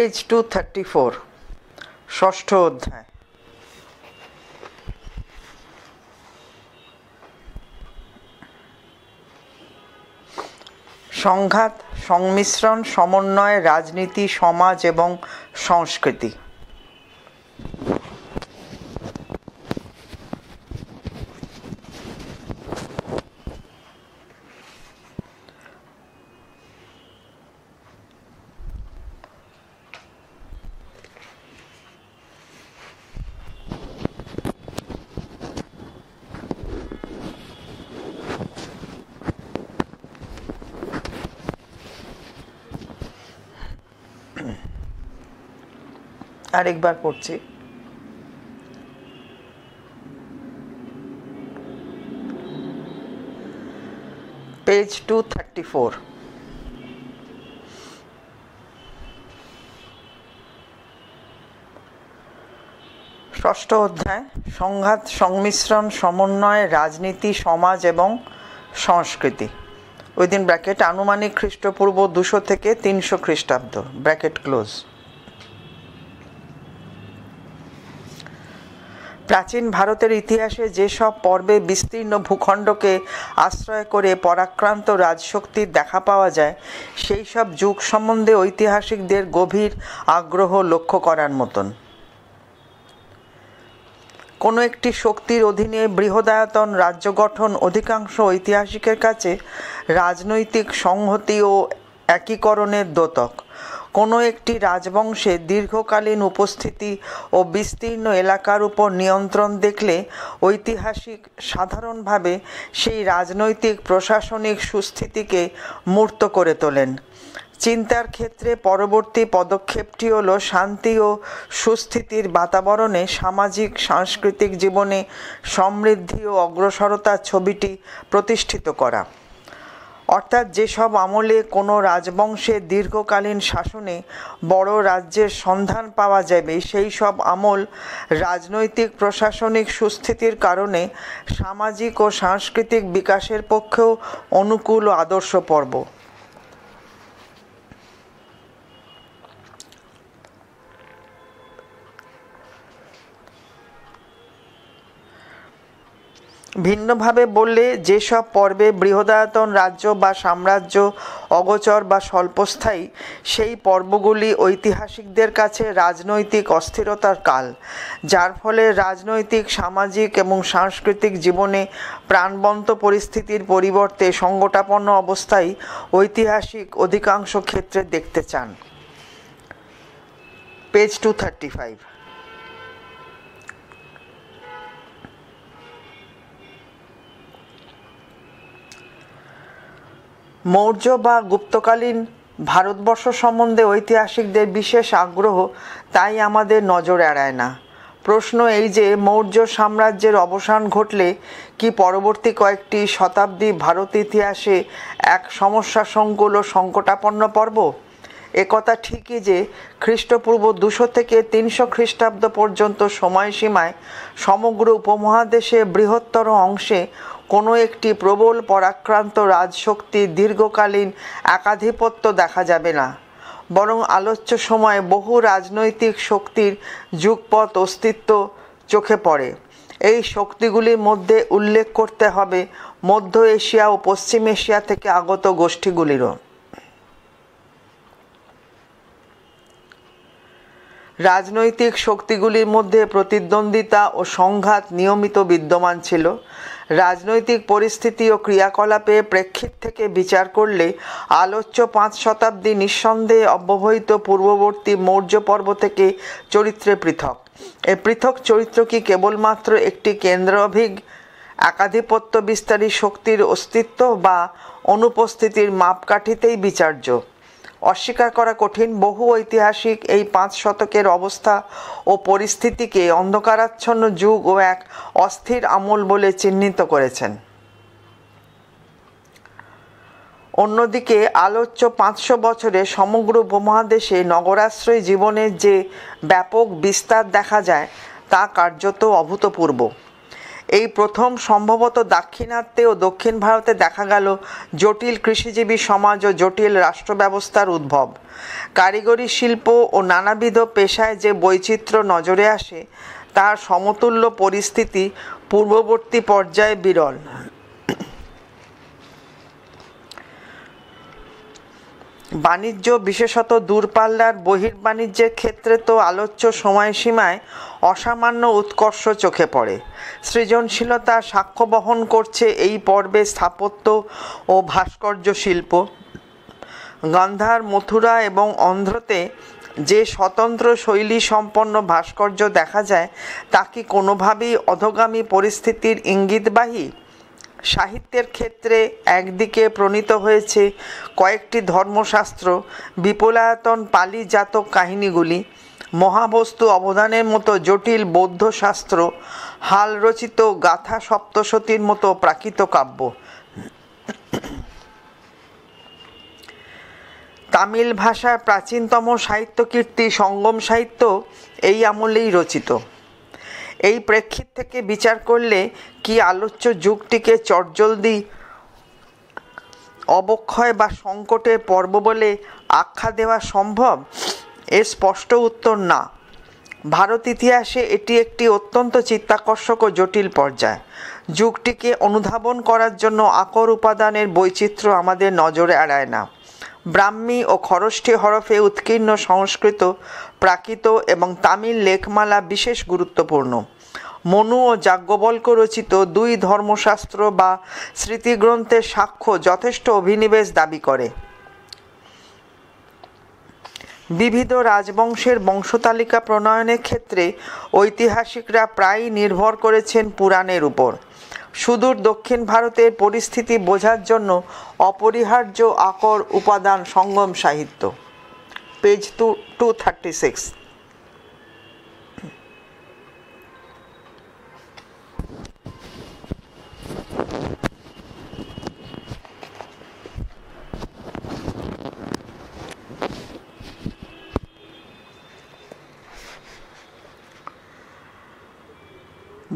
Page two thirty four ষষ্ঠ অধ্যায় সংঘাত সংমিশ্রণ সমন্বয় রাজনীতি সমাজ এবং সংস্কৃতি আরেকবার পড়ছি পেজ টু থার্টি ফোর ষষ্ঠ অধ্যায় সংঘাত সংমিশ্রণ সমন্বয় রাজনীতি সমাজ এবং সংস্কৃতি উইদিন ব্র্যাকেট আনুমানিক খ্রিস্টপূর্ব দুশো থেকে তিনশো খ্রিস্টাব্দ ব্র্যাকেট ক্লোজ প্রাচীন ভারতের ইতিহাসে যেসব পর্বে বিস্তীর্ণ ভূখণ্ডকে আশ্রয় করে পরাক্রান্ত রাজশক্তির দেখা পাওয়া যায় সেই সব যুগ সম্বন্ধে ঐতিহাসিকদের গভীর আগ্রহ লক্ষ্য করার মতন কোনো একটি শক্তির অধীনে বৃহদায়তন রাজ্য গঠন অধিকাংশ ঐতিহাসিকের কাছে রাজনৈতিক সংহতি ও একীকরণের দোতক কোনো একটি রাজবংশে দীর্ঘকালীন উপস্থিতি ও বিস্তীর্ণ এলাকার উপর নিয়ন্ত্রণ দেখলে ঐতিহাসিক সাধারণভাবে সেই রাজনৈতিক প্রশাসনিক সুস্থিতিকে মূর্ত করে তোলেন চিন্তার ক্ষেত্রে পরবর্তী পদক্ষেপটি হল শান্তি ও সুস্থিতির বাতাবরণে সামাজিক সাংস্কৃতিক জীবনে সমৃদ্ধি ও অগ্রসরতার ছবিটি প্রতিষ্ঠিত করা অর্থাৎ যেসব আমলে কোনো রাজবংশের দীর্ঘকালীন শাসনে বড় রাজ্যের সন্ধান পাওয়া যাবে সেই সব আমল রাজনৈতিক প্রশাসনিক সুস্থিতির কারণে সামাজিক ও সাংস্কৃতিক বিকাশের পক্ষেও অনুকূল ও আদর্শ পর্ব ভিন্নভাবে বললে যেসব পর্বে বৃহদায়তন রাজ্য বা সাম্রাজ্য অগচর বা স্বল্পস্থায়ী সেই পর্বগুলি ঐতিহাসিকদের কাছে রাজনৈতিক অস্থিরতার কাল যার ফলে রাজনৈতিক সামাজিক এবং সাংস্কৃতিক জীবনে প্রাণবন্ত পরিস্থিতির পরিবর্তে সংগটাপন্ন অবস্থায় ঐতিহাসিক অধিকাংশ ক্ষেত্রে দেখতে চান page two thirty five Maurya বা গুপ্তকালীন ভারতবর্ষ সম্বন্ধে ঐতিহাসিকদের বিশেষ আগ্রহ তাই আমাদের নজর এড়ায় না প্রশ্ন এই যে মৌর্য সাম্রাজ্যের অবসান ঘটলে কি পরবর্তী কয়েকটি শতাব্দী ভারত ইতিহাসে এক সমস্যা সংকুল ও সংকটাপন্ন পর্ব একথা ঠিকই যে খ্রিস্টপূর্ব দুশো থেকে তিনশো খ্রিস্টাব্দ পর্যন্ত সময়সীমায় সমগ্র উপমহাদেশে বৃহত্তর অংশে কোনো একটি প্রবল পরাক্রান্ত রাজশক্তির দীর্ঘকালীন একাধিপত্য দেখা যাবে না বরং আলোচ্য সময়ে বহু রাজনৈতিক শক্তির যুগপথ অস্তিত্ব চোখে পড়ে এই শক্তিগুলির মধ্যে উল্লেখ করতে হবে মধ্য এশিয়া ও পশ্চিম এশিয়া থেকে আগত গোষ্ঠীগুলিরও রাজনৈতিক শক্তিগুলির মধ্যে প্রতিদ্বন্দ্বিতা ও সংঘাত নিয়মিত বিদ্যমান ছিল রাজনৈতিক পরিস্থিতি ও ক্রিয়াকলাপে প্রেক্ষিত থেকে বিচার করলে আলোচ্য পাঁচ শতাব্দী নিঃসন্দেহে অব্যবহিত পূর্ববর্তী মৌর্য পর্ব থেকে চরিত্রে পৃথক এ পৃথক চরিত্র কি কেবলমাত্র একটি কেন্দ্রভিগ একাধিপত্য বিস্তারী শক্তির অস্তিত্ব বা অনুপস্থিতির মাপকাঠিতেই বিচার্য অস্বীকার করা কঠিন বহু ঐতিহাসিক এই পাঁচ শতকের অবস্থা ও পরিস্থিতিকে অন্ধকারাচ্ছন্ন যুগ ও এক অস্থির আমল বলে চিহ্নিত করেছেন অন্যদিকে আলোচ্য পাঁচশো বছরে সমগ্র উপমহাদেশে নগরাশ্রয় জীবনের যে ব্যাপক বিস্তার দেখা যায় তা কার্যত অভূতপূর্ব এই প্রথম সম্ভবত দাক্ষিণাত্যে ও দক্ষিণ ভারতে দেখা গেল জটিল কৃষিজীবী সমাজ ও জটিল রাষ্ট্র ব্যবস্থার উদ্ভব কারিগরি শিল্প ও নানাবিধ পেশায় যে বৈচিত্র্য নজরে আসে তার সমতুল্য পরিস্থিতি পূর্ববর্তী পর্যায়ে বিরল বাণিজ্য বিশেষত দূরপাল্লার বহির্বাণিজ্যের ক্ষেত্রে তো আলোচ্য সময়সীমায় অসামান্য উৎকর্ষ চোখে পড়ে সৃজনশীলতা সাক্ষ্য বহন করছে এই পর্বে স্থাপত্য ও ভাস্কর্য শিল্প গান্ধার মথুরা এবং অন্ধ্রতে যে স্বতন্ত্র শৈলী সম্পন্ন ভাস্কর্য দেখা যায় তা কি কোনোভাবেই অধগামী পরিস্থিতির ইঙ্গিতবাহী সাহিত্যের ক্ষেত্রে একদিকে প্রণীত হয়েছে কয়েকটি ধর্মশাস্ত্র বিপুলায়তন পালিজাত কাহিনীগুলি মহাবস্তু অবদানের মতো জটিল বৌদ্ধ শাস্ত্র হাল রচিত গাথা সপ্তশতীর মতো প্রাকৃত কাব্য তামিল ভাষার প্রাচীনতম সাহিত্য কীর্তি সঙ্গম সাহিত্য এই আমলেই রচিত এই প্রেক্ষিত থেকে বিচার করলে কি আলোচ্য যুগটিকে চটজলদি অবক্ষয় বা সংকটের পর্ব বলে আখ্যা দেওয়া সম্ভব এ স্পষ্ট উত্তর না ভারত ইতিহাসে এটি একটি অত্যন্ত চিত্তাকর্ষক ও জটিল পর্যায় যুগটিকে অনুধাবন করার জন্য আকর উপাদানের বৈচিত্র্য আমাদের নজরে এড়ায় না ব্রাহ্মী ও খরষ্ঠী হরফে উৎকীর্ণ সংস্কৃত প্রাকৃত এবং তামিল লেখমালা বিশেষ গুরুত্বপূর্ণ মনু ও যাজ্ঞবল্ক রচিত দুই ধর্মশাস্ত্র বা স্মৃতিগ্রন্থের সাক্ষ্য যথেষ্ট অভিনিবেশ দাবি করে বিবিধ রাজবংশের বংশতালিকা প্রণয়নের ক্ষেত্রে ঐতিহাসিকরা প্রায়ই নির্ভর করেছেন পুরাণের উপর সুদূর দক্ষিণ ভারতের পরিস্থিতি বোঝার জন্য অপরিহার্য আকর উপাদান সঙ্গম সাহিত্য page two two thirty six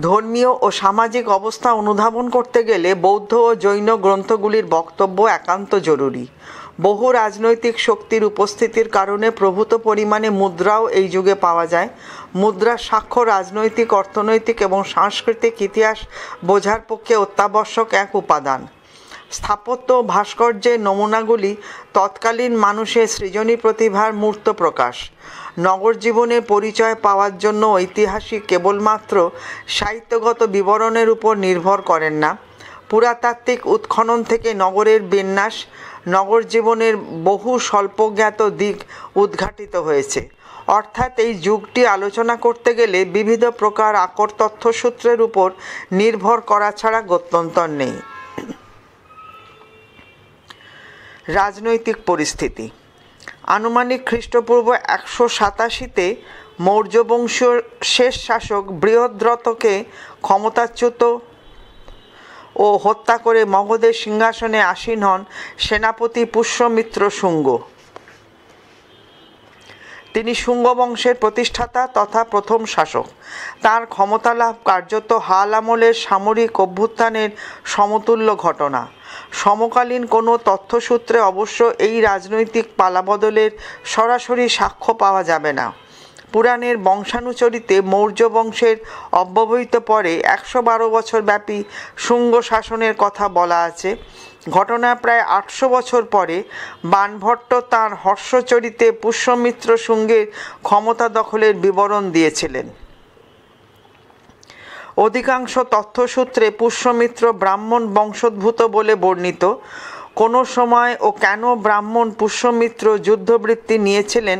ধর্মীয় ও সামাজিক অবস্থা অনুধাবন করতে গেলে বৌদ্ধ ও জৈন গ্রন্থগুলির বক্তব্য একান্ত জরুরি বহু রাজনৈতিক শক্তির উপস্থিতির কারণে প্রভূত পরিমাণে মুদ্রাও এই যুগে পাওয়া যায় মুদ্রার সাক্ষ্য রাজনৈতিক অর্থনৈতিক এবং সাংস্কৃতিক ইতিহাস বোঝার পক্ষে অত্যাবশ্যক এক উপাদান স্থাপত্য ভাস্কর্যের নমুনাগুলি তৎকালীন মানুষের সৃজনী প্রতিভার মূর্ত প্রকাশ নগর জীবনের পরিচয় পাওয়ার জন্য ঐতিহাসিক কেবলমাত্র সাহিত্যগত বিবরণের উপর নির্ভর করেন না পুরাতাত্ত্বিক উৎখনন থেকে নগরের বিন্যাস নগর জীবনের বহু স্বল্পজ্ঞাত দিক উদ্ঘাটিত হয়েছে অর্থাৎ এই যুগটি আলোচনা করতে গেলে বিবিধ প্রকার আকর তথ্যসূত্রের উপর নির্ভর করা ছাড়া গত্যন্তর নেই রাজনৈতিক পরিস্থিতি আনুমানিক খ্রিস্টপূর্ব একশো সাতাশিতে মৌর্য বংশীয় শেষ শাসক বৃহদ্রতকে ক্ষমতাচ্যুত ও হত্যা করে মগধের সিংহাসনে আসীন হন সেনাপতি পুষ্যমিত্র শুঙ্গ তিনি শুঙ্গ বংশের প্রতিষ্ঠাতা তথা প্রথম শাসক তার ক্ষমতালাভ কার্যত হাল আমলের সামরিক অভ্যুত্থানের সমতুল্য ঘটনা সমকালীন কোনো তথ্যসূত্রে অবশ্য এই রাজনৈতিক পালাবদলের সরাসরি সাক্ষ্য পাওয়া যাবে না পুরাণের বংশানুচরিতে মৌর্য বংশের অব্যবহিত পরে একশো বারো বছর ব্যাপী শুঙ্গ শাসনের কথা বলা আছে ঘটনা প্রায় আটশো বছর পরে বানভট্ট তাঁর হর্ষচরিতে পুষ্যমিত্র শুঙ্গের ক্ষমতা দখলের বিবরণ দিয়েছিলেন অধিকাংশ তথ্যসূত্রে পুষ্যমিত্র ব্রাহ্মণ বংশোদ্ভূত বলে বর্ণিত কোনো সময় ও কেন ব্রাহ্মণ পুষ্যমিত্র যুদ্ধবৃত্তি নিয়েছিলেন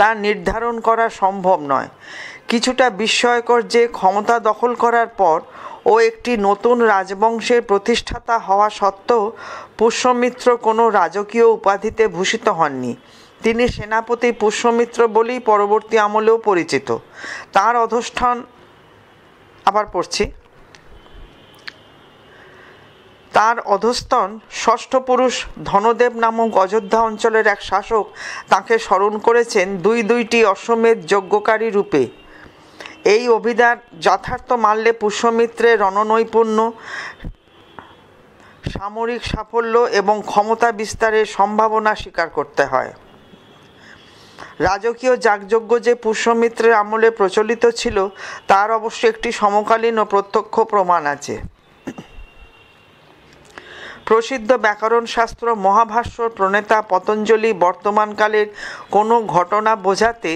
তা নির্ধারণ করা সম্ভব নয় কিছুটা বিস্ময়কর যে ক্ষমতা দখল করার পর ও একটি নতুন রাজবংশের প্রতিষ্ঠাতা হওয়া সত্ত্বেও পুষ্যমিত্র কোনো রাজকীয় উপাধিতে ভূষিত হননি তিনি সেনাপতি পুষ্যমিত্র বলেই পরবর্তী আমলেও পরিচিত তার অধষ্ঠান আবার পড়ছি তার অধস্তন ষষ্ঠ পুরুষ ধনদেব নামক অযোধ্যা অঞ্চলের এক শাসক তাকে স্মরণ করেছেন দুই দুইটি অশ্বমেধ যজ্ঞকারী রূপে এই অভিধান যথার্থ মাল্যে পুষ্যমিত্রের রণনৈপুণ্য সামরিক সাফল্য এবং ক্ষমতা বিস্তারের সম্ভাবনা স্বীকার করতে হয় রাজকীয় যাগযজ্ঞ যে পুষ্যমিত্রের আমলে প্রচলিত ছিল তার অবশ্য একটি সমকালীন ও প্রত্যক্ষ প্রমাণ আছে প্রসিদ্ধ ব্যাকরণ শাস্ত্র মহাভাষ্য প্রণেতা পতঞ্জলি বর্তমানকালের কোনো ঘটনা বোঝাতে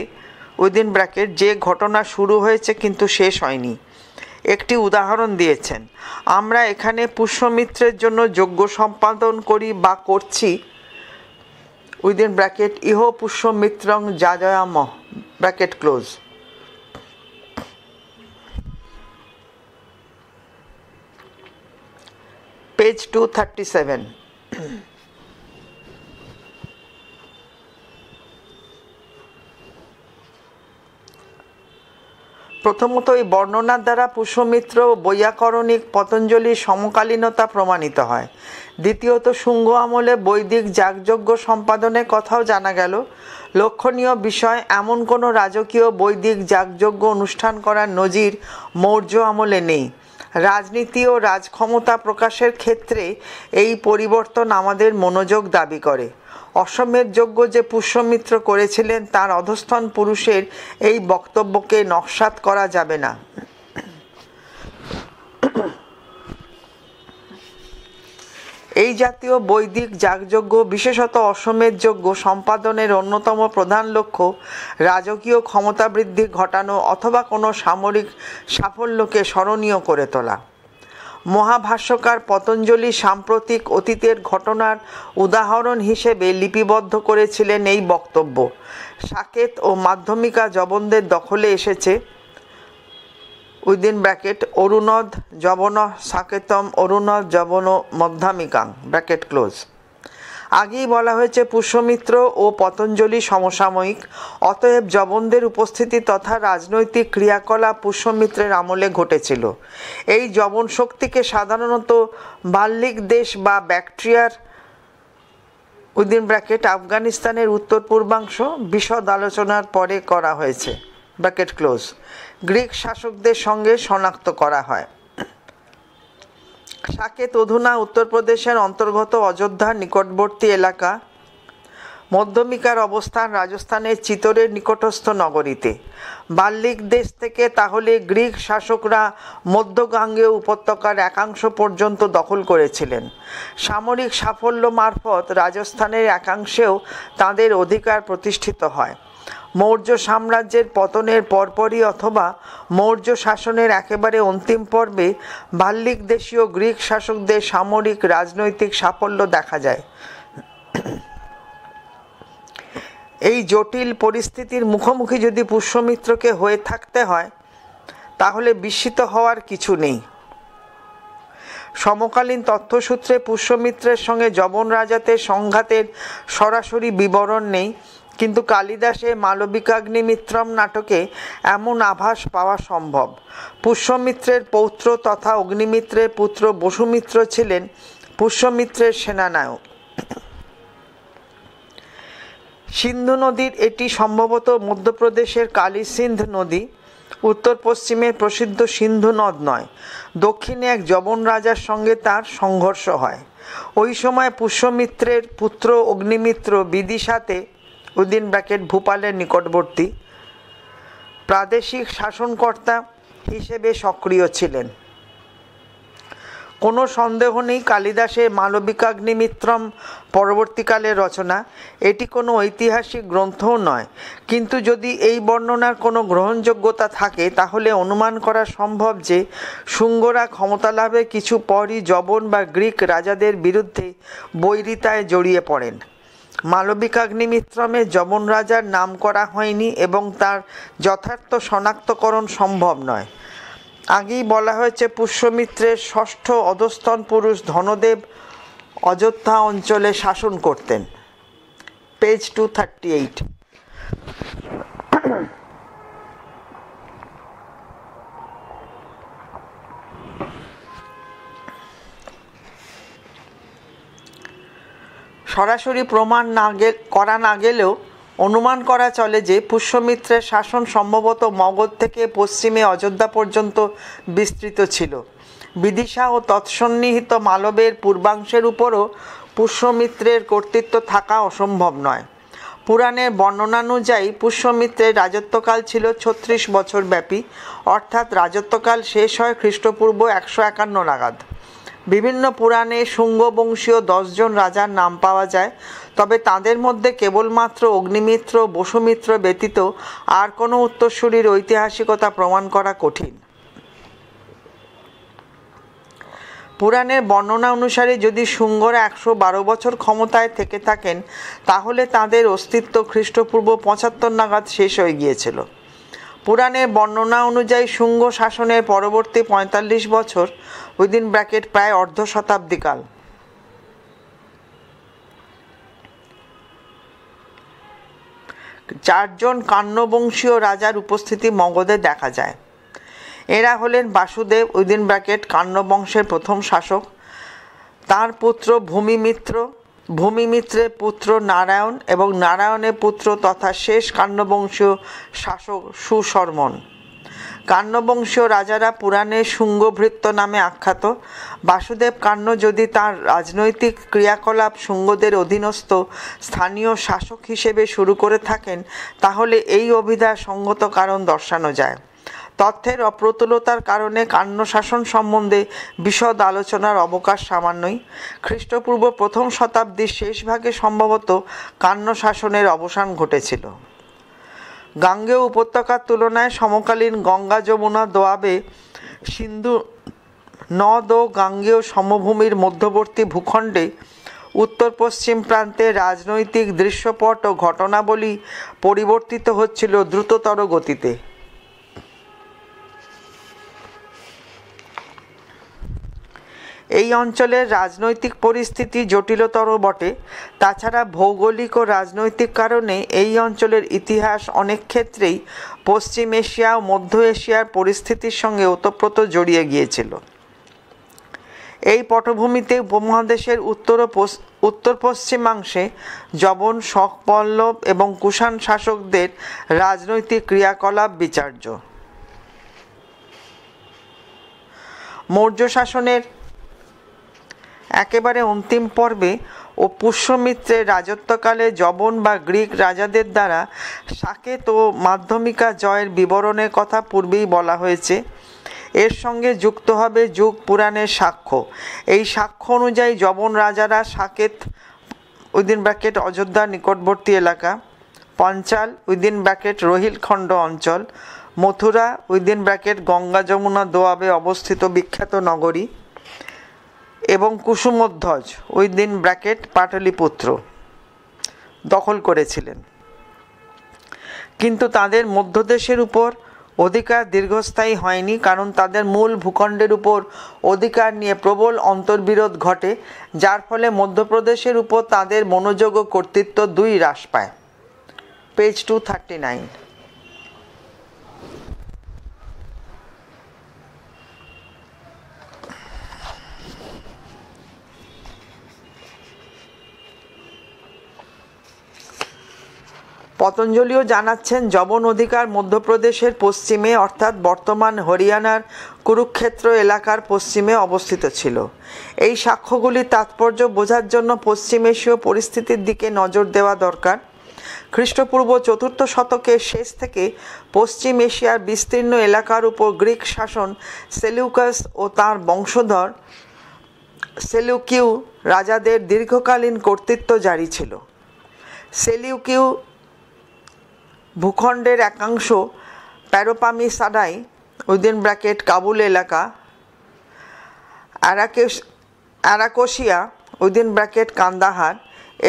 উইদিন ব্র্যাকেট যে ঘটনা শুরু হয়েছে কিন্তু শেষ হয়নি একটি উদাহরণ দিয়েছেন আমরা এখানে পুষ্যমিত্রের জন্য যোগ্য সম্পাদন করি বা করছি উইদিন ব্র্যাকেট ইহ পুষ্যমিত্রং যা জয়ামহ bracket close page two thirty seven প্রথমত এই বর্ণনার দ্বারা পুষ্যমিত্র বৈয়াকরণিক পতঞ্জলির সমকালীনতা প্রমাণিত হয় দ্বিতীয়ত শুঙ্গ আমলে বৈদিক যাগযজ্ঞ সম্পাদনের কথাও জানা গেল লক্ষণীয় বিষয় এমন কোনো রাজকীয় বৈদিক যাগযজ্ঞ অনুষ্ঠান করার নজির মৌর্য আমলে নেই রাজনীতি ও রাজক্ষমতা প্রকাশের ক্ষেত্রে এই পরিবর্তন আমাদের মনোযোগ দাবি করে অসমের যোগ্য যে পুষ্যমিত্র করেছিলেন তার অধস্থন পুরুষের এই বক্তব্যকে নকশাত করা যাবে না এই জাতীয় বৈদিক যাগযজ্ঞ বিশেষত অসমের যজ্ঞ সম্পাদনের অন্যতম প্রধান লক্ষ্য রাজকীয় ক্ষমতা বৃদ্ধি ঘটানো অথবা কোনো সামরিক সাফল্যকে স্মরণীয় করে তোলা মহাভাষ্যকার পতঞ্জলি সাম্প্রতিক অতীতের ঘটনার উদাহরণ হিসেবে লিপিবদ্ধ করেছিলেন এই বক্তব্য সাকেত ও মাধ্যমিকা জবনদের দখলে এসেছে উইদিন ব্র্যাকেট অরুণদ যবন সাকেতম অরুণদ যবন মধ্যামিকাং ব্র্যাকেট ক্লোজ আগেই বলা হয়েছে পুষ্যমিত্র ও পতঞ্জলি সমসাময়িক অতএব জবনদের উপস্থিতি তথা রাজনৈতিক ক্রিয়াকলাপ পুষ্যমিত্রের আমলে ঘটেছিল এই জবন শক্তিকে সাধারণত বাল্লিক দেশ বা ব্যাকট্রিয়ার উইদিন ব্র্যাকেট আফগানিস্তানের উত্তর পূর্বাংশ বিশদ আলোচনার পরে করা হয়েছে ব্র্যাকেট ক্লোজ গ্রিক শাসকদের সঙ্গে শনাক্ত করা হয় সাকেত অধুনা উত্তরপ্রদেশের অন্তর্গত অযোধ্যার নিকটবর্তী এলাকা মধ্যমিকার অবস্থান রাজস্থানের চিতরের নিকটস্থ নগরীতে বাল্যিক দেশ থেকে তাহলে গ্রিক শাসকরা মধ্যগাঙ্গে উপত্যকার একাংশ পর্যন্ত দখল করেছিলেন সামরিক সাফল্য মারফত রাজস্থানের একাংশেও তাদের অধিকার প্রতিষ্ঠিত হয় মৌর্য সাম্রাজ্যের পতনের পরপরই অথবা মৌর্য শাসনের একেবারে অন্তিম পর্বে বাল্লিক দেশীয় গ্রিক শাসকদের সামরিক রাজনৈতিক সাফল্য দেখা যায় এই জটিল পরিস্থিতির মুখোমুখি যদি পুষ্যমিত্রকে হয়ে থাকতে হয় তাহলে বিস্মিত হওয়ার কিছু নেই সমকালীন তথ্যসূত্রে পুষ্যমিত্রের সঙ্গে যবন রাজাতে সংঘাতের সরাসরি বিবরণ নেই কিন্তু কালিদাসে মালবিকাগ্নিমিত্রম নাটকে এমন আভাস পাওয়া সম্ভব পুষ্যমিত্রের পৌত্র তথা অগ্নিমিত্রের পুত্র বসুমিত্র ছিলেন পুষ্যমিত্রের সেনানায়ক সিন্ধু নদীর এটি সম্ভবত মধ্যপ্রদেশের কালিসিন্ধ নদী উত্তর পশ্চিমে প্রসিদ্ধ সিন্ধু নদ নয় দক্ষিণে এক যবন রাজার সঙ্গে তার সংঘর্ষ হয় ওই সময় পুষ্যমিত্রের পুত্র অগ্নিমিত্র বিদিশাতে উদ্দিন ব্র্যাকেট ভূপালের নিকটবর্তী প্রাদেশিক শাসনকর্তা হিসেবে সক্রিয় ছিলেন কোনো সন্দেহ নেই কালিদাসের মালবিকাগ্নিমিত্রম পরবর্তীকালে রচনা এটি কোনো ঐতিহাসিক গ্রন্থও নয় কিন্তু যদি এই বর্ণনার কোনো গ্রহণযোগ্যতা থাকে তাহলে অনুমান করা সম্ভব যে শুঙ্গরা ক্ষমতা লাভে কিছু পরই জবন বা গ্রিক রাজাদের বিরুদ্ধে বৈরিতায় জড়িয়ে পড়েন মালবিকাগ্নিমিত্রমে যমন রাজার নাম করা হয়নি এবং তার যথার্থ শনাক্তকরণ সম্ভব নয় আগেই বলা হয়েছে পুষ্যমিত্রের ষষ্ঠ অধস্তন পুরুষ ধনদেব অযোধ্যা অঞ্চলে শাসন করতেন পেজ টু থার্টি এইট সরাসরি প্রমাণ না করা না গেলেও অনুমান করা চলে যে পুষ্যমিত্রের শাসন সম্ভবত মগধ থেকে পশ্চিমে অযোধ্যা পর্যন্ত বিস্তৃত ছিল বিদিশা ও তৎসন্নিহিত মালবের পূর্বাংশের উপরও পুষ্যমিত্রের কর্তৃত্ব থাকা অসম্ভব নয় পুরাণের বর্ণনানুযায়ী পুষ্যমিত্রের রাজত্বকাল ছিল ছত্রিশ বছর ব্যাপী অর্থাৎ রাজত্বকাল শেষ হয় খ্রিস্টপূর্ব একশো একান্ন নাগাদ বিভিন্ন পুরাণে শুঙ্গবংশীয় দশজন রাজার নাম পাওয়া যায় তবে তাদের মধ্যে কেবলমাত্র অগ্নিমিত্র বসুমিত্র ব্যতীত আর কোনো উত্তরসূরির ঐতিহাসিকতা প্রমাণ করা কঠিন পুরাণের বর্ণনা অনুসারে যদি শুঙ্গরা একশো বারো বছর ক্ষমতায় থেকে থাকেন তাহলে তাদের অস্তিত্ব খ্রিস্টপূর্ব পঁচাত্তর নাগাদ শেষ হয়ে গিয়েছিল পুরাণের বর্ণনা অনুযায়ী শুঙ্গ শাসনের পরবর্তী পঁয়তাল্লিশ বছর উইদিন ব্র্যাকেট প্রায় অর্ধ শতাব্দীকাল চারজন কান্নবংশীয় রাজার উপস্থিতি মগধে দেখা যায় এরা হলেন বাসুদেব উইদিন ব্র্যাকেট কান্নবংশের প্রথম শাসক তার পুত্র ভূমিমিত্র ভূমিমিত্রের পুত্র নারায়ণ এবং নারায়ণের পুত্র তথা শেষ কান্নবংশীয় শাসক সুশর্মন কান্নবংশীয় রাজারা পুরাণে শুঙ্গভৃত্য নামে আখ্যাত বাসুদেব কান্ন যদি তার রাজনৈতিক ক্রিয়াকলাপ শুঙ্গদের অধীনস্থ স্থানীয় শাসক হিসেবে শুরু করে থাকেন তাহলে এই অভিধা সঙ্গত কারণ দর্শানো যায় তথ্যের অপ্রতুলতার কারণে কান্ন শাসন সম্বন্ধে বিশদ আলোচনার অবকাশ সামান্যই খ্রিস্টপূর্ব প্রথম শতাব্দীর শেষভাগে সম্ভবত কান্ন শাসনের অবসান ঘটেছিল গাঙ্গেয় উপত্যকার তুলনায় সমকালীন গঙ্গা যমুনা দোয়াবে সিন্ধু নদ ও গাঙ্গেয় সমভূমির মধ্যবর্তী ভূখণ্ডে উত্তর পশ্চিম প্রান্তে রাজনৈতিক দৃশ্যপট ও ঘটনাবলী পরিবর্তিত হচ্ছিল দ্রুততর গতিতে এই অঞ্চলের রাজনৈতিক পরিস্থিতি জটিলতর বটে তাছাড়া ভৌগোলিক ও রাজনৈতিক কারণে এই অঞ্চলের ইতিহাস অনেক ক্ষেত্রেই পশ্চিম এশিয়া ও মধ্য এশিয়ার পরিস্থিতির সঙ্গে ওতপ্রোত জড়িয়ে গিয়েছিল এই পটভূমিতে উপমহাদেশের উত্তর ও উত্তর পশ্চিমাংশে যবন শখ পল্লব এবং কুষাণ শাসকদের রাজনৈতিক ক্রিয়াকলাপ বিচার্য মৌর্য শাসনের একেবারে অন্তিম পর্বে ও পুষ্যমিত্রের রাজত্বকালে জবন বা গ্রিক রাজাদের দ্বারা সাকেত ও মাধ্যমিকা জয়ের বিবরণের কথা পূর্বেই বলা হয়েছে এর সঙ্গে যুক্ত হবে যুগ পুরাণের সাক্ষ্য এই সাক্ষ্য অনুযায়ী জবন রাজারা সাকেত উইদিন ব্র্যাকেট অযোধ্যা নিকটবর্তী এলাকা পঞ্চাল উইদিন ব্র্যাকেট রোহিলখণ্ড অঞ্চল মথুরা উইদিন ব্র্যাকেট গঙ্গা যমুনা দোয়াবে অবস্থিত বিখ্যাত নগরী এবং কুসুমধ্বজ ওই দিন ব্র্যাকেট পাটলিপুত্র দখল করেছিলেন কিন্তু তাদের মধ্যদেশের উপর অধিকার দীর্ঘস্থায়ী হয়নি কারণ তাদের মূল ভূখণ্ডের উপর অধিকার নিয়ে প্রবল অন্তর্বিরোধ ঘটে যার ফলে মধ্যপ্রদেশের উপর তাদের মনোযোগ ও কর্তৃত্ব দুই হ্রাস পায় পেজ টু থার্টি নাইন পতঞ্জলিও জানাচ্ছেন যবন অধিকার মধ্যপ্রদেশের পশ্চিমে অর্থাৎ বর্তমান হরিয়ানার কুরুক্ষেত্র এলাকার পশ্চিমে অবস্থিত ছিল এই সাক্ষ্যগুলির তাৎপর্য বোঝার জন্য পশ্চিম এশীয় পরিস্থিতির দিকে নজর দেওয়া দরকার খ্রিস্টপূর্ব চতুর্থ শতকের শেষ থেকে পশ্চিম এশিয়ার বিস্তীর্ণ এলাকার উপর গ্রিক শাসন সেলিউকাস ও তার বংশধর সেলিউকিউ রাজাদের দীর্ঘকালীন কর্তৃত্ব জারি ছিল সেলিউকিউ ভূখণ্ডের একাংশ Paropamisadae within bracket Kabul এলাকা অ্যারাকেশ অ্যারাকোশিয়া উইদিন ব্র্যাকেট কান্দাহার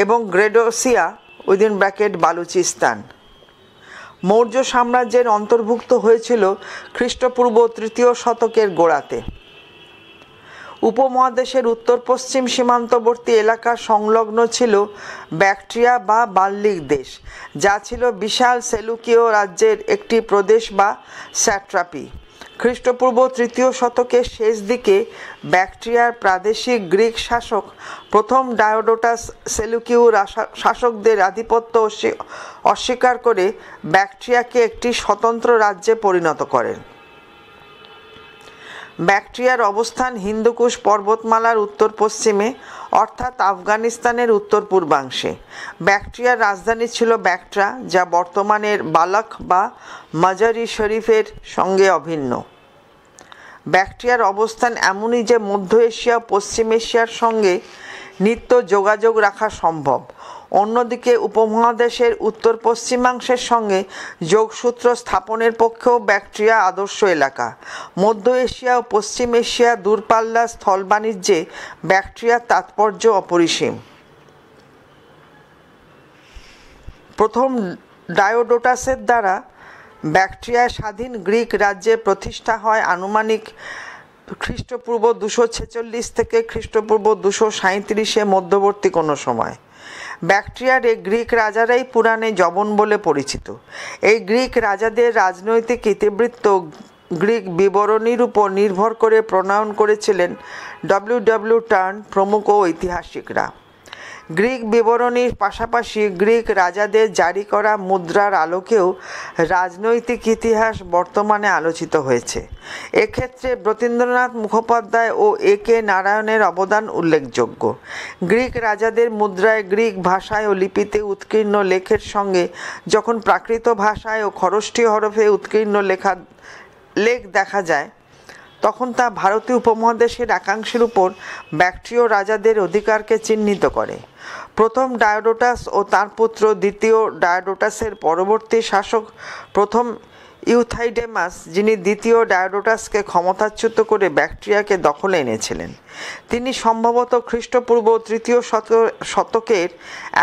এবং গ্রেডোসিয়া উইদিন ব্র্যাকেট বালুচিস্তান মৌর্য সাম্রাজ্যের অন্তর্ভুক্ত হয়েছিল খ্রিস্টপূর্ব তৃতীয় শতকের গোড়াতে উপমহাদেশের উত্তর পশ্চিম সীমান্তবর্তী এলাকা সংলগ্ন ছিল ব্যাকট্রিয়া বা বাল্লিক দেশ যা ছিল বিশাল সেলুকীয় রাজ্যের একটি প্রদেশ বা স্যাট্রাপি খ্রিস্টপূর্ব তৃতীয় শতকের শেষ দিকে ব্যাকট্রিয়ার প্রাদেশিক গ্রিক শাসক প্রথম ডায়োডোটাস সেলুকিউ শাসকদের আধিপত্য অস্বীকার করে ব্যাকট্রিয়াকে একটি স্বতন্ত্র রাজ্যে পরিণত করেন ব্যাকট্রিয়ার অবস্থান হিন্দুকুশ পর্বতমালার উত্তর পশ্চিমে অর্থাৎ আফগানিস্তানের উত্তর পূর্বাংশে ব্যাকট্রিয়ার রাজধানী ছিল ব্যাকট্রা যা বর্তমানের বালাক বা মাজারি শরীফের সঙ্গে অভিন্ন ব্যাকট্রিয়ার অবস্থান এমনই যে মধ্য এশিয়া পশ্চিম এশিয়ার সঙ্গে নিত্য যোগাযোগ রাখা সম্ভব অন্যদিকে উপমহাদেশের উত্তর পশ্চিমাংশের সঙ্গে যোগসূত্র স্থাপনের পক্ষেও ব্যাকট্রিয়া আদর্শ এলাকা মধ্য এশিয়া ও পশ্চিম এশিয়া দূরপাল্লা স্থল বাণিজ্যে ব্যাকট্রিয়ার তাৎপর্য অপরিসীম প্রথম ডায়োডোটাসের দ্বারা ব্যাকট্রিয়ায় স্বাধীন গ্রিক রাজ্যে প্রতিষ্ঠা হয় আনুমানিক খ্রিস্টপূর্ব দুশো ছেচল্লিশ থেকে খ্রিস্টপূর্ব দুশো সাঁত্রিশে মধ্যবর্তী কোনো সময় ব্যাকট্রিয়ার এই গ্রিক রাজারাই পুরাণে জবন বলে পরিচিত এই গ্রিক রাজাদের রাজনৈতিক ইতিবৃত্ত গ্রিক বিবরণীর উপর নির্ভর করে প্রণয়ন করেছিলেন ডব্লিউ ডব্লিউ টার্ন প্রমুখ ঐতিহাসিকরা গ্রিক বিবরণীর পাশাপাশি গ্রিক রাজাদের জারি করা মুদ্রার আলোকেও রাজনৈতিক ইতিহাস বর্তমানে আলোচিত হয়েছে এক্ষেত্রে ব্রতীন্দ্রনাথ মুখোপাধ্যায় ও এ কে নারায়ণের অবদান উল্লেখযোগ্য গ্রিক রাজাদের মুদ্রায় গ্রিক ভাষায় ও লিপিতে উৎকীর্ণ লেখের সঙ্গে যখন প্রাকৃত ভাষায় ও খরষ্ঠী হরফে উৎকীর্ণ লেখা লেখ দেখা যায় তখন তা ভারতীয় উপমহাদেশের একাংশের উপর ব্যাকট্রিয় রাজাদের অধিকারকে চিহ্নিত করে প্রথম ডায়োডোটাস ও তার পুত্র দ্বিতীয় ডায়োডোটাসের পরবর্তী শাসক প্রথম ইউথাইডেমাস যিনি দ্বিতীয় ডায়োডোটাসকে ক্ষমতাচ্যুত করে ব্যাকট্রিয়াকে দখলে এনেছিলেন তিনি সম্ভবত খ্রিস্টপূর্ব তৃতীয় শতকের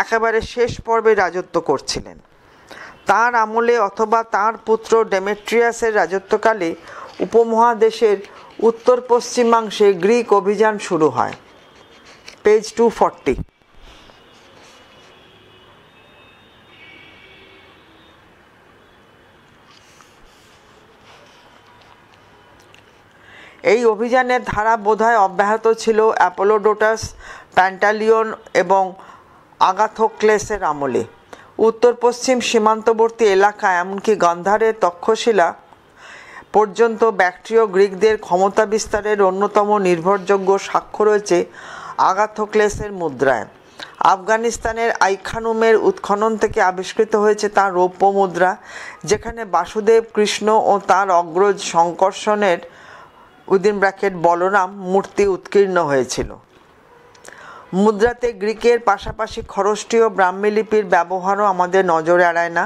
একেবারে শেষ পর্বে রাজত্ব করছিলেন তার আমলে অথবা তার পুত্র ডেমেট্রিয়াসের রাজত্বকালে উপমহাদেশের উত্তর পশ্চিমাংশে গ্রিক অভিযান শুরু হয় পেজ টু ফর্টি এই অভিযানের ধারা বোধহয় অব্যাহত ছিল অ্যাপোলোডোটাস প্যান্টালিয়ন এবং আগাথোক্লেসের আমলে উত্তর পশ্চিম সীমান্তবর্তী এলাকা এমনকি গান্ধারের তক্ষশিলা পর্যন্ত ব্যাকটেরীয় গ্রিকদের ক্ষমতা বিস্তারের অন্যতম নির্ভরযোগ্য সাক্ষ্য রয়েছে আগাথোক্লেসের মুদ্রায় আফগানিস্তানের আইখানুমের উৎখনন থেকে আবিষ্কৃত হয়েছে তাঁর রৌপ্য মুদ্রা যেখানে বাসুদেব কৃষ্ণ ও তার অগ্রজ সংকর্ষণের উদিন ব্র্যাকেট বলরাম মূর্তি উৎকীর্ণ হয়েছিল মুদ্রাতে গ্রিকের পাশাপাশি খরষ্টীয় ব্রাহ্মী লিপির ব্যবহারও আমাদের নজরে এড়ায় না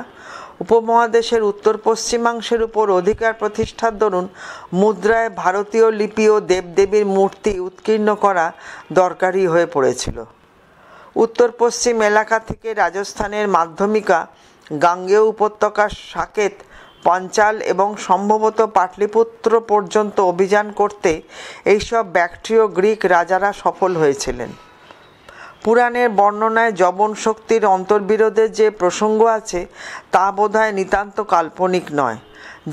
উপমহাদেশের উত্তর পশ্চিমাংশের উপর অধিকার প্রতিষ্ঠার দরুন মুদ্রায় ভারতীয় লিপি ও দেবদেবীর মূর্তি উৎকীর্ণ করা দরকারি হয়ে পড়েছিল উত্তর পশ্চিম এলাকা থেকে রাজস্থানের মাধ্যমিকা গাঙ্গেয় উপত্যকার সাকেত পঞ্চাল এবং সম্ভবত পাটলিপুত্র পর্যন্ত অভিযান করতে এইসব ব্যাকট্রীয় গ্রিক রাজারা সফল হয়েছিলেন পুরাণের বর্ণনায় যবন শক্তির অন্তর্বিরোধের যে প্রসঙ্গ আছে তা বোধহয় নিতান্ত কাল্পনিক নয়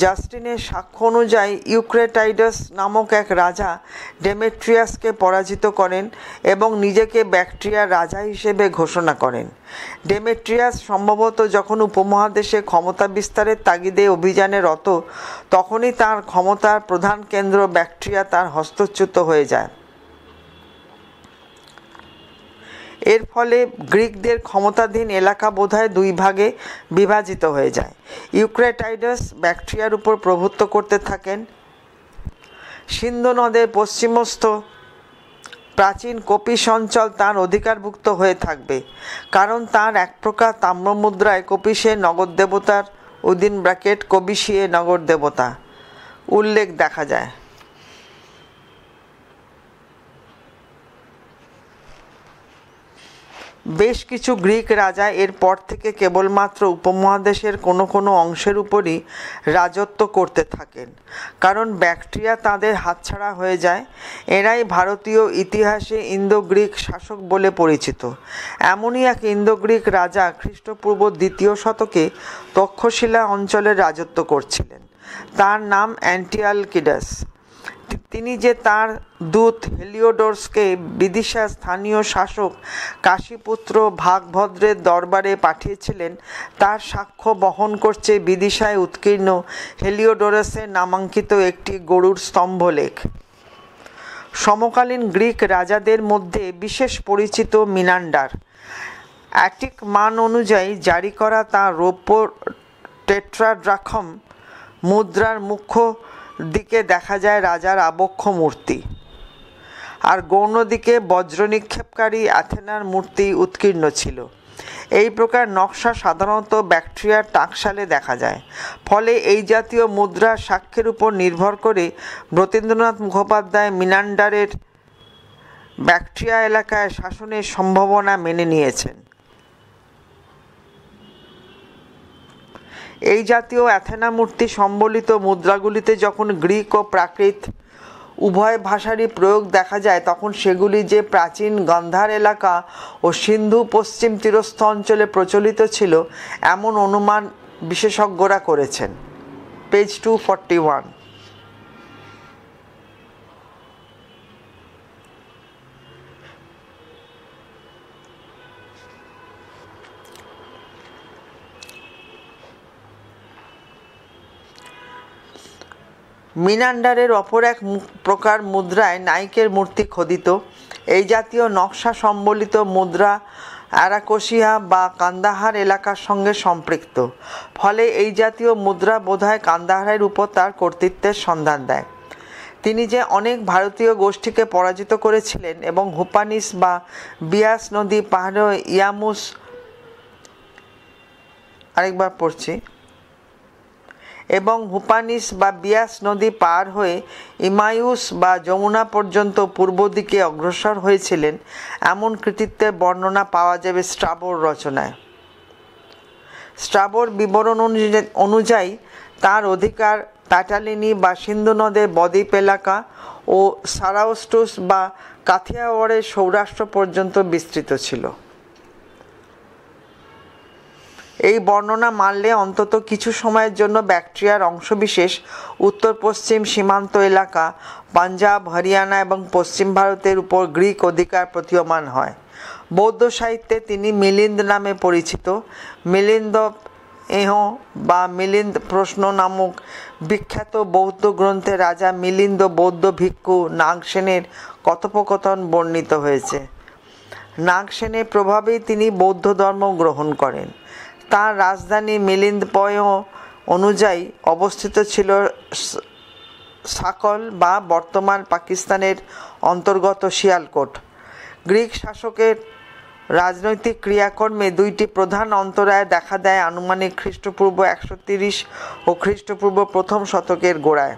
জাস্টিনের সাক্ষ্য অনুযায়ী ইউক্রেটাইডাস নামক এক রাজা ডেমেট্রিয়াসকে পরাজিত করেন এবং নিজেকে ব্যাকট্রিয়ার রাজা হিসেবে ঘোষণা করেন ডেমেট্রিয়াস সম্ভবত যখন উপমহাদেশে ক্ষমতা বিস্তারের তাগিদে অভিযানে রত তখনই তার ক্ষমতার প্রধান কেন্দ্র ব্যাকট্রিয়া তার হস্তচ্যুত হয়ে যায় এর ফলে গ্রিকদের ক্ষমতাধীন এলাকা বোধহয় দুই ভাগে বিভাজিত হয়ে যায় ইউক্রেটাইডাস ব্যাকটেরিয়ার উপর প্রভুত্ব করতে থাকেন সিন্ধু নদের পশ্চিমস্থ প্রাচীন কপি সঞ্চল তাঁর অধিকারভুক্ত হয়ে থাকবে কারণ তাঁর এক প্রকার তাম্রমুদ্রায় কপিসে নগর দেবতার উদিন ব্র্যাকেট কবিসিয়ে নগর দেবতা উল্লেখ দেখা যায় বেশ কিছু গ্রিক রাজা এরপর থেকে কেবলমাত্র উপমহাদেশের কোনো কোনো অংশের উপরই রাজত্ব করতে থাকেন কারণ ব্যাকটেরিয়া তাদের হাতছাড়া হয়ে যায় এরাই ভারতীয় ইতিহাসে ইন্দো গ্রিক শাসক বলে পরিচিত এমনই এক ইন্দো গ্রিক রাজা খ্রিস্টপূর্ব দ্বিতীয় শতকে তক্ষশিলা অঞ্চলে রাজত্ব করছিলেন তার নাম অ্যান্টিয়ালকিডাস তিনি যে তার দূত হেলিওডোরসকে বিদিশা স্থানীয় শাসক কাশীপুত্র ভাগভদ্রের দরবারে পাঠিয়েছিলেন তার সাক্ষ্য বহন করছে বিদিশায় উৎকীর্ণ হেলিওডোরাসের নামাঙ্কিত একটি গরুর স্তম্ভলেখ সমকালীন গ্রিক রাজাদের মধ্যে বিশেষ পরিচিত মিনান্ডার অ্যাটিক মান অনুযায়ী জারি করা তাঁর রৌপ্য টেট্রাড্রাখম মুদ্রার মুখ্য দিকে দেখা যায় রাজার আবক্ষ মূর্তি আর গৌণ দিকে বজ্র নিক্ষেপকারী অ্যাথেনার মূর্তি উৎকীর্ণ ছিল এই প্রকার নকশা সাধারণত ব্যাকটেরিয়ার টাকশালে দেখা যায় ফলে এই জাতীয় মুদ্রা সাক্ষ্যের উপর নির্ভর করে ব্রতীন্দ্রনাথ মুখোপাধ্যায় মিনান্ডারের ব্যাকটেরিয়া এলাকায় শাসনের সম্ভাবনা মেনে নিয়েছেন এই জাতীয় অ্যাথেনা মূর্তি সম্বলিত মুদ্রাগুলিতে যখন গ্রিক ও প্রাকৃত উভয় ভাষারই প্রয়োগ দেখা যায় তখন সেগুলি যে প্রাচীন গন্ধার এলাকা ও সিন্ধু পশ্চিম তীরস্থ অঞ্চলে প্রচলিত ছিল এমন অনুমান বিশেষজ্ঞরা করেছেন পেজ টু ফর্টি ওয়ান মিনান্ডারের অপর এক প্রকার মুদ্রায় নাইকের মূর্তি খোদিত এই জাতীয় নকশা সম্বলিত মুদ্রা আরাকোশিয়া বা কান্দাহার এলাকার সঙ্গে সম্পৃক্ত ফলে এই জাতীয় মুদ্রা বোধহয় কান্দাহারের উপর তার কর্তৃত্বের সন্ধান দেয় তিনি যে অনেক ভারতীয় গোষ্ঠীকে পরাজিত করেছিলেন এবং হুপানিস বা বিয়াস নদী পাহাড় ইয়ামুস আরেকবার পড়ছি এবং হুপানিস বা বিয়াস নদী পার হয়ে ইমায়ুস বা যমুনা পর্যন্ত পূর্ব দিকে অগ্রসর হয়েছিলেন এমন কৃতিত্বের বর্ণনা পাওয়া যাবে স্ট্রাবোর রচনায় স্ট্রাবোর বিবরণ অনুযায়ী তার অধিকার প্যাটালিনি বা সিন্ধু নদের বদ্বীপ এলাকা ও সারাউস্টুস বা কাথিয়াওয়াড়ের সৌরাষ্ট্র পর্যন্ত বিস্তৃত ছিল এই বর্ণনা মানলে অন্তত কিছু সময়ের জন্য ব্যাকটেরিয়ার অংশবিশেষ উত্তর পশ্চিম সীমান্ত এলাকা পাঞ্জাব হরিয়ানা এবং পশ্চিম ভারতের উপর গ্রিক অধিকার প্রতীয়মান হয় বৌদ্ধ সাহিত্যে তিনি মিলিন্দ নামে পরিচিত মিলিন্দ এহ বা মিলিন্দ প্রশ্ন নামক বিখ্যাত বৌদ্ধ গ্রন্থে রাজা মিলিন্দ বৌদ্ধ ভিক্ষু নাগসেনের কথোপকথন বর্ণিত হয়েছে নাগসেনের প্রভাবেই তিনি বৌদ্ধ ধর্ম গ্রহণ করেন তার রাজধানী মিলিন্দপয় অনুযায়ী অবস্থিত ছিল সাকল বা বর্তমান পাকিস্তানের অন্তর্গত শিয়ালকোট গ্রিক শাসকের রাজনৈতিক ক্রিয়াকর্মে দুইটি প্রধান অন্তরায় দেখা দেয় আনুমানিক খ্রিস্টপূর্ব একশো তিরিশ ও খ্রিস্টপূর্ব প্রথম শতকের গোড়ায়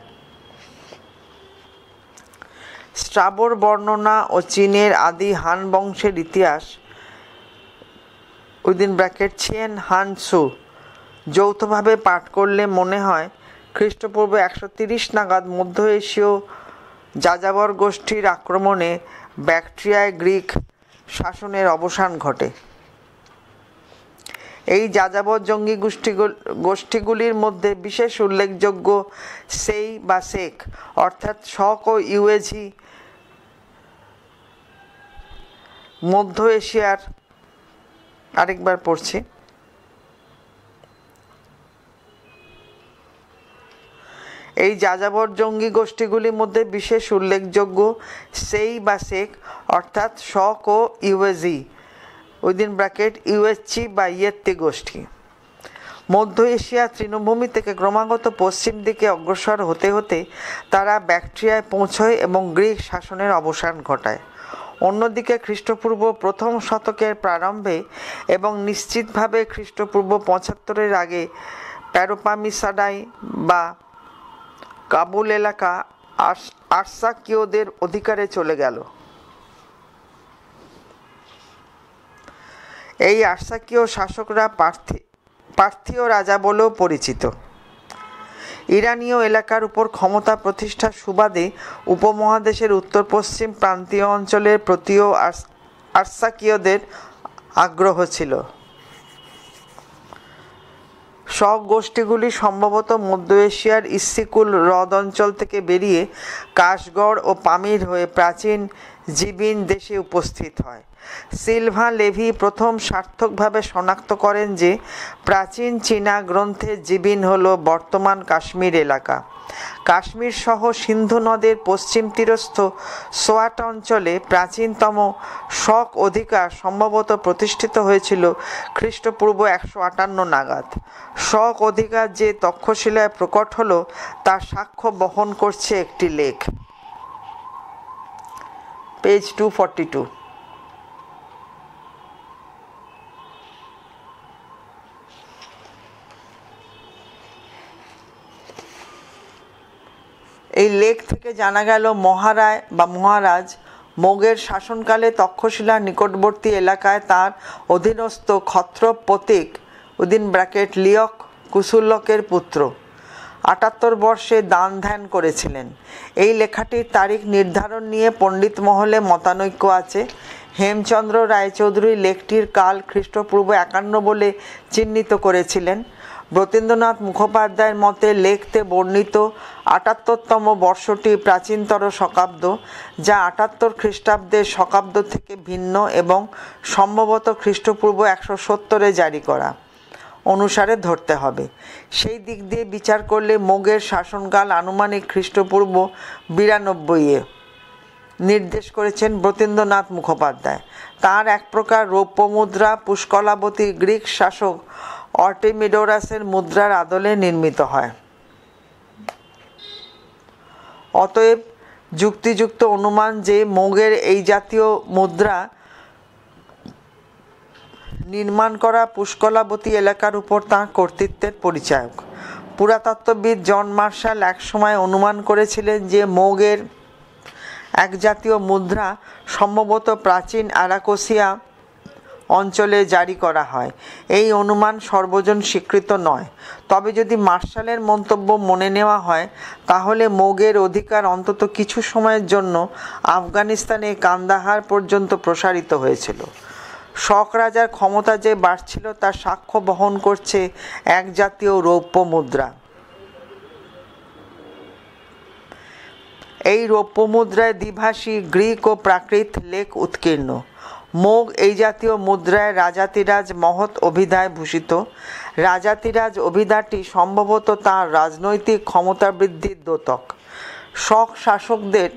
স্ট্রাবর বর্ণনা ও চীনের আদি হান বংশের ইতিহাস উইদিন ব্র্যাকেট ছিয়েন হানসু যৌথভাবে পাঠ করলে মনে হয় খ্রিস্টপূর্ব একশো তিরিশ নাগাদ মধ্য এশীয় যাযাবর গোষ্ঠীর আক্রমণে ব্যাকট্রিয়ায় গ্রিক শাসনের অবসান ঘটে এই যাযাবর জঙ্গি গোষ্ঠীগুলি গোষ্ঠীগুলির মধ্যে বিশেষ উল্লেখযোগ্য সেই বা শেখ অর্থাৎ শক ও ইউএজি মধ্য এশিয়ার আরেকবার পড়ছি এই যাযাবর জঙ্গি গোষ্ঠীগুলির মধ্যে বিশেষ উল্লেখযোগ্য সেই বা সেক অর্থাৎ শক ও ইউএজি উইদিন ব্র্যাকেট ইউএসচি বা ইয়েত্তি গোষ্ঠী মধ্য এশিয়া তৃণভূমি থেকে ক্রমাগত পশ্চিম দিকে অগ্রসর হতে হতে তারা ব্যাকট্রিয়ায় পৌঁছয় এবং গ্রিক শাসনের অবসান ঘটায় অন্যদিকে খ্রিস্টপূর্ব প্রথম শতকের প্রারম্ভে এবং নিশ্চিতভাবে খ্রিস্টপূর্ব পঁচাত্তরের আগে প্যারোপামিসাডাই বা কাবুল এলাকা আর্সাকীয়দের অধিকারে চলে গেল এই আর্সাকীয় শাসকরা পার্থী পার্থীয় রাজা বলেও পরিচিত ইরানীয় এলাকার উপর ক্ষমতা প্রতিষ্ঠার সুবাদে উপমহাদেশের উত্তর পশ্চিম প্রান্তীয় অঞ্চলের প্রতিও আর্সাকীয়দের আগ্রহ ছিল সব গোষ্ঠীগুলি সম্ভবত মধ্য এশিয়ার ইস্তিকুল হ্রদ অঞ্চল থেকে বেরিয়ে কাশগড় ও পামির হয়ে প্রাচীন জিবিন দেশে উপস্থিত হয় সিলভা লেভি প্রথম সার্থকভাবে শনাক্ত করেন যে প্রাচীন চীনা গ্রন্থের জীবিন হল বর্তমান কাশ্মীর এলাকা কাশ্মীর সহ সিন্ধু নদের পশ্চিম তীরস্থ সোয়াট অঞ্চলে প্রাচীনতম শক অধিকার সম্ভবত প্রতিষ্ঠিত হয়েছিল খ্রিস্টপূর্ব একশো আটান্ন নাগাদ শক অধিকার যে তক্ষশিলায় প্রকট হল তার সাক্ষ্য বহন করছে একটি লেখ পেজ টু ফর্টি টু এই লেখ থেকে জানা গেল মহারায় বা মহারাজ মোগের শাসনকালে তক্ষশিলার নিকটবর্তী এলাকায় তার অধীনস্থ ক্ষত্র প্রতীক উদিন ব্র্যাকেট লিয়ক কুসুল্লকের পুত্র আটাত্তর বর্ষে দান ধ্যান করেছিলেন এই লেখাটির তারিখ নির্ধারণ নিয়ে পণ্ডিত মহলে মতানৈক্য আছে হেমচন্দ্র রায়চৌধুরী লেখটির কাল খ্রিস্টপূর্ব একান্ন বলে চিহ্নিত করেছিলেন ব্রতেন্দ্রনাথ মুখোপাধ্যায়ের মতে লেখতে বর্ণিত আটাত্তরতম বর্ষটি প্রাচীনতর শকাব্দ যা আটাত্তর খ্রিস্টাব্দের শকাব্দ থেকে ভিন্ন এবং সম্ভবত খ্রিস্টপূর্ব একশো সত্তরে জারি করা অনুসারে ধরতে হবে সেই দিক দিয়ে বিচার করলে মোগের শাসনকাল আনুমানিক খ্রিস্টপূর্ব বিরানব্বইয়ে নির্দেশ করেছেন ব্রতেন্দ্রনাথ মুখোপাধ্যায় তার এক প্রকার রৌপ্য মুদ্রা পুষ্কলাবতী গ্রিক শাসক অর্টিমিডোরাসের মুদ্রার আদলে নির্মিত হয় অতএব যুক্তিযুক্ত অনুমান যে মোগের এই জাতীয় মুদ্রা নির্মাণ করা পুষ্কলাবতী এলাকার উপর তাঁর কর্তৃত্বের পরিচায়ক পুরাতত্ত্ববিদ জন মার্শাল একসময় অনুমান করেছিলেন যে মোগের এক জাতীয় মুদ্রা সম্ভবত প্রাচীন আরাকোসিয়া অঞ্চলে জারি করা হয় এই অনুমান সর্বজন স্বীকৃত নয় তবে যদি মার্শালের মন্তব্য মনে নেওয়া হয় তাহলে মোগের অধিকার অন্তত কিছু সময়ের জন্য আফগানিস্তানে কান্দাহার পর্যন্ত প্রসারিত হয়েছিল শক রাজার ক্ষমতা যে বাড়ছিল তার সাক্ষ্য বহন করছে এক জাতীয় রৌপ্য মুদ্রা এই রৌপ্য মুদ্রায় দ্বিভাষী গ্রিক ও প্রাকৃত লেখ উৎকীর্ণ মোগ এই জাতীয় মুদ্রায় রাজাতিরাজ মহৎ অভিধায় ভূষিত রাজাতিরাজ অভিধাটি সম্ভবত তাঁর রাজনৈতিক ক্ষমতা বৃদ্ধির দোতক শক শাসকদের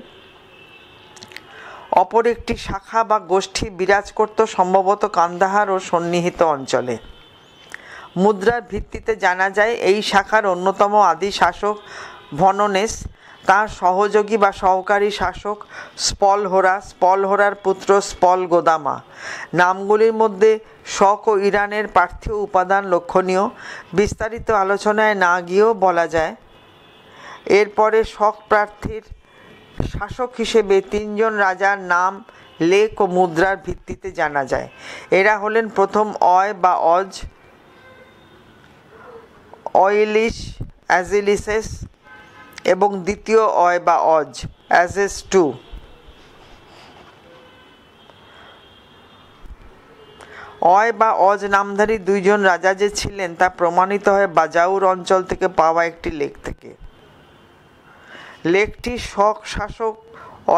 অপর একটি শাখা বা গোষ্ঠী বিরাজ করত সম্ভবত কান্দাহার ও সন্নিহিত অঞ্চলে মুদ্রার ভিত্তিতে জানা যায় এই শাখার অন্যতম আদি শাসক ভননেস তার সহযোগী বা সহকারী শাসক স্পলহোরা স্পলহোরার পুত্র স্পল গোদামা নামগুলির মধ্যে শক ও ইরানের পার্থিব উপাদান লক্ষণীয় বিস্তারিত আলোচনায় না গিয়েও বলা যায় এরপরে শক প্রার্থীর শাসক হিসেবে তিনজন রাজার নাম লেক ও মুদ্রার ভিত্তিতে জানা যায় এরা হলেন প্রথম অয় বা অজ অয়েলিস অ্যাজিলিসেস এবং দ্বিতীয় অয় বা অজ অ্যাজেস টু অয় বা অজ নামধারী দুইজন রাজা যে ছিলেন তা প্রমাণিত হয় বাজাউর অঞ্চল থেকে পাওয়া একটি লেখ থেকে লেখটি শক শাসক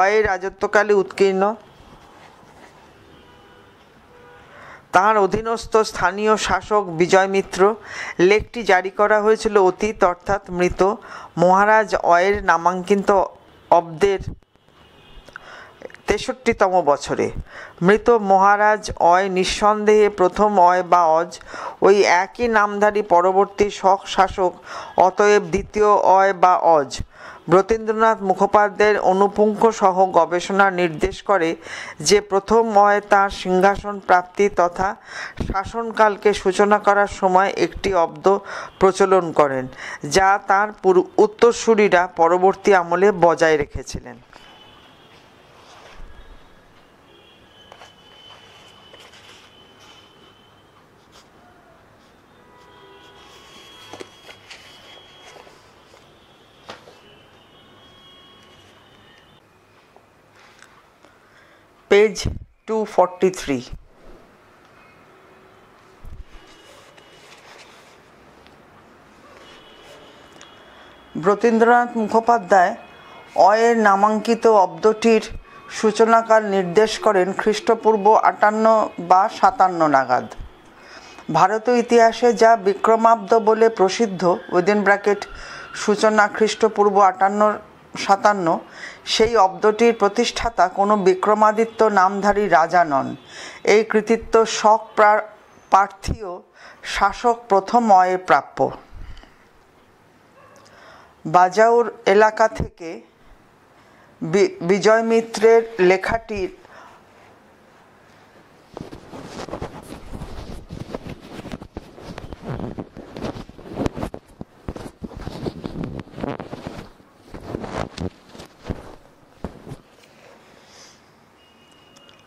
অয় রাজত্বকালে উৎকীর্ণ তার অধীনস্থ স্থানীয় শাসক বিজয় মিত্র লেখটি জারি করা হয়েছিল অতীত অর্থাৎ মৃত মহারাজ অয়ের নামাঙ্কিত অব্দের তেষট্টিতম বছরে মৃত মহারাজ অয় নিঃসন্দেহে প্রথম অয় বা অজ ওই একই নামধারী পরবর্তী শখ শাসক অতএব দ্বিতীয় অয় বা অজ ব্রতেন্দ্রনাথ মুখোপাধ্যায়ের অনুপুঙ্খ সহ গবেষণা নির্দেশ করে যে ময় তাঁর সিংহাসন প্রাপ্তি তথা শাসনকালকে সূচনা করার সময় একটি অব্দ প্রচলন করেন যা তাঁর উত্তরসূরিরা পরবর্তী আমলে বজায় রেখেছিলেন page two forty three Bratindranath Mukhopadhyay অয়ের নামাঙ্কিত অব্দটির সূচনাকাল নির্দেশ করেন খ্রিস্টপূর্ব আটান্ন বা সাতান্ন নাগাদ ভারতীয় ইতিহাসে যা বিক্রমাব্দ বলে প্রসিদ্ধ উইদিন ব্র্যাকেট সূচনা খ্রিস্টপূর্ব আটান্ন সাতান্ন সেই অব্দটির প্রতিষ্ঠাতা কোনো বিক্রমাদিত্য নামধারী রাজা নন এই কৃতিত্ব শক প্রার্থীয় শাসক প্রথময়ে প্রাপ্য বাজাউর এলাকা থেকে বিজয় মিত্রের লেখাটির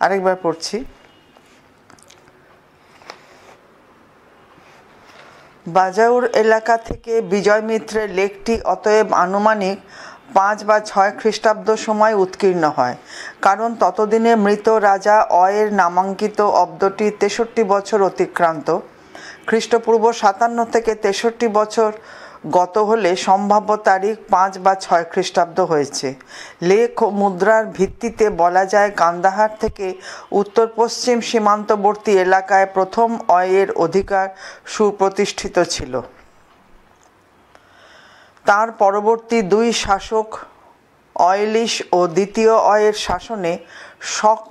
আরেকবার পড়ছি বাজাউর এলাকা থেকে বিজয় মিত্রের লেখটি অতএব আনুমানিক পাঁচ বা ছয় খ্রিস্টাব্দ সময় উৎকীর্ণ হয় কারণ ততদিনে মৃত রাজা অয়ের নামাঙ্কিত অব্দটি তেষট্টি বছর অতিক্রান্ত খ্রিস্টপূর্ব সাতান্ন থেকে তেষট্টি বছর গত হলে সম্ভাব্য তারিখ পাঁচ বা ছয় খ্রিস্টাব্দ হয়েছে লেখ ও মুদ্রার ভিত্তিতে বলা যায় কান্দাহার থেকে উত্তর পশ্চিম সীমান্তবর্তী এলাকায় প্রথম অয়ের অধিকার সুপ্রতিষ্ঠিত ছিল তার পরবর্তী দুই শাসক অয়েলিশ ও দ্বিতীয় অয়ের শাসনে শক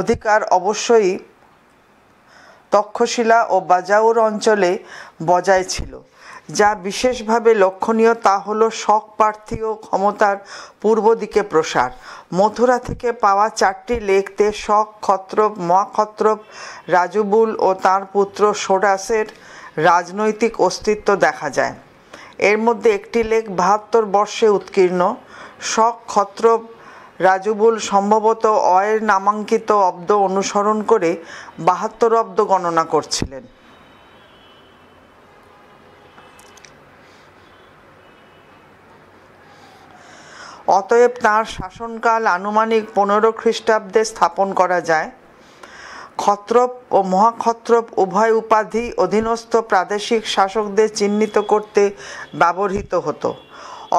অধিকার অবশ্যই তক্ষশিলা ও বাজাউর অঞ্চলে বজায় ছিল যা বিশেষভাবে লক্ষণীয় তা হল শক প্রার্থী ও ক্ষমতার পূর্ব দিকে প্রসার মথুরা থেকে পাওয়া চারটি লেখতে শক খত্রব মহাক্ষত্রপ রাজুবুল ও তার পুত্র সোডাসের রাজনৈতিক অস্তিত্ব দেখা যায় এর মধ্যে একটি লেখ বাহাত্তর বর্ষে উৎকীর্ণ শক খত্রব রাজুবুল সম্ভবত অয়ের নামাঙ্কিত অব্দ অনুসরণ করে বাহাত্তর অব্দ গণনা করছিলেন অতএব তাঁর শাসনকাল আনুমানিক পনেরো খ্রিস্টাব্দে স্থাপন করা যায় খত্রপ ও মহাক্ষত্রপ উভয় উপাধি অধীনস্থ প্রাদেশিক শাসকদের চিহ্নিত করতে ব্যবহৃত হতো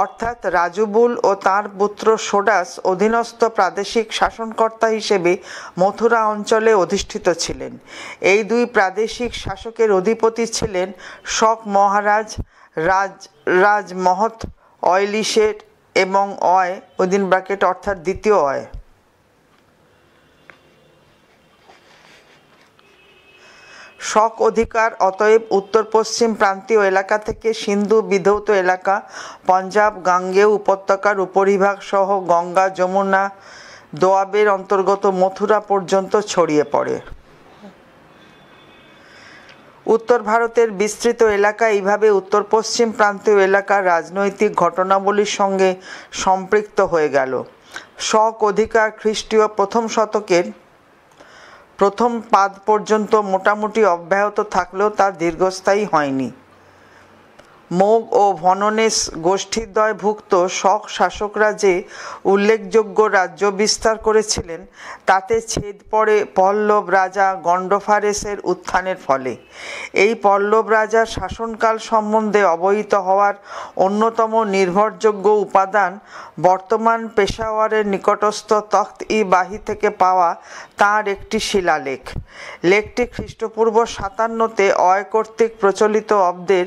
অর্থাৎ রাজুবুল ও তার পুত্র সোডাস অধীনস্থ প্রাদেশিক শাসনকর্তা হিসেবে মথুরা অঞ্চলে অধিষ্ঠিত ছিলেন এই দুই প্রাদেশিক শাসকের অধিপতি ছিলেন শক মহারাজ রাজ রাজ মহৎ অয়লিশের এবং অয় উইদিন ব্র্যাকেট অর্থাৎ দ্বিতীয় অয় শক অধিকার অতএব উত্তর পশ্চিম প্রান্তীয় এলাকা থেকে সিন্ধু বিধৌত এলাকা পাঞ্জাব গাঙ্গেয় উপত্যকার উপরিভাগ সহ গঙ্গা যমুনা দোয়াবের অন্তর্গত মথুরা পর্যন্ত ছড়িয়ে পড়ে উত্তর ভারতের বিস্তৃত এলাকা এইভাবে উত্তর পশ্চিম প্রান্তীয় এলাকার রাজনৈতিক ঘটনাবলীর সঙ্গে সম্পৃক্ত হয়ে গেল শক অধিকার খ্রিস্টীয় প্রথম শতকের প্রথম পাদ পর্যন্ত মোটামুটি অব্যাহত থাকলেও তা দীর্ঘস্থায়ী হয়নি মোগ ও ভননেস গোষ্ঠীদ্বয়ভুক্ত শক শাসকরা যে উল্লেখযোগ্য রাজ্য বিস্তার করেছিলেন তাতে ছেদ পড়ে পল্লব রাজা গণ্ডফারেসের উত্থানের ফলে এই পল্লব রাজার শাসনকাল সম্বন্ধে অবহিত হওয়ার অন্যতম নির্ভরযোগ্য উপাদান বর্তমান পেশাওয়ারের নিকটস্থ তখত ই বাহি থেকে পাওয়া তার একটি শিলালেখ লেখটি খ্রিস্টপূর্ব সাতান্নতে অয় কর্তৃক প্রচলিত অব্দের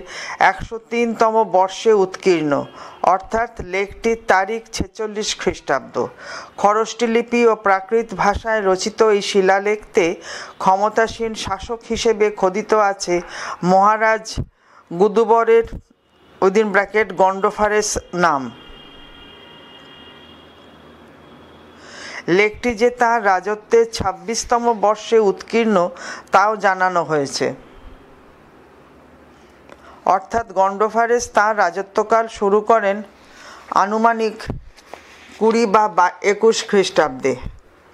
একশো তিনতম বর্ষে উৎকীর্ণ অর্থাৎ লেখটির তারিখ ছেচল্লিশ খ্রিস্টাব্দ খরষ্টিলিপি ও প্রাকৃত ভাষায় রচিত এই শিলালেখতে ক্ষমতাসীন শাসক হিসেবে খোদিত আছে মহারাজ গুদুবরের উইদিন ব্র্যাকেট গন্ডোফারেস নাম লেখটি যে তার রাজত্বের ছাব্বিশতম বর্ষে উৎকীর্ণ তাও জানানো হয়েছে অর্থাৎ গন্ডোফারেস তাঁর রাজত্বকাল শুরু করেন আনুমানিক কুড়ি বা একুশ খ্রিস্টাব্দে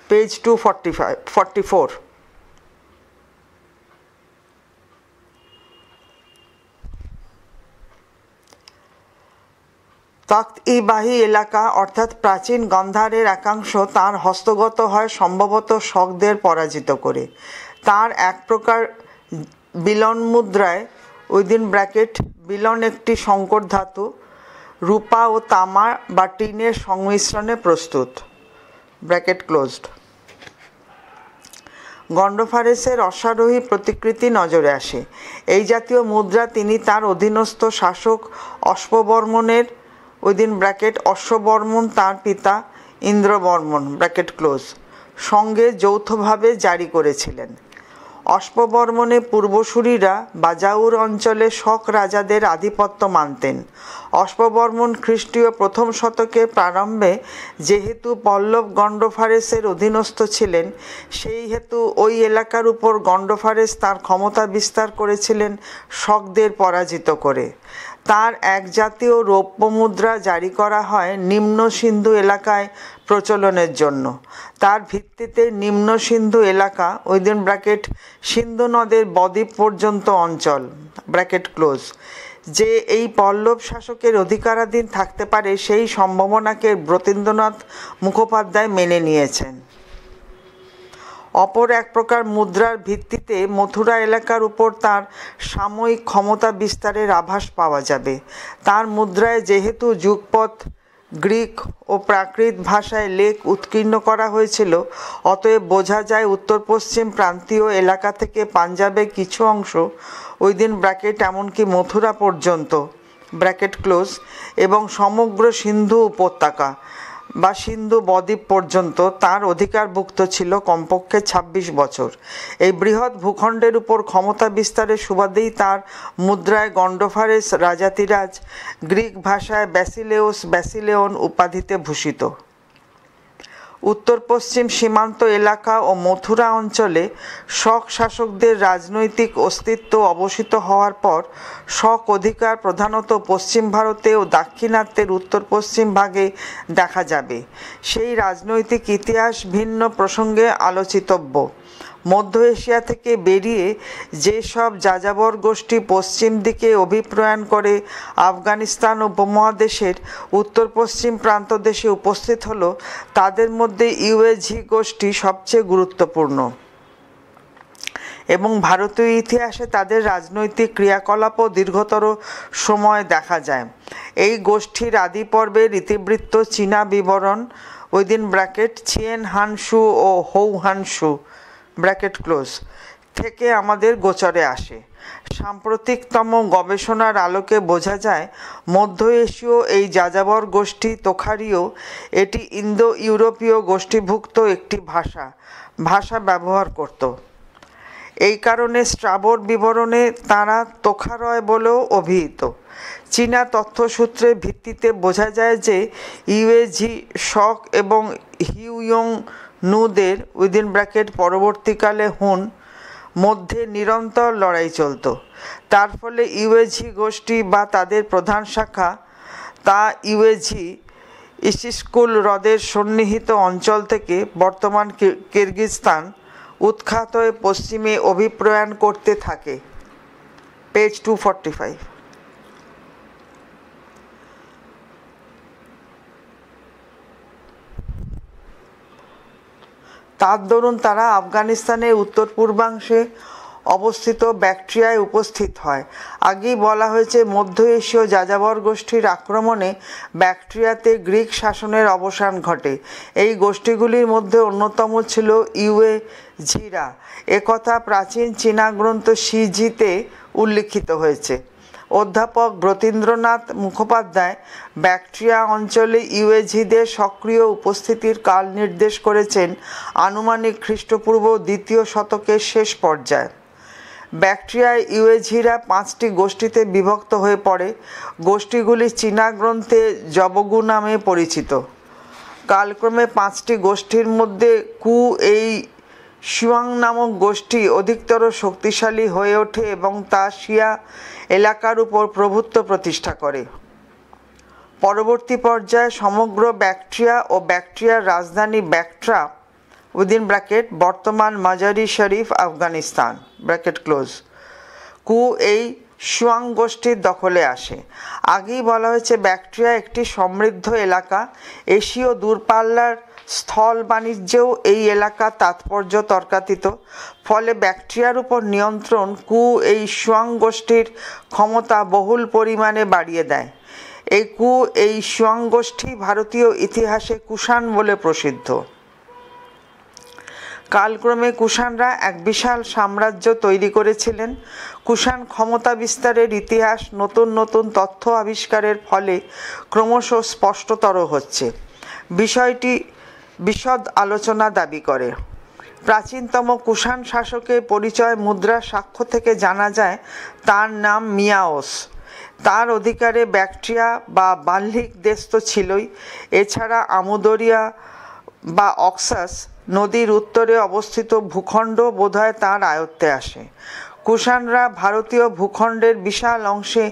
page two forty five forty four Takht i Bahi এলাকা অর্থাৎ প্রাচীন গন্ধারের একাংশ তার হস্তগত হয় সম্ভবত শকদের পরাজিত করে তার এক প্রকার বিলন মুদ্রায় উইদিন ব্র্যাকেট বিলন একটি সংকর ধাতু রূপা ও তামা বা টিনের সংমিশ্রণে প্রস্তুত ব্র্যাকেট ক্লোজড গন্ডফারেসের অশ্বারোহী প্রতিকৃতি নজরে আসে এই জাতীয় মুদ্রা তিনি তার অধীনস্থ শাসক অশ্ববর্মনের উইদিন ব্র্যাকেট অশ্ববর্মন তার পিতা ইন্দ্রবর্মন ব্র্যাকেট ক্লোজ সঙ্গে যৌথভাবে জারি করেছিলেন অশ্ববর্মনে পূর্বসূরীরা বাজাউর অঞ্চলে শক রাজাদের আধিপত্য মানতেন অশ্ববর্মন খ্রিস্টীয় প্রথম শতকের প্রারম্ভে যেহেতু পল্লব গণ্ডফারেসের অধীনস্থ ছিলেন সেই হেতু ওই এলাকার উপর গণ্ডফারেস তার ক্ষমতা বিস্তার করেছিলেন শকদের পরাজিত করে তার এক জাতীয় রৌপ্য মুদ্রা জারি করা হয় নিম্ন সিন্ধু এলাকায় প্রচলনের জন্য তার ভিত্তিতে নিম্ন সিন্ধু এলাকা উইদিন ব্র্যাকেট সিন্ধু নদের বদ্বীপ পর্যন্ত অঞ্চল ব্র্যাকেট ক্লোজ যে এই পল্লব শাসকের অধিকারাধীন থাকতে পারে সেই সম্ভাবনাকে ব্রতীন্দ্রনাথ মুখোপাধ্যায় মেনে নিয়েছেন অপর এক প্রকার মুদ্রার ভিত্তিতে মথুরা এলাকার উপর তার সাময়িক ক্ষমতা বিস্তারের আভাস পাওয়া যাবে তার মুদ্রায় যেহেতু যুগপথ গ্রিক ও প্রাকৃত ভাষায় লেক উৎকীর্ণ করা হয়েছিল অতএব বোঝা যায় উত্তর পশ্চিম প্রান্তীয় এলাকা থেকে পাঞ্জাবের কিছু অংশ ওই দিন ব্র্যাকেট এমনকি মথুরা পর্যন্ত ব্র্যাকেট ক্লোজ এবং সমগ্র সিন্ধু উপত্যকা বা সিন্ধু বদ্বীপ পর্যন্ত তার অধিকারভুক্ত ছিল কমপক্ষে ২৬ বছর এই বৃহৎ ভূখণ্ডের উপর ক্ষমতা বিস্তারের সুবাদেই তার মুদ্রায় গন্ডফারেস রাজাতিরাজ গ্রিক ভাষায় ব্যাসিলেওস ব্যাসিলেওন উপাধিতে ভূষিত উত্তর পশ্চিম সীমান্ত এলাকা ও মথুরা অঞ্চলে শক শাসকদের রাজনৈতিক অস্তিত্ব অবসিত হওয়ার পর শক অধিকার প্রধানত পশ্চিম ভারতে ও দাক্ষিণাত্যের উত্তর পশ্চিম ভাগে দেখা যাবে সেই রাজনৈতিক ইতিহাস ভিন্ন প্রসঙ্গে আলোচিতব্য মধ্য এশিয়া থেকে বেরিয়ে যেসব যাযাবর গোষ্ঠী পশ্চিম দিকে অভিপ্রয়ণ করে আফগানিস্তান উপমহাদেশের উত্তর পশ্চিম প্রান্ত দেশে উপস্থিত হল তাদের মধ্যে ইউএজি গোষ্ঠী সবচেয়ে গুরুত্বপূর্ণ এবং ভারতীয় ইতিহাসে তাদের রাজনৈতিক ক্রিয়াকলাপও দীর্ঘতর সময় দেখা যায় এই গোষ্ঠীর আদি পর্বের ইতিবৃত্ত চীনা বিবরণ উইদিন ব্র্যাকেট চিয়েন হানসু ও হৌ হানসু ব্র্যাকেট ক্লোজ থেকে আমাদের গোচরে আসে সাম্প্রতিকতম গবেষণার আলোকে বোঝা যায় মধ্য এশীয় এই যাযাবর গোষ্ঠী তোখারিও এটি ইন্দো ইউরোপীয় গোষ্ঠীভুক্ত একটি ভাষা ভাষা ব্যবহার করত এই কারণে স্ট্রাবর বিবরণে তারা তোখারয় বলেও অভিহিত চীনা তথ্যসূত্রের ভিত্তিতে বোঝা যায় যে ইউএজি শক এবং হিউয়ং নুদের উইদিন ব্র্যাকেট পরবর্তীকালে হুন মধ্যে নিরন্তর লড়াই চলত তার ফলে ইউএজি গোষ্ঠী বা তাদের প্রধান শাখা তা ইউএজি ইসিস্কুল হ্রদের সন্নিহিত অঞ্চল থেকে বর্তমান কিরগিজস্তান উৎখাত হয়ে পশ্চিমে অভিপ্রয়ণ করতে থাকে পেজ টু ফর্টি ফাইভ তার দরুন তারা আফগানিস্তানের উত্তর পূর্বাংশে অবস্থিত ব্যাকট্রিয়ায় উপস্থিত হয় আগেই বলা হয়েছে মধ্য এশীয় যাযাবর গোষ্ঠীর আক্রমণে ব্যাকট্রিয়াতে গ্রিক শাসনের অবসান ঘটে এই গোষ্ঠীগুলির মধ্যে অন্যতম ছিল ইউএ ঝিরা একথা প্রাচীন চীনা গ্রন্থ সিজিতে উল্লিখিত হয়েছে অধ্যাপক ব্রতীন্দ্রনাথ মুখোপাধ্যায় ব্যাকট্রিয়া অঞ্চলে ইউএজিদের সক্রিয় উপস্থিতির কাল নির্দেশ করেছেন আনুমানিক খ্রিস্টপূর্ব দ্বিতীয় শতকের শেষ পর্যায়ে ব্যাকটেরিয়ায় ইউএজিরা পাঁচটি গোষ্ঠীতে বিভক্ত হয়ে পড়ে গোষ্ঠীগুলি চীনা গ্রন্থে জবগু নামে পরিচিত কালক্রমে পাঁচটি গোষ্ঠীর মধ্যে কু এই শুয়াং নামক গোষ্ঠী অধিকতর শক্তিশালী হয়ে ওঠে এবং তা শিয়া এলাকার উপর প্রভুত্ব প্রতিষ্ঠা করে পরবর্তী পর্যায়ে সমগ্র ব্যাকট্রিয়া ও ব্যাকট্রিয়ার রাজধানী ব্যাকট্রা উইদিন ব্র্যাকেট বর্তমান Mazar-i-Sharif Afghanistan bracket close কু এই সুয়াং গোষ্ঠীর দখলে আসে আগেই বলা হয়েছে ব্যাকট্রিয়া একটি সমৃদ্ধ এলাকা এশীয় দূরপাল্লার স্থল বাণিজ্যেও এই এলাকা তাৎপর্য তর্কাতীত ফলে ব্যাকটেরিয়ার উপর নিয়ন্ত্রণ কু এই সুয়াং গোষ্ঠীর ক্ষমতা বহুল পরিমাণে বাড়িয়ে দেয় এই কু এই সুয়াং গোষ্ঠী ভারতীয় ইতিহাসে কুষাণ বলে প্রসিদ্ধ কালক্রমে কুষাণরা এক বিশাল সাম্রাজ্য তৈরি করেছিলেন কুষাণ ক্ষমতা বিস্তারের ইতিহাস নতুন নতুন তথ্য আবিষ্কারের ফলে ক্রমশ স্পষ্টতর হচ্ছে বিষয়টি বিশদ আলোচনা দাবি করে প্রাচীনতম কুষাণ শাসকের পরিচয় মুদ্রা সাক্ষ্য থেকে জানা যায় তার নাম মিয়াওস তার অধিকারে ব্যাকট্রিয়া বা বাল্লিক দেশ তো ছিলই এছাড়া আমোদরিয়া বা অক্সাস নদীর উত্তরে অবস্থিত ভূখণ্ড বোধহয় তার আয়ত্তে আসে কুষাণরা ভারতীয় ভূখণ্ডের বিশাল অংশে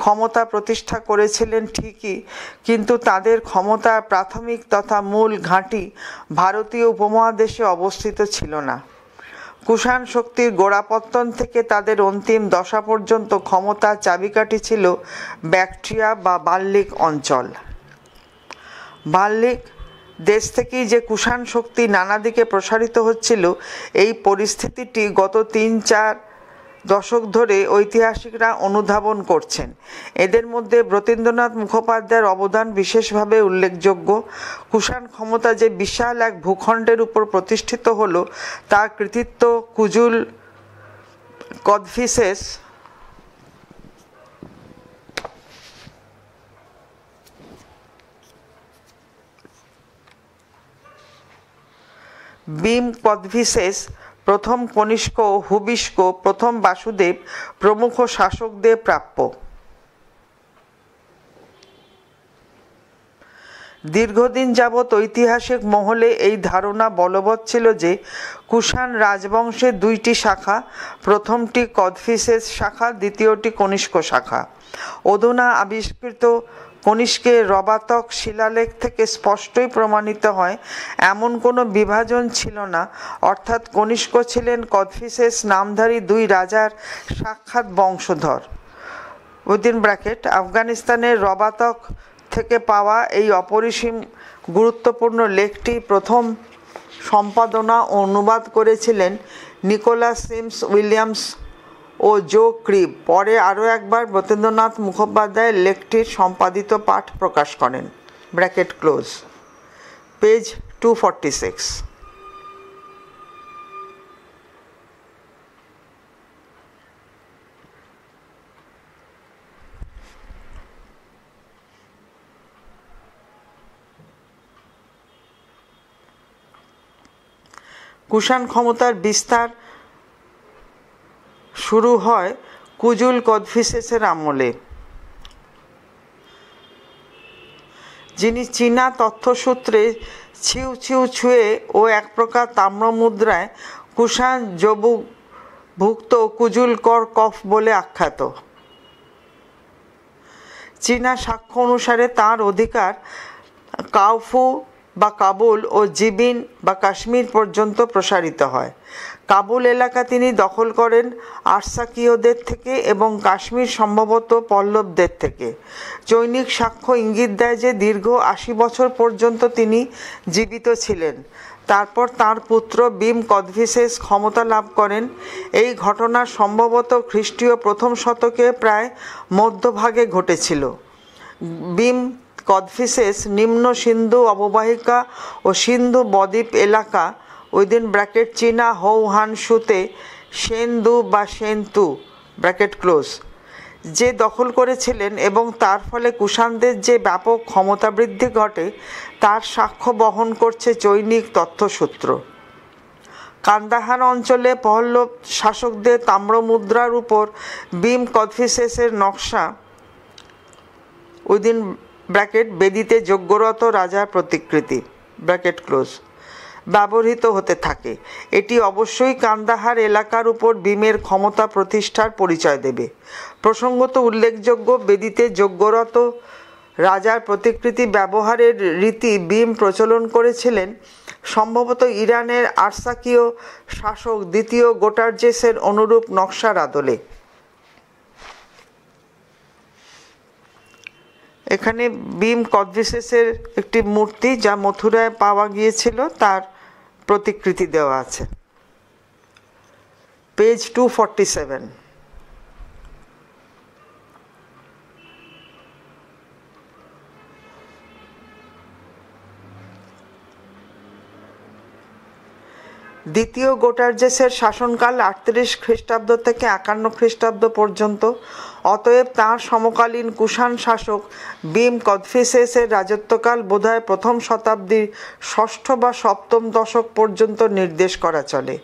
ক্ষমতা প্রতিষ্ঠা করেছিলেন ঠিকই কিন্তু তাদের ক্ষমতার প্রাথমিক তথা মূল ঘাঁটি ভারতীয় উপমহাদেশে অবস্থিত ছিল না কুষাণ শক্তির গোড়াপত্তন থেকে তাদের অন্তিম দশা পর্যন্ত ক্ষমতা চাবিকাঠি ছিল ব্যাকট্রিয়া বা বাল্লিক অঞ্চল বাল্লিক দেশ থেকেই যে কুষাণ শক্তি নানা দিকে প্রসারিত হচ্ছিল এই পরিস্থিতিটি গত তিন চার দশক ধরে ঐতিহাসিকরা অনুধাবন করছেন এদের মধ্যে ব্রতেন্দ্রনাথ মুখোপাধ্যায়ের অবদান বিশেষভাবে উল্লেখযোগ্য কুষাণ ক্ষমতা যে বিশাল এক ভূখণ্ডের উপর প্রতিষ্ঠিত হল তার কৃতিত্ব কুজুল কদফিসেস বিম কদভিসেস প্রথম কনিষ্ক হুবিষ্ক প্রথম বাসুদেব প্রমুখ শাসকদের প্রাপ্য দীর্ঘদিন যাবৎ ঐতিহাসিক মহলে এই ধারণা বলবৎ ছিল যে কুষাণ রাজবংশের দুইটি শাখা প্রথমটি কদফিসেস শাখা দ্বিতীয়টি কনিষ্ক শাখা অধুনা আবিষ্কৃত কনিষ্কের রবাতক শিলালেখ থেকে স্পষ্টই প্রমাণিত হয় এমন কোনো বিভাজন ছিল না অর্থাৎ কনিষ্ক ছিলেন কদফিসেস নামধারী দুই রাজার সাক্ষাৎ বংশধর উইদিন ব্র্যাকেট আফগানিস্তানের রবাতক থেকে পাওয়া এই অপরিসীম গুরুত্বপূর্ণ লেখটি প্রথম সম্পাদনা ও অনুবাদ করেছিলেন নিকোলাস সিমস উইলিয়ামস ও জো ক্রিপ পরে আরও একবার ব্রতেন্দ্রনাথ মুখোপাধ্যায়ের লেখটির সম্পাদিত পাঠ প্রকাশ করেন bracket close page two forty six Kushan ক্ষমতার বিস্তার শুরু হয় কুজুল কদফিসেসের আমলে যিনি চীনা তথ্যসূত্রে ছিউ ছিউ ছুঁয়ে ও এক প্রকার তাম্র মুদ্রায় কুষাণ জবু ভুক্ত কুজুলকর কফ বলে আখ্যাত চীনা সাক্ষ্য অনুসারে তার অধিকার কাউফু বা কাবুল ও জিবিন বা কাশ্মীর পর্যন্ত প্রসারিত হয় কাবুল এলাকা তিনি দখল করেন আরসাকিয়দের থেকে এবং কাশ্মীর সম্ভবত পল্লবদের থেকে চৈনিক সাক্ষ্য ইঙ্গিত দেয় যে দীর্ঘ আশি বছর পর্যন্ত তিনি জীবিত ছিলেন তারপর তার পুত্র বিম কদভিসেস ক্ষমতা লাভ করেন এই ঘটনা সম্ভবত খ্রিস্টীয় প্রথম শতকে প্রায় মধ্যভাগে ঘটেছিল বিম কদফিসেস নিম্ন সিন্ধু অববাহিকা ও সিন্ধু বদ্বীপ এলাকা উইদিন ব্র্যাকেট চীনা সুতে সেনদু বা সেন্তু ব্র্যাকেট ক্লোজ যে দখল করেছিলেন এবং তার ফলে কুষাণদের যে ব্যাপক ক্ষমতা বৃদ্ধি ঘটে তার সাক্ষ্য বহন করছে চৈনিক তথ্যসূত্র কান্দাহার অঞ্চলে পহল্লব শাসকদের তাম্রমুদ্রার উপর বিম কদফিসেসের নকশা উইদিন ব্র্যাকেট বেদিতে যজ্ঞরত রাজার প্রতিকৃতি ব্র্যাকেট ক্লোজ ব্যবহৃত হতে থাকে এটি অবশ্যই কান্দাহার এলাকার উপর বিমের ক্ষমতা প্রতিষ্ঠার পরিচয় দেবে প্রসঙ্গত উল্লেখযোগ্য বেদিতে যোগ্যরত রাজার প্রতিকৃতি ব্যবহারের রীতি বিম প্রচলন করেছিলেন সম্ভবত ইরানের আরসাকীয় শাসক দ্বিতীয় গোটারজেসের অনুরূপ নকশার আদলে এখানে বিম কদ্রিসেসের একটি মূর্তি যা মথুরায় পাওয়া গিয়েছিল তার প্রতিকৃতি দেওয়া আছে পেজ টু ফর্টি সেভেন দ্বিতীয় গোটার্জেসের শাসনকাল আটত্রিশ খ্রিস্টাব্দ থেকে একান্ন খ্রিস্টাব্দ পর্যন্ত অতএব তাঁর সমকালীন কুষাণ শাসক বিম কদফিসেসের রাজত্বকাল বোধহয় প্রথম শতাব্দীর ষষ্ঠ বা সপ্তম দশক পর্যন্ত নির্দেশ করা চলে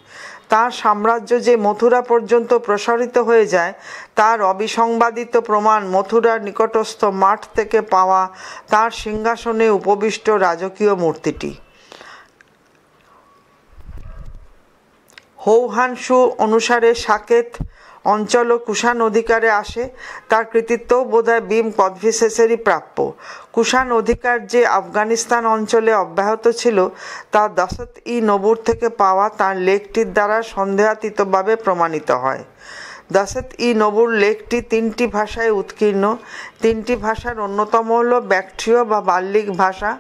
তার সাম্রাজ্য যে মথুরা পর্যন্ত প্রসারিত হয়ে যায় তার অবিসংবাদিত প্রমাণ মথুরার নিকটস্থ মাঠ থেকে পাওয়া তার সিংহাসনে উপবিষ্ট রাজকীয় মূর্তিটি হৌহানসু অনুসারে সাকেত অঞ্চল ও কুষাণ অধিকারে আসে তার কৃতিত্বও বোধহয় বিম কদভিসেসেরই প্রাপ্য কুষাণ অধিকার যে আফগানিস্তান অঞ্চলে অব্যাহত ছিল তা দশত ই নবুর থেকে পাওয়া তার লেকটির দ্বারা সন্দেহাতীতভাবে প্রমাণিত হয় দাসেত ই নবুর লেকটি তিনটি ভাষায় উৎকীর্ণ তিনটি ভাষার অন্যতম হল ব্যাকট্রিয় বা বাল্যিক ভাষা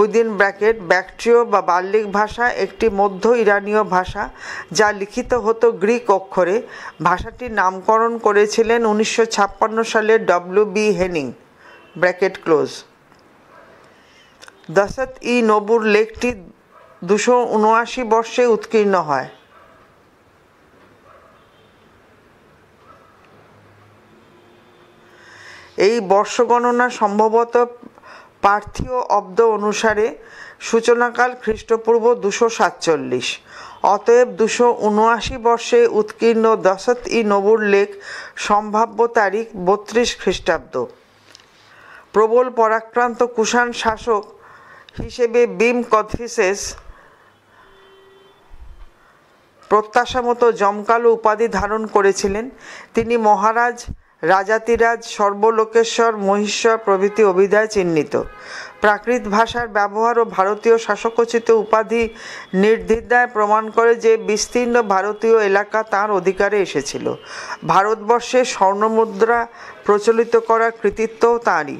উইদিন ব্র্যাকেট ব্যাকট্রিয় বা বাল্লিক ভাষা একটি মধ্য ইরানীয় ভাষা যা লিখিত হতো গ্রিক অক্ষরে ভাষাটির নামকরণ করেছিলেন উনিশশো সালে W B Henning bracket close দশত ই নবুর লেকটি দুশো উনআশি বর্ষে উৎকীর্ণ হয় এই বর্ষগণনা সম্ভবত পার্থীয় অব্দ অনুসারে সূচনাকাল খ্রিস্টপূর্ব দুশো সাতচল্লিশ অতএব দুশো উনআশি বর্ষে উৎকীর্ণ দশত ই নবুর লেখ সম্ভাব্য তারিখ বত্রিশ খ্রিস্টাব্দ প্রবল পরাক্রান্ত কুষাণ শাসক হিসেবে বিম কথিসেস প্রত্যাশা মতো জমকালো উপাধি ধারণ করেছিলেন তিনি মহারাজ রাজাতিরাজ সর্বলোকেশ্বর মহিশ্বর প্রভৃতি অভিধায় চিহ্নিত প্রাকৃত ভাষার ব্যবহার ও ভারতীয় শাসকোচিত উপাধি নির্দ্বিধায় প্রমাণ করে যে বিস্তীর্ণ ভারতীয় এলাকা তার অধিকারে এসেছিল ভারতবর্ষে স্বর্ণমুদ্রা প্রচলিত করার কৃতিত্বও তাঁরই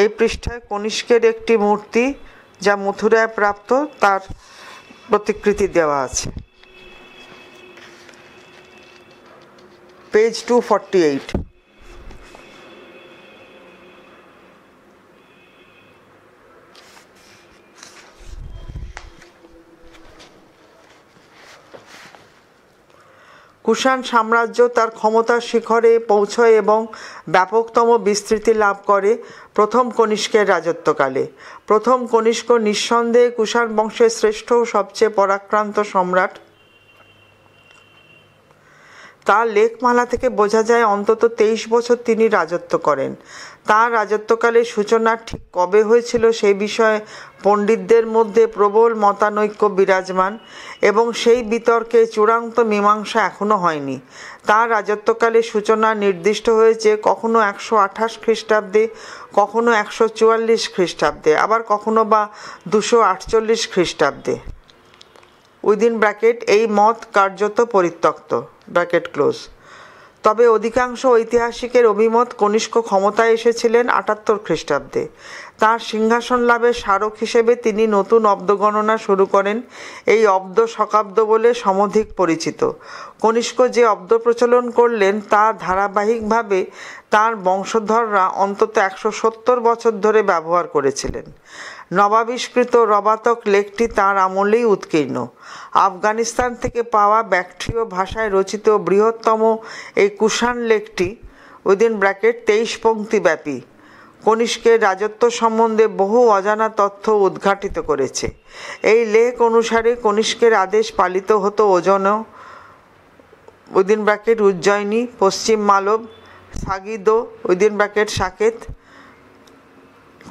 এই পৃষ্ঠায় কনিষ্কের একটি মূর্তি যা মথুরায় প্রাপ্ত তার প্রতিকৃতি দেওয়া আছে page two forty eight Kushan সাম্রাজ্য তার ক্ষমতার শিখরে পৌঁছয় এবং ব্যাপকতম বিস্তৃতি লাভ করে প্রথম কনিষ্কের রাজত্বকালে প্রথম কনিষ্ক নিঃসন্দেহে কুষাণ বংশের শ্রেষ্ঠ সবচেয়ে পরাক্রান্ত সম্রাট তার লেখমালা থেকে বোঝা যায় অন্তত তেইশ বছর তিনি রাজত্ব করেন তার রাজত্বকালে সূচনা ঠিক কবে হয়েছিল সেই বিষয়ে পণ্ডিতদের মধ্যে প্রবল মতানৈক্য বিরাজমান এবং সেই বিতর্কে চূড়ান্ত মীমাংসা এখনও হয়নি তার রাজত্বকালে সূচনা নির্দিষ্ট হয়েছে কখনো একশো আঠাশ খ্রিস্টাব্দে কখনো একশো চুয়াল্লিশ খ্রিস্টাব্দে আবার কখনো বা দুশো আটচল্লিশ খ্রিস্টাব্দে উইদিন ব্র্যাকেট এই মত কার্যত পরিত্যক্ত ব্র্যাকেট ক্লোজ তবে অধিকাংশ ঐতিহাসিকের অভিমত কনিষ্ক ক্ষমতায় এসেছিলেন আটাত্তর খ্রিস্টাব্দে তাঁর সিংহাসন লাভের স্মারক হিসেবে তিনি নতুন অব্দ গণনা শুরু করেন এই অব্দ শকাব্দ বলে সমধিক পরিচিত কনিষ্ক যে অব্দ প্রচলন করলেন তা ধারাবাহিকভাবে তার বংশধররা অন্তত একশো সত্তর বছর ধরে ব্যবহার করেছিলেন নবাবিষ্কৃত রবাতক লেখটি তাঁর আমলেই উৎকীর্ণ আফগানিস্তান থেকে পাওয়া ব্যাকট্রিয় ভাষায় রচিত বৃহত্তম এই কুষাণ লেখটি উইদিন ব্র্যাকেট তেইশ পংক্তি ব্যাপী কনিষ্কের রাজত্ব সম্বন্ধে বহু অজানা তথ্য উদ্ঘাটিত করেছে এই লেখ অনুসারে কনিষ্কের আদেশ পালিত হতো ওজন উইদিন ব্র্যাকেট উজ্জয়িনী পশ্চিম মালব সাগিদো উইদিন ব্র্যাকেট সাকেত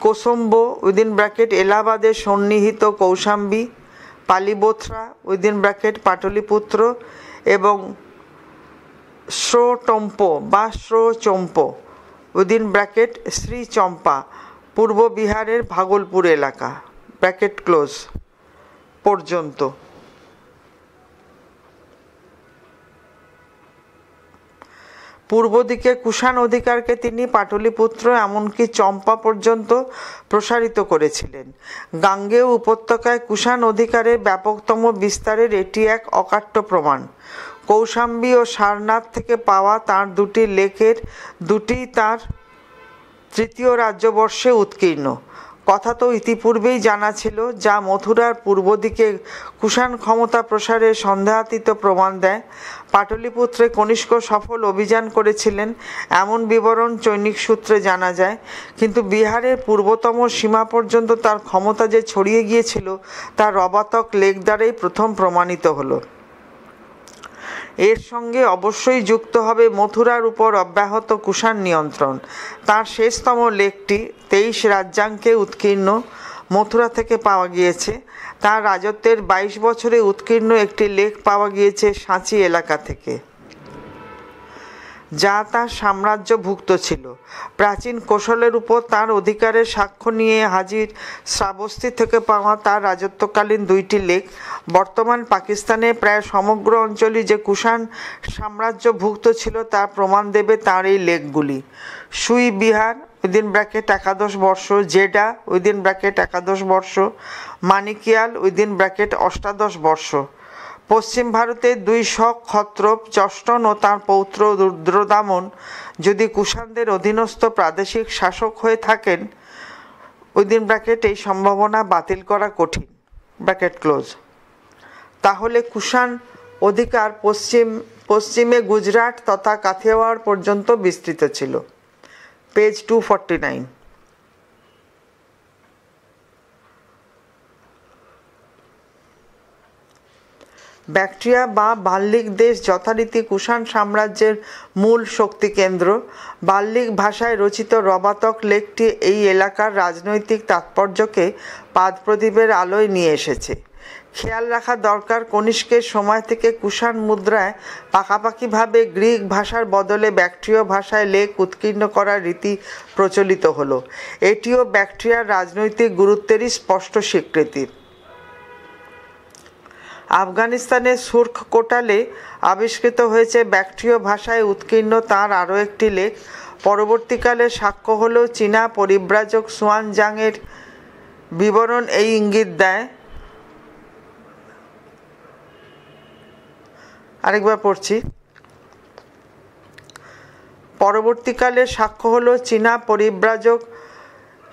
কোসম্ব উইদিন ব্র্যাকেট এলাহাবাদের সন্নিহিত Kaushambi Palibothra within bracket Pataliputra এবং শ্রোটম্প বা শ্রোচম্প উইদিন ব্র্যাকেট শ্রীচম্পা পূর্ব বিহারের ভাগলপুর এলাকা ব্র্যাকেট ক্লোজ পর্যন্ত পূর্ব দিকে কুষাণ অধিকারকে তিনি পাটলিপুত্র এমনকি চম্পা পর্যন্ত প্রসারিত করেছিলেন গাঙ্গেয় উপত্যকায় কুষাণ অধিকারের ব্যাপকতম বিস্তারের এটি এক অকাট্য প্রমাণ কৌশাম্বী ও সারনাথ থেকে পাওয়া তার দুটি লেকের দুটি তার তৃতীয় রাজ্যবর্ষে উৎকীর্ণ কথা তো ইতিপূর্বেই জানা ছিল যা মথুরার পূর্ব দিকে কুষাণ ক্ষমতা প্রসারে সন্দেহাতীত প্রমাণ দেয় পাটলিপুত্রে কনিষ্ক সফল অভিযান করেছিলেন এমন বিবরণ চৈনিক সূত্রে জানা যায় কিন্তু বিহারের পূর্বতম সীমা পর্যন্ত তার ক্ষমতা যে ছড়িয়ে গিয়েছিল তা রবাতক লেক দ্বারাই প্রথম প্রমাণিত হলো এর সঙ্গে অবশ্যই যুক্ত হবে মথুরার উপর অব্যাহত কুষাণ নিয়ন্ত্রণ তার শেষতম লেকটি তেইশ রাজ্যাঙ্কে উৎকীর্ণ মথুরা থেকে পাওয়া গিয়েছে তার রাজত্বের ২২ বছরে উৎকীর্ণ একটি লেখ পাওয়া গিয়েছে সাঁচি এলাকা থেকে যা তার সাম্রাজ্যভুক্ত ছিল প্রাচীন কৌশলের উপর তার অধিকারের সাক্ষ্য নিয়ে হাজির শ্রাবস্তী থেকে পাওয়া তার রাজত্বকালীন দুইটি লেখ বর্তমান পাকিস্তানে প্রায় সমগ্র অঞ্চলে যে কুষাণ সাম্রাজ্যভুক্ত ছিল তার প্রমাণ দেবে তাঁর এই লেখগুলি সুই বিহার উইদিন ব্র্যাকেট একাদশ বর্ষ জেডা উইদিন ব্র্যাকেট একাদশ বর্ষ মানিকিয়াল উইদিন ব্র্যাকেট অষ্টাদশ বর্ষ পশ্চিম ভারতে দুই শখ খত্রপ চষ্টন ও তাঁর পৌত্র রুদ্রদামন যদি কুষাণদের অধীনস্থ প্রাদেশিক শাসক হয়ে থাকেন উইদিন ব্র্যাকেট এই সম্ভাবনা বাতিল করা কঠিন ব্র্যাকেট ক্লোজ তাহলে কুষাণ অধিকার পশ্চিম পশ্চিমে গুজরাট তথা কাথিয়াওয়াড় পর্যন্ত বিস্তৃত ছিল page নাইন ব্যাকট্রিয়া বা বাল্লিক দেশ যথারীতি কুষাণ সাম্রাজ্যের মূল শক্তি কেন্দ্র বাল্লিক ভাষায় রচিত রবাতক লেখটি এই এলাকার রাজনৈতিক তাৎপর্যকে পাদপ্রদীপের আলোয় নিয়ে এসেছে খেয়াল রাখা দরকার কনিষ্কের সময় থেকে কুষাণ মুদ্রায় পাকাপাকিভাবে গ্রিক ভাষার বদলে ব্যাকটেরীয় ভাষায় লেখ উৎকীর্ণ করার রীতি প্রচলিত হলো এটিও ব্যাকট্রিয়ার রাজনৈতিক গুরুত্বেরই স্পষ্ট স্বীকৃতি আফগানিস্তানের সুর্খ কোটালে আবিষ্কৃত হয়েছে ব্যাকটেরীয় ভাষায় উৎকীর্ণ তার আরও একটি লেখ পরবর্তীকালে সাক্ষ্য হল চীনা পরিব্রাজক জাংয়ের বিবরণ এই ইঙ্গিত দেয় আরেকবার পড়ছি পরবর্তীকালে সাক্ষ্য হল চীনা পরিব্রাজক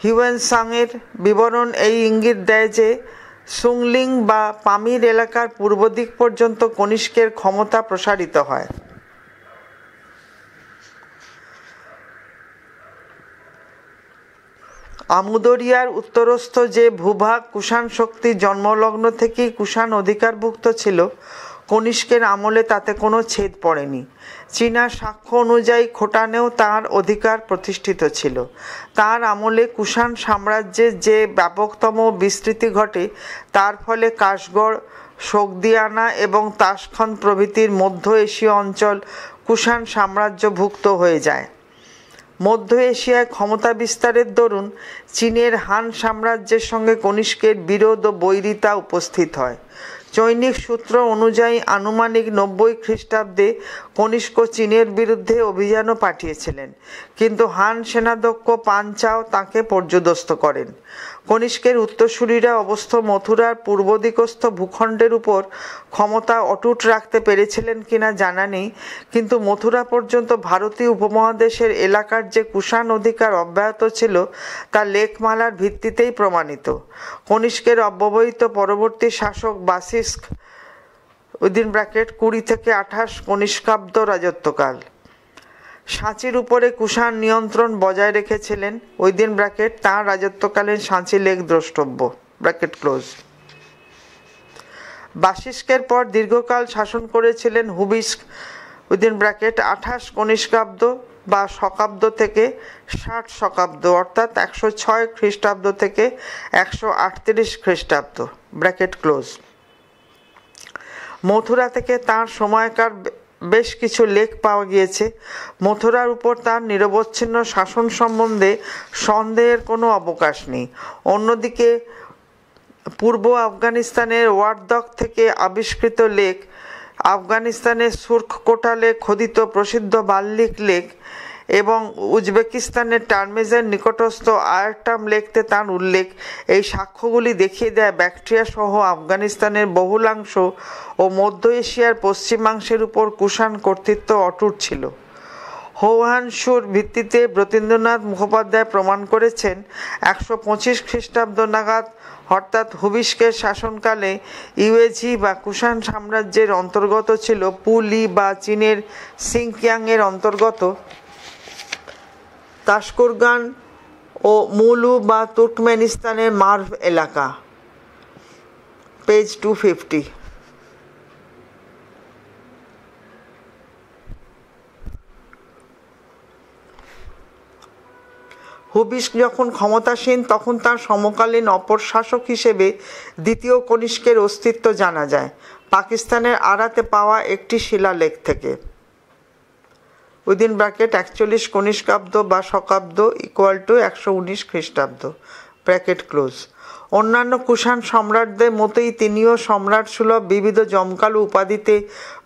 হিউয়েনসাংয়ের বিবরণ এই ইঙ্গিত দেয় যে সুংলিং বা পামির এলাকার পূর্ব দিক পর্যন্ত কনিষ্কের ক্ষমতা প্রসারিত হয় আমুদরিয়ার উত্তরস্থ যে ভূভাগ কুষাণ শক্তি জন্মলগ্ন থেকেই কুষাণ অধিকারভুক্ত ছিল কনিষ্কের আমলে তাতে কোনো ছেদ পড়েনি চীনা সাক্ষ্য অনুযায়ী খোটানেও তার অধিকার প্রতিষ্ঠিত ছিল তার আমলে কুষাণ সাম্রাজ্যের যে ব্যাপকতম বিস্তৃতি ঘটে তার ফলে কাশগড় শোকদিয়ানা এবং তাসখন প্রভৃতির মধ্য এশীয় অঞ্চল কুষাণ সাম্রাজ্যভুক্ত হয়ে যায় মধ্য এশিয়ায় ক্ষমতা বিস্তারের দরুন চীনের হান সাম্রাজ্যের সঙ্গে কনিষ্কের বিরোধ ও বৈরিতা উপস্থিত হয় চৈনিক সূত্র অনুযায়ী আনুমানিক নব্বই খ্রিস্টাব্দে কনিষ্ক চীনের বিরুদ্ধে অভিযানও পাঠিয়েছিলেন কিন্তু হান সেনাধ্যক্ষ পাঞ্চাও তাকে পর্যদস্ত করেন কনিষ্কের উত্তরসূরীরা অবস্থ মথুরার পূর্বদিকস্থ ভূখণ্ডের উপর ক্ষমতা অটুট রাখতে পেরেছিলেন কিনা জানা নেই কিন্তু মথুরা পর্যন্ত ভারতীয় উপমহাদেশের এলাকার যে কুষাণ অধিকার অব্যাহত ছিল তা লেখমালার ভিত্তিতেই প্রমাণিত কনিষ্কের অব্যবহিত পরবর্তী শাসক বাসিস্ক উইদিন ব্র্যাকেট কুড়ি থেকে আঠাশ কনিষ্কাব্দ রাজত্বকাল সাঁচির উপরে কুষাণ নিয়ন্ত্রণ বজায় রেখেছিলেন ওই দিন ব্র্যাকেট তাঁর রাজত্বকালীন সাঁচি লেক দ্রষ্টব্য ব্র্যাকেট ক্লোজ বাসিস্কের পর দীর্ঘকাল শাসন করেছিলেন হুবিস্ক উইদিন ব্র্যাকেট আঠাশ কনিষ্কাব্দ বা শকাব্দ থেকে ষাট শকাব্দ অর্থাৎ একশো ছয় খ্রিস্টাব্দ থেকে একশো আটত্রিশ খ্রিস্টাব্দ ব্র্যাকেট ক্লোজ মথুরা থেকে তার সময়কার বেশ কিছু লেখ পাওয়া গিয়েছে মথুরার উপর তার নিরবচ্ছিন্ন শাসন সম্বন্ধে সন্দেহের কোনো অবকাশ নেই অন্যদিকে পূর্ব আফগানিস্তানের ওয়ার্ডক থেকে আবিষ্কৃত লেখ আফগানিস্তানের সুর্খ কোটালে খোদিত প্রসিদ্ধ বাল্লিক লেখ এবং উজবেকিস্তানের টার্মেজের নিকটস্থ আয়ারটাম লেখতে তার উল্লেখ এই সাক্ষ্যগুলি দেখিয়ে দেয় ব্যাকটেরিয়া সহ আফগানিস্তানের বহুলাংশ ও মধ্য এশিয়ার পশ্চিমাংশের উপর কুষাণ কর্তৃত্ব অটুট ছিল হৌহানসুর ভিত্তিতে রতীন্দ্রনাথ মুখোপাধ্যায় প্রমাণ করেছেন একশো পঁচিশ খ্রিস্টাব্দ নাগাদ অর্থাৎ হুবিস্কের শাসনকালে ইউএজি বা কুষাণ সাম্রাজ্যের অন্তর্গত ছিল পুলি বা চীনের সিংকিয়াংয়ের অন্তর্গত তাস্কোরগান ও মুলু বা তুর্কমেনিস্তানের মার্ভ এলাকা পেজ টু ফিফটি হুবিস যখন ক্ষমতাসীন তখন তার সমকালীন অপর শাসক হিসেবে দ্বিতীয় কনিষ্কের অস্তিত্ব জানা যায় পাকিস্তানের আড়াতে পাওয়া একটি শিলালেখ থেকে উইদিন ব্র্যাকেট একচল্লিশ কনিষ্কাব্দ বা শকাব্দ ইকুয়াল টু একশো উনিশ খ্রিস্টাব্দ ব্র্যাকেট ক্লোজ অন্যান্য কুষাণ সম্রাটদের মতোই তিনিও সম্রাট সুলভ বিবিধ জমকাল উপাধিতে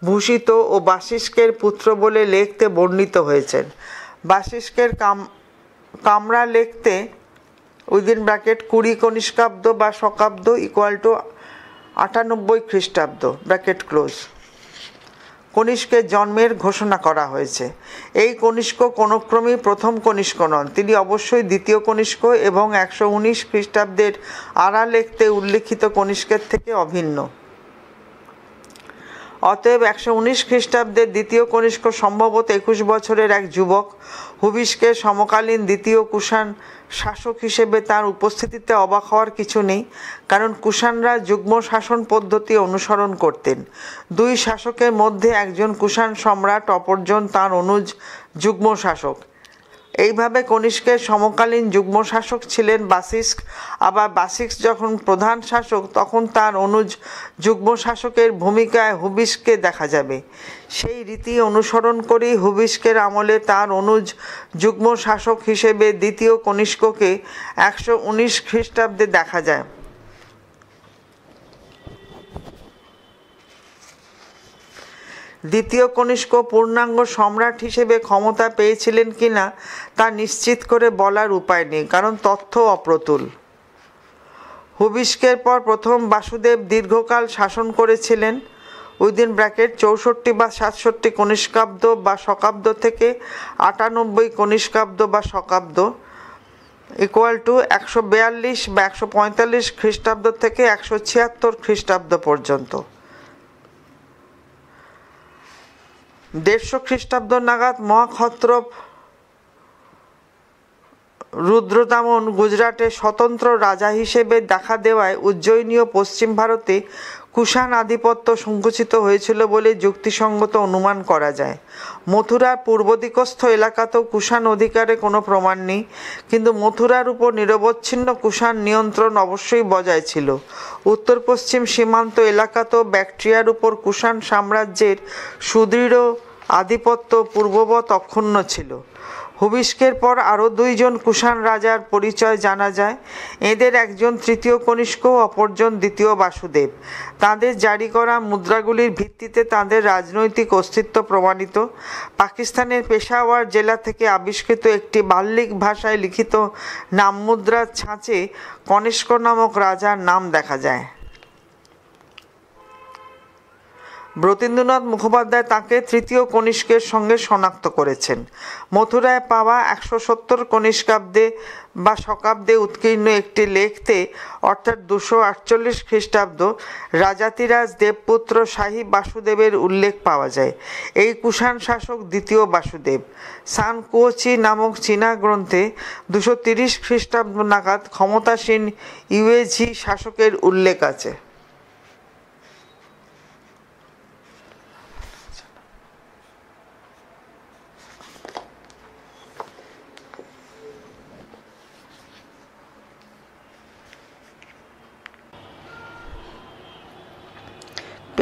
ভূষিত ও বাসিষ্কের পুত্র বলে লেখতে বর্ণিত হয়েছেন বাসিষ্কের কাম কামরা লেখতে উইদিন ব্র্যাকেট কুড়ি কনিষ্কাব্দ বা শকাব্দ ইকুয়াল টু আটানব্বই খ্রিস্টাব্দ ব্র্যাকেট ক্লোজ কনিষ্কের জন্মের ঘোষণা করা হয়েছে এই কনিষ্ক কোনক্রমেই প্রথম কনিষ্ক নন তিনি অবশ্যই দ্বিতীয় কনিষ্ক এবং একশো উনিশ খ্রিস্টাব্দের আড়ালেখতে উল্লিখিত কনিষ্কের থেকে অভিন্ন অতএব একশো উনিশ খ্রিস্টাব্দের দ্বিতীয় কনিষ্ক সম্ভবত একুশ বছরের এক যুবক হুবিসকে সমকালীন দ্বিতীয় কুষাণ শাসক হিসেবে তার উপস্থিতিতে অবাক হওয়ার কিছু নেই কারণ কুষাণরা যুগ্ম শাসন পদ্ধতি অনুসরণ করতেন দুই শাসকের মধ্যে একজন কুষাণ সম্রাট অপরজন তার অনুজ যুগ্ম শাসক এইভাবে কনিষ্কের সমকালীন যুগ্ম শাসক ছিলেন বাসিস্ক আবার বাসিক্স যখন প্রধান শাসক তখন তার অনুজ যুগ্ম শাসকের ভূমিকায় হুবিসকে দেখা যাবে সেই রীতি অনুসরণ করেই হুবিস্কের আমলে তার অনুজ যুগ্ম শাসক হিসেবে দ্বিতীয় কনিষ্ককে একশো উনিশ খ্রিস্টাব্দে দেখা যায় দ্বিতীয় কনিষ্ক পূর্ণাঙ্গ সম্রাট হিসেবে ক্ষমতা পেয়েছিলেন কিনা তা নিশ্চিত করে বলার উপায় নেই কারণ তথ্য অপ্রতুল হুবিস্কের পর প্রথম বাসুদেব দীর্ঘকাল শাসন করেছিলেন উইদিন ব্র্যাকেট চৌষট্টি বা সাতষট্টি কনিষ্কাব্দ বা শকাব্দ থেকে আটানব্বই কনিষ্কাব্দ বা শকাব্দ ইকুয়াল টু একশো বিয়াল্লিশ বা একশো পঁয়তাল্লিশ খ্রিস্টাব্দ থেকে একশো ছিয়াত্তর খ্রিস্টাব্দ পর্যন্ত দেড়শো খ্রিস্টাব্দ নাগাদ মহাক্ষত্র রুদ্রদামন গুজরাটে স্বতন্ত্র রাজা হিসেবে দেখা দেওয়ায় উজ্জয়িনীয় পশ্চিম ভারতে কুষাণ আধিপত্য সংকুচিত হয়েছিল বলে যুক্তিসঙ্গত অনুমান করা যায় মথুরার পূর্বদিকস্থ এলাকাতেও কুষাণ অধিকারে কোনো প্রমাণ নেই কিন্তু মথুরার উপর নিরবচ্ছিন্ন কুষাণ নিয়ন্ত্রণ অবশ্যই বজায় ছিল উত্তর পশ্চিম সীমান্ত এলাকাতেও ব্যাকট্রিয়ার উপর কুষাণ সাম্রাজ্যের সুদৃঢ় আধিপত্য পূর্ববৎ অক্ষুণ্ণ ছিল হুবিষ্কের পর আরও দুইজন কুষাণ রাজার পরিচয় জানা যায় এদের একজন তৃতীয় কনিষ্ক অপরজন দ্বিতীয় বাসুদেব তাদের জারি করা মুদ্রাগুলির ভিত্তিতে তাদের রাজনৈতিক অস্তিত্ব প্রমাণিত পাকিস্তানের পেশাওয়ার জেলা থেকে আবিষ্কৃত একটি বাল্যিক ভাষায় লিখিত নাম মুদ্রার ছাঁচে কনিষ্ক নামক রাজার নাম দেখা যায় ব্রতেন্দ্রনাথ মুখোপাধ্যায় তাকে তৃতীয় কনিষ্কের সঙ্গে শনাক্ত করেছেন মথুরায় পাওয়া একশো সত্তর কনিষ্কাব্দে বা শকাব্দে উৎকীর্ণ একটি লেখতে অর্থাৎ দুশো আটচল্লিশ খ্রিস্টাব্দ রাজাতিরাজ দেবপুত্র শাহী বাসুদেবের উল্লেখ পাওয়া যায় এই কুষাণ শাসক দ্বিতীয় বাসুদেব সানকুয়োচি নামক চীনা গ্রন্থে দুশো তিরিশ খ্রিস্টাব্দ নাগাদ ক্ষমতাসীন ইউএজি শাসকের উল্লেখ আছে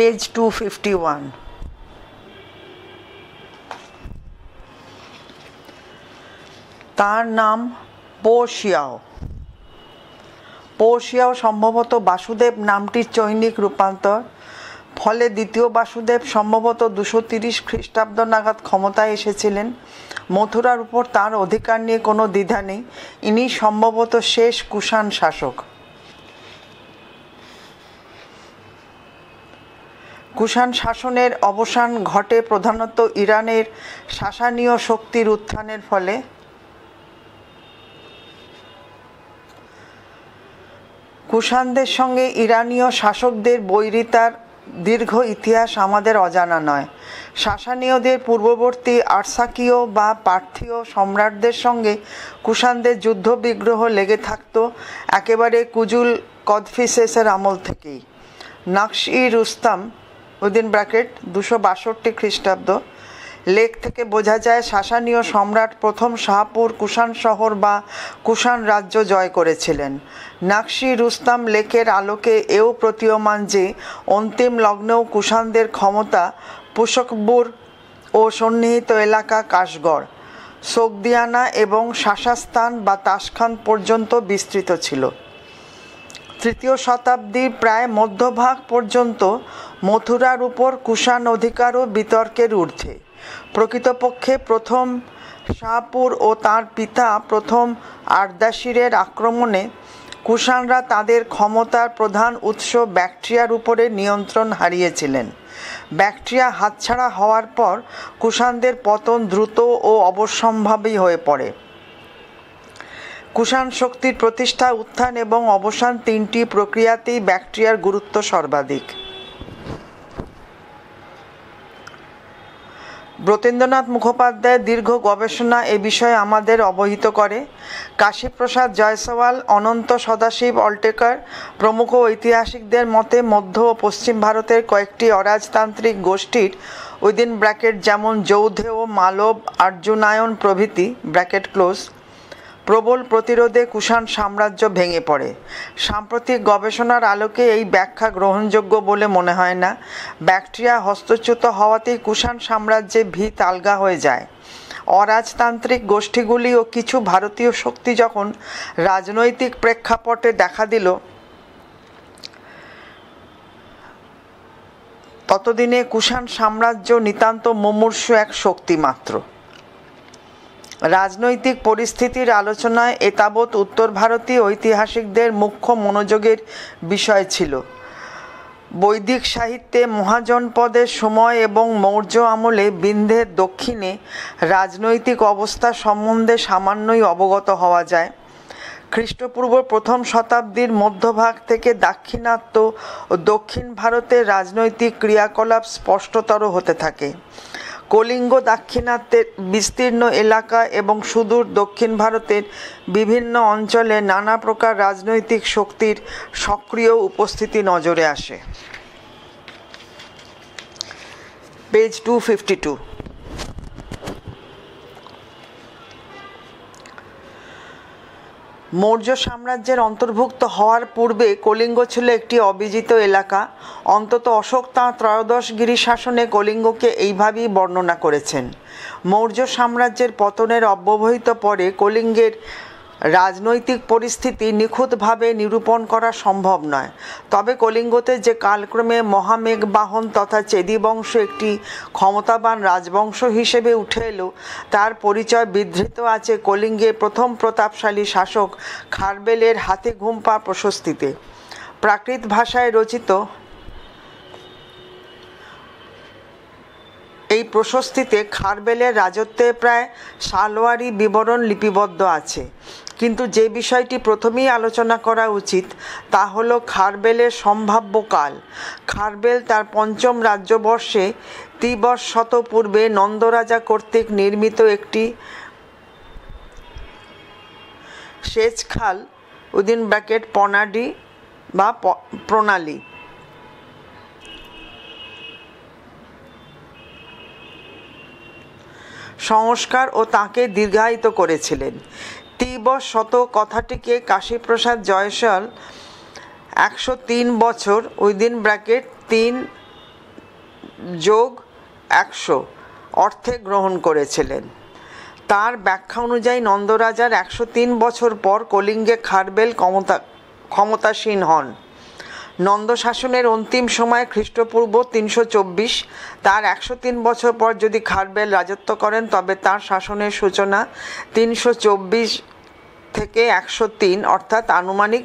page 251. তার নাম পোশিয়াও পোশিয়াও সম্ভবত বাসুদেব নামটির চৈনিক রূপান্তর ফলে দ্বিতীয় বাসুদেব সম্ভবত দুশো তিরিশ খ্রিস্টাব্দ নাগাদ ক্ষমতায় এসেছিলেন মথুরার উপর তার অধিকার নিয়ে কোনো দ্বিধা নেই ইনি সম্ভবত শেষ কুষাণ শাসক কুষাণ শাসনের অবসান ঘটে প্রধানত ইরানের শাসানীয় শক্তির উত্থানের ফলে কুষাণদের সঙ্গে ইরানীয় শাসকদের বৈরিতার দীর্ঘ ইতিহাস আমাদের অজানা নয় শাসানীয়দের পূর্ববর্তী আর্সাকীয় বা পার্থীয় সম্রাটদের সঙ্গে কুষাণদের যুদ্ধবিগ্রহ লেগে থাকত একেবারে কুজুল কদফিসেসের আমল থেকেই Naqsh e Rustam within bracket দুশো বাষট্টি খ্রিস্টাব্দ লেক থেকে বোঝা যায় শাসানীয় সম্রাট প্রথম শাহপুর কুষাণ শহর বা কুষাণ রাজ্য জয় করেছিলেন নাকশি রুস্তাম লেকের আলোকে এও প্রতীয়মান যে অন্তিম লগ্নেও কুষাণদের ক্ষমতা পুষকবুর ও সন্নিহিত এলাকা কাশগড় সোগদিয়ানা এবং শাসাস্তান বা তাসখান পর্যন্ত বিস্তৃত ছিল তৃতীয় শতাব্দীর প্রায় মধ্যভাগ পর্যন্ত মথুরার উপর কুষাণ অধিকারও বিতর্কের ঊর্ধ্বে প্রকৃতপক্ষে প্রথম শাহপুর ও তার পিতা প্রথম আর্দাসীরের আক্রমণে কুষাণরা তাদের ক্ষমতার প্রধান উৎস ব্যাকট্রিয়ার উপরে নিয়ন্ত্রণ হারিয়েছিলেন ব্যাকট্রিয়া হাতছাড়া হওয়ার পর কুষাণদের পতন দ্রুত ও অবশ্যম্ভাবী হয়ে পড়ে কুষাণ শক্তির প্রতিষ্ঠা উত্থান এবং অবসান তিনটি প্রক্রিয়াতেই ব্যাকটেরিয়ার গুরুত্ব সর্বাধিক ব্রতেন্দ্রনাথ মুখোপাধ্যায়ের দীর্ঘ গবেষণা এ বিষয়ে আমাদের অবহিত করে কাশীপ্রসাদ জয়সওয়াল অনন্ত সদাশিব অল্টেকার প্রমুখ ঐতিহাসিকদের মতে মধ্য ও পশ্চিম ভারতের কয়েকটি অরাজতান্ত্রিক গোষ্ঠীর উইদিন ব্র্যাকেট যেমন যৌধে ও মালব আর্যুনায়ন প্রভৃতি ব্র্যাকেট ক্লোজ প্রবল প্রতিরোধে কুষাণ সাম্রাজ্য ভেঙে পড়ে সাম্প্রতিক গবেষণার আলোকে এই ব্যাখ্যা গ্রহণযোগ্য বলে মনে হয় না ব্যাকটেরিয়া হস্তচ্যুত হওয়াতেই কুষাণ সাম্রাজ্যে ভিত আলগা হয়ে যায় অরাজতান্ত্রিক গোষ্ঠীগুলি ও কিছু ভারতীয় শক্তি যখন রাজনৈতিক প্রেক্ষাপটে দেখা দিল ততদিনে কুষাণ সাম্রাজ্য নিতান্ত মুমূর্ষু এক শক্তি মাত্র রাজনৈতিক পরিস্থিতির আলোচনায় এতাবৎ উত্তর ভারতীয় ঐতিহাসিকদের মুখ্য মনোযোগের বিষয় ছিল বৈদিক সাহিত্যে মহাজনপদের সময় এবং মৌর্য আমলে বিন্ধের দক্ষিণে রাজনৈতিক অবস্থা সম্বন্ধে সামান্যই অবগত হওয়া যায় খ্রিস্টপূর্ব প্রথম শতাব্দীর মধ্যভাগ থেকে দাক্ষিণাত্য ও দক্ষিণ ভারতের রাজনৈতিক ক্রিয়াকলাপ স্পষ্টতর হতে থাকে কলিঙ্গ দাক্ষিণাত্যের বিস্তীর্ণ এলাকা এবং সুদূর দক্ষিণ ভারতের বিভিন্ন অঞ্চলে নানা প্রকার রাজনৈতিক শক্তির সক্রিয় উপস্থিতি নজরে আসে page two fifty two Maurya সাম্রাজ্যের অন্তর্ভুক্ত হওয়ার পূর্বে কলিঙ্গ ছিল একটি অবিজিত এলাকা অন্তত অশোক তাঁর ত্রয়োদশ গিরি শাসনে কলিঙ্গকে এইভাবেই বর্ণনা করেছেন মৌর্য সাম্রাজ্যের পতনের অব্যবহিত পরে কলিঙ্গের রাজনৈতিক পরিস্থিতি নিখুঁতভাবে নিরূপণ করা সম্ভব নয় তবে কলিঙ্গতে যে কালক্রমে মহামেঘবাহন তথা চেদি বংশ একটি ক্ষমতাবান রাজবংশ হিসেবে উঠে এলো তার পরিচয় বিধৃত আছে কলিঙ্গের প্রথম প্রতাপশালী শাসক খারবেলের হাতে ঘুমপা প্রশস্তিতে প্রাকৃত ভাষায় রচিত এই প্রশস্তিতে খারবেলের রাজত্বে প্রায় সালোয়ারি বিবরণ লিপিবদ্ধ আছে কিন্তু যে বিষয়টি প্রথমেই আলোচনা করা উচিত তা হলো খারবেলের সম্ভাব্য কাল খারবেল তার পঞ্চম রাজ্যবর্ষে ত্রিবর্ষ শত পূর্বে নন্দরাজা কর্তৃক নির্মিত একটি সেচ খাল উদিন ব্র্যাকেট পনাডি বা প্রণালী সংস্কার ও তাকে দীর্ঘায়িত করেছিলেন তিব শত কথাটিকে কাশীপ্রসাদ জয়সল একশো তিন বছর উইদিন ব্র্যাকেট তিন যোগ একশো অর্থে গ্রহণ করেছিলেন তার ব্যাখ্যা অনুযায়ী নন্দরাজার একশো তিন বছর পর কলিঙ্গে খারবেল ক্ষমতা ক্ষমতাসীন হন নন্দ শাসনের অন্তিম সময় খ্রিস্টপূর্ব তিনশো চব্বিশ তার একশো তিন বছর পর যদি খারবেল রাজত্ব করেন তবে তার শাসনের সূচনা তিনশো চব্বিশ থেকে একশো তিন অর্থাৎ আনুমানিক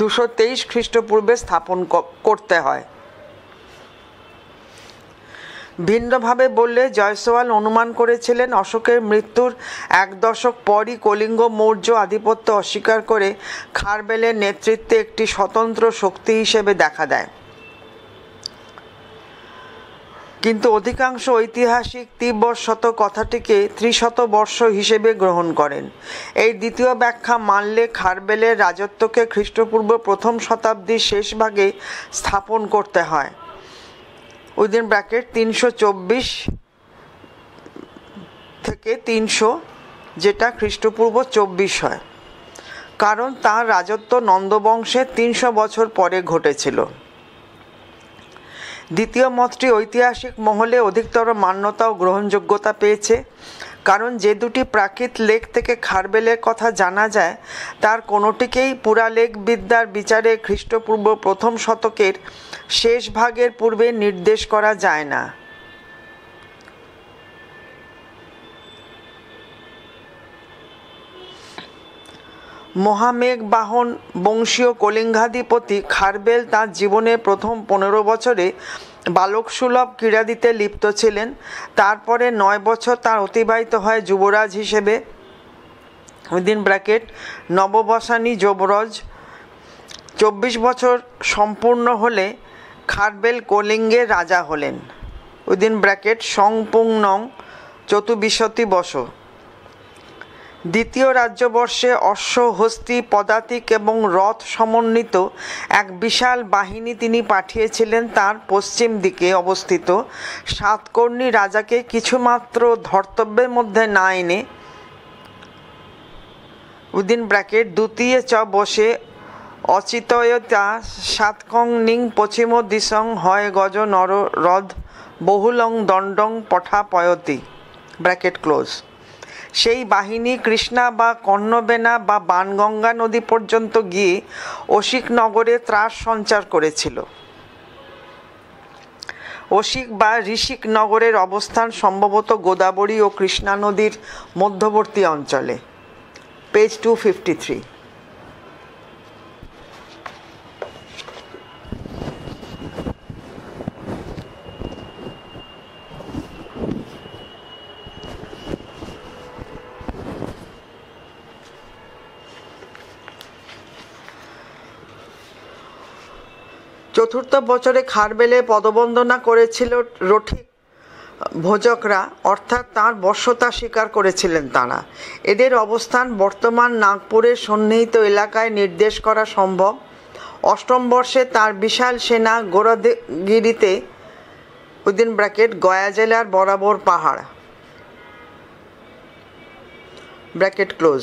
দুশো তেইশ খ্রিস্টপূর্বে স্থাপন করতে হয় ভিন্নভাবে বললে জয়সওয়াল অনুমান করেছিলেন অশোকের মৃত্যুর এক দশক পরই কলিঙ্গ মৌর্য আধিপত্য অস্বীকার করে খারবেলের নেতৃত্বে একটি স্বতন্ত্র শক্তি হিসেবে দেখা দেয় কিন্তু অধিকাংশ ঐতিহাসিক তিব্বত কথাটিকে ত্রিশত বর্ষ হিসেবে গ্রহণ করেন এই দ্বিতীয় ব্যাখ্যা মানলে খারবেলের রাজত্বকে খ্রিস্টপূর্ব প্রথম শতাব্দীর শেষ ভাগে স্থাপন করতে হয় উইদিন ব্র্যাকেট তিনশো চব্বিশ থেকে তিনশো যেটা খ্রিস্টপূর্ব চব্বিশ হয় কারণ তার রাজত্ব নন্দবংশে তিনশো বছর পরে ঘটেছিল দ্বিতীয় মতটি ঐতিহাসিক মহলে অধিকতর মান্যতা ও গ্রহণযোগ্যতা পেয়েছে কারণ যে দুটি প্রাকৃত লেক থেকে খারবেলের কথা জানা যায় তার কোনোটিকেই পুরালেখবিদ্যার বিচারে খ্রিস্টপূর্ব প্রথম শতকের শেষ ভাগের পূর্বে নির্দেশ করা যায় না মহামেঘ বাহন বংশীয় কলিঙ্গাধিপতি খারবেল তাঁর জীবনে প্রথম পনেরো বছরে বালকসুলভ ক্রীড়াদিতে লিপ্ত ছিলেন তারপরে নয় বছর তার অতিবাহিত হয় যুবরাজ হিসেবে উইদিন ব্র্যাকেট নববসানী যুবরাজ চব্বিশ বছর সম্পূর্ণ হলে খারবেল কলিঙ্গের রাজা হলেন উইদিন ব্র্যাকেট সংপুংনং চতুর্বিশতি বস দ্বিতীয় রাজ্যবর্ষে অশ্ব হস্তি পদাতিক এবং রথ সমন্বিত এক বিশাল বাহিনী তিনি পাঠিয়েছিলেন তার পশ্চিম দিকে অবস্থিত সাতকর্ণী রাজাকে কিছুমাত্র ধর্তব্যের মধ্যে না এনে উইদিন ব্র্যাকেট দ্বিতীয় চ বসে অচিতয়তা সাতকং নিং পশ্চিম দিশং হয় গজ নর হ্রদ বহুলং দণ্ডং পঠাপয়তি ব্র্যাকেট ক্লোজ সেই বাহিনী কৃষ্ণা বা কর্ণবেনা বা বানগঙ্গা নদী পর্যন্ত গিয়ে অশিক নগরে ত্রাস সঞ্চার করেছিল অশিক বা ঋষিক নগরের অবস্থান সম্ভবত গোদাবরী ও কৃষ্ণা নদীর মধ্যবর্তী অঞ্চলে পেজ টু ফিফটি থ্রি চতুর্থ বছরে খারবেলে পদবন্দনা করেছিল রঠিক ভোজকরা অর্থাৎ তার বর্ষতা স্বীকার করেছিলেন তারা এদের অবস্থান বর্তমান নাগপুরের সন্নিহিত এলাকায় নির্দেশ করা সম্ভব অষ্টম বর্ষে তার বিশাল সেনা গোরাগিরিতে উইদিন ব্র্যাকেট গয়া জেলার বরাবর পাহাড় ব্র্যাকেট ক্লোজ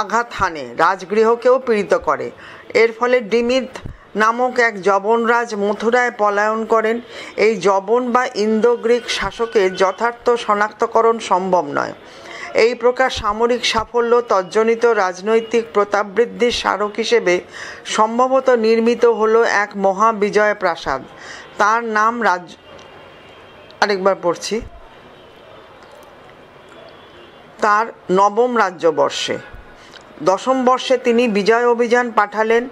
আঘাত হানে রাজগৃহকেও পীড়িত করে এর ফলে ডিমিত নামক এক যবনরাজ মথুরায় পলায়ন করেন এই যবন বা ইন্দো গ্রিক শাসকের যথার্থ শনাক্তকরণ সম্ভব নয় এই প্রকার সামরিক সাফল্য তজ্জনিত রাজনৈতিক প্রতাপবৃদ্ধির স্মারক হিসেবে সম্ভবত নির্মিত হল এক মহাবিজয় প্রাসাদ তার নাম রাজ আরেকবার পড়ছি তার নবম রাজ্যবর্ষে দশম বর্ষে তিনি বিজয় অভিযান পাঠালেন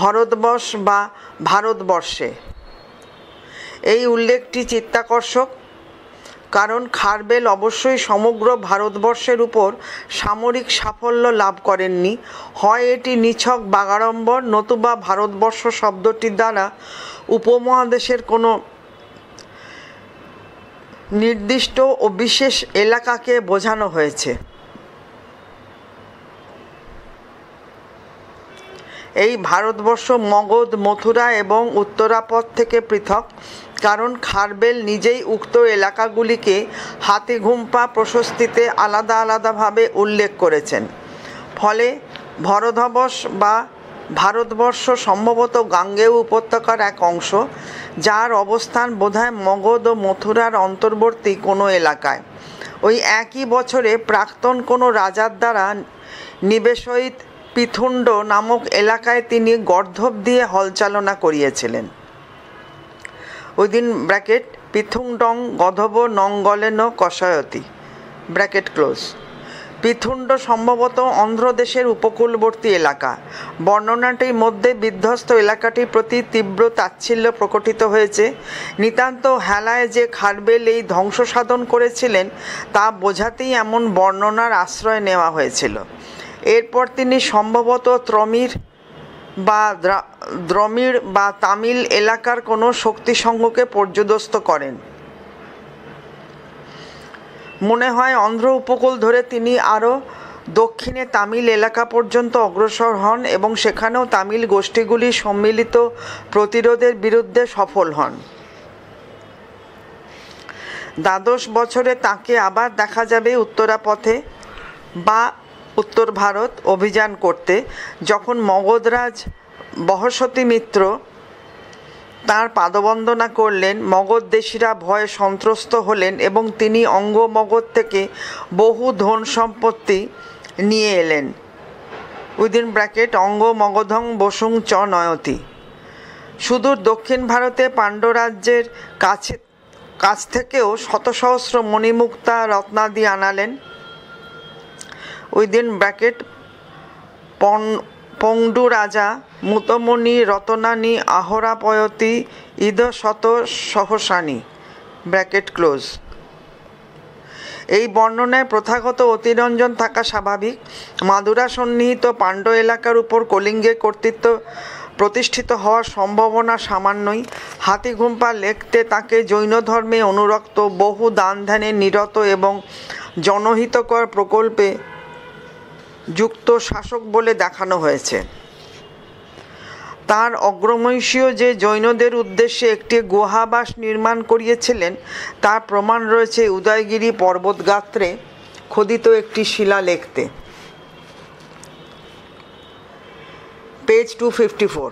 ভরতবর্ষ বা ভারতবর্ষে এই উল্লেখটি চিত্তাকর্ষক কারণ খারবেল অবশ্যই সমগ্র ভারতবর্ষের উপর সামরিক সাফল্য লাভ করেননি হয় এটি নিছক বাগাড়ম্বর নতুবা ভারতবর্ষ শব্দটির দ্বারা উপমহাদেশের কোনো নির্দিষ্ট ও বিশেষ এলাকাকে বোঝানো হয়েছে এই ভারতবর্ষ মগধ মথুরা এবং উত্তরাপথ থেকে পৃথক কারণ খারবেল নিজেই উক্ত এলাকাগুলিকে হাতিঘুম্পা প্রশস্তিতে আলাদা আলাদাভাবে উল্লেখ করেছেন ফলে ভরধবস বা ভারতবর্ষ সম্ভবত গাঙ্গেয় উপত্যকার এক অংশ যার অবস্থান বোধহয় মগধ ও মথুরার অন্তর্বর্তী কোনো এলাকায় ওই একই বছরে প্রাক্তন কোনো রাজার দ্বারা নিবেশিত পিথুণ্ড নামক এলাকায় তিনি গর্ধব দিয়ে হলচালনা করিয়েছিলেন উইদিন ব্র্যাকেট পিথুংডং গধব নঙ্গলেন কষায়তি ব্র্যাকেট ক্লোজ পিথুণ্ড সম্ভবত অন্ধ্রদেশের উপকূলবর্তী এলাকা বর্ণনাটির মধ্যে বিধ্বস্ত এলাকাটির প্রতি তীব্র তাচ্ছিল্য প্রকটিত হয়েছে নিতান্ত হেলায় যে খারবেল এই ধ্বংস সাধন করেছিলেন তা বোঝাতেই এমন বর্ণনার আশ্রয় নেওয়া হয়েছিল এরপর তিনি সম্ভবত ত্রমির বা দ্রমিড় বা তামিল এলাকার কোনো শক্তি সংঘকে পর্যদস্ত করেন মনে হয় অন্ধ্র উপকূল ধরে তিনি আরও দক্ষিণে তামিল এলাকা পর্যন্ত অগ্রসর হন এবং সেখানেও তামিল গোষ্ঠীগুলি সম্মিলিত প্রতিরোধের বিরুদ্ধে সফল হন দ্বাদশ বছরে তাকে আবার দেখা যাবে উত্তরা পথে বা উত্তর ভারত অভিযান করতে যখন মগধরাজ বহস্বতী মিত্র তার পাদবন্দনা করলেন মগধদেশীরা ভয়ে সন্ত্রস্ত হলেন এবং তিনি অঙ্গ মগধ থেকে বহু ধন সম্পত্তি নিয়ে এলেন উইদিন ব্র্যাকেট অঙ্গ মগধং বসুং চ নয়তি সুদূর দক্ষিণ ভারতে পাণ্ডরাজ্যের কাছে কাছ থেকেও শত সহস্র মণিমুক্তা রত্নাদি আনালেন উইদিন ব্র্যাকেট পন পঙ্গু রাজা মুতমণি রতনানি পয়তি ঈদ শত সহসানি ব্র্যাকেট ক্লোজ এই বর্ণনায় প্রথাগত অতিরঞ্জন থাকা স্বাভাবিক মাদুরা সন্নিহিত পাণ্ড এলাকার উপর কলিঙ্গে কর্তৃত্ব প্রতিষ্ঠিত হওয়ার সম্ভাবনা সামান্যই হাতিঘুম্পা লেখতে তাকে জৈন ধর্মে অনুরক্ত বহু দান ধ্যানে নিরত এবং জনহিতকর প্রকল্পে যুক্ত শাসক বলে দেখানো হয়েছে তার অগ্রমৈষীয় যে জৈনদের উদ্দেশ্যে একটি গুহাবাস নির্মাণ করিয়েছিলেন তার প্রমাণ রয়েছে উদয়গিরি পর্বতগাত্রে খোদিত একটি শিলা লেখতে পেজ টু ফিফটি ফোর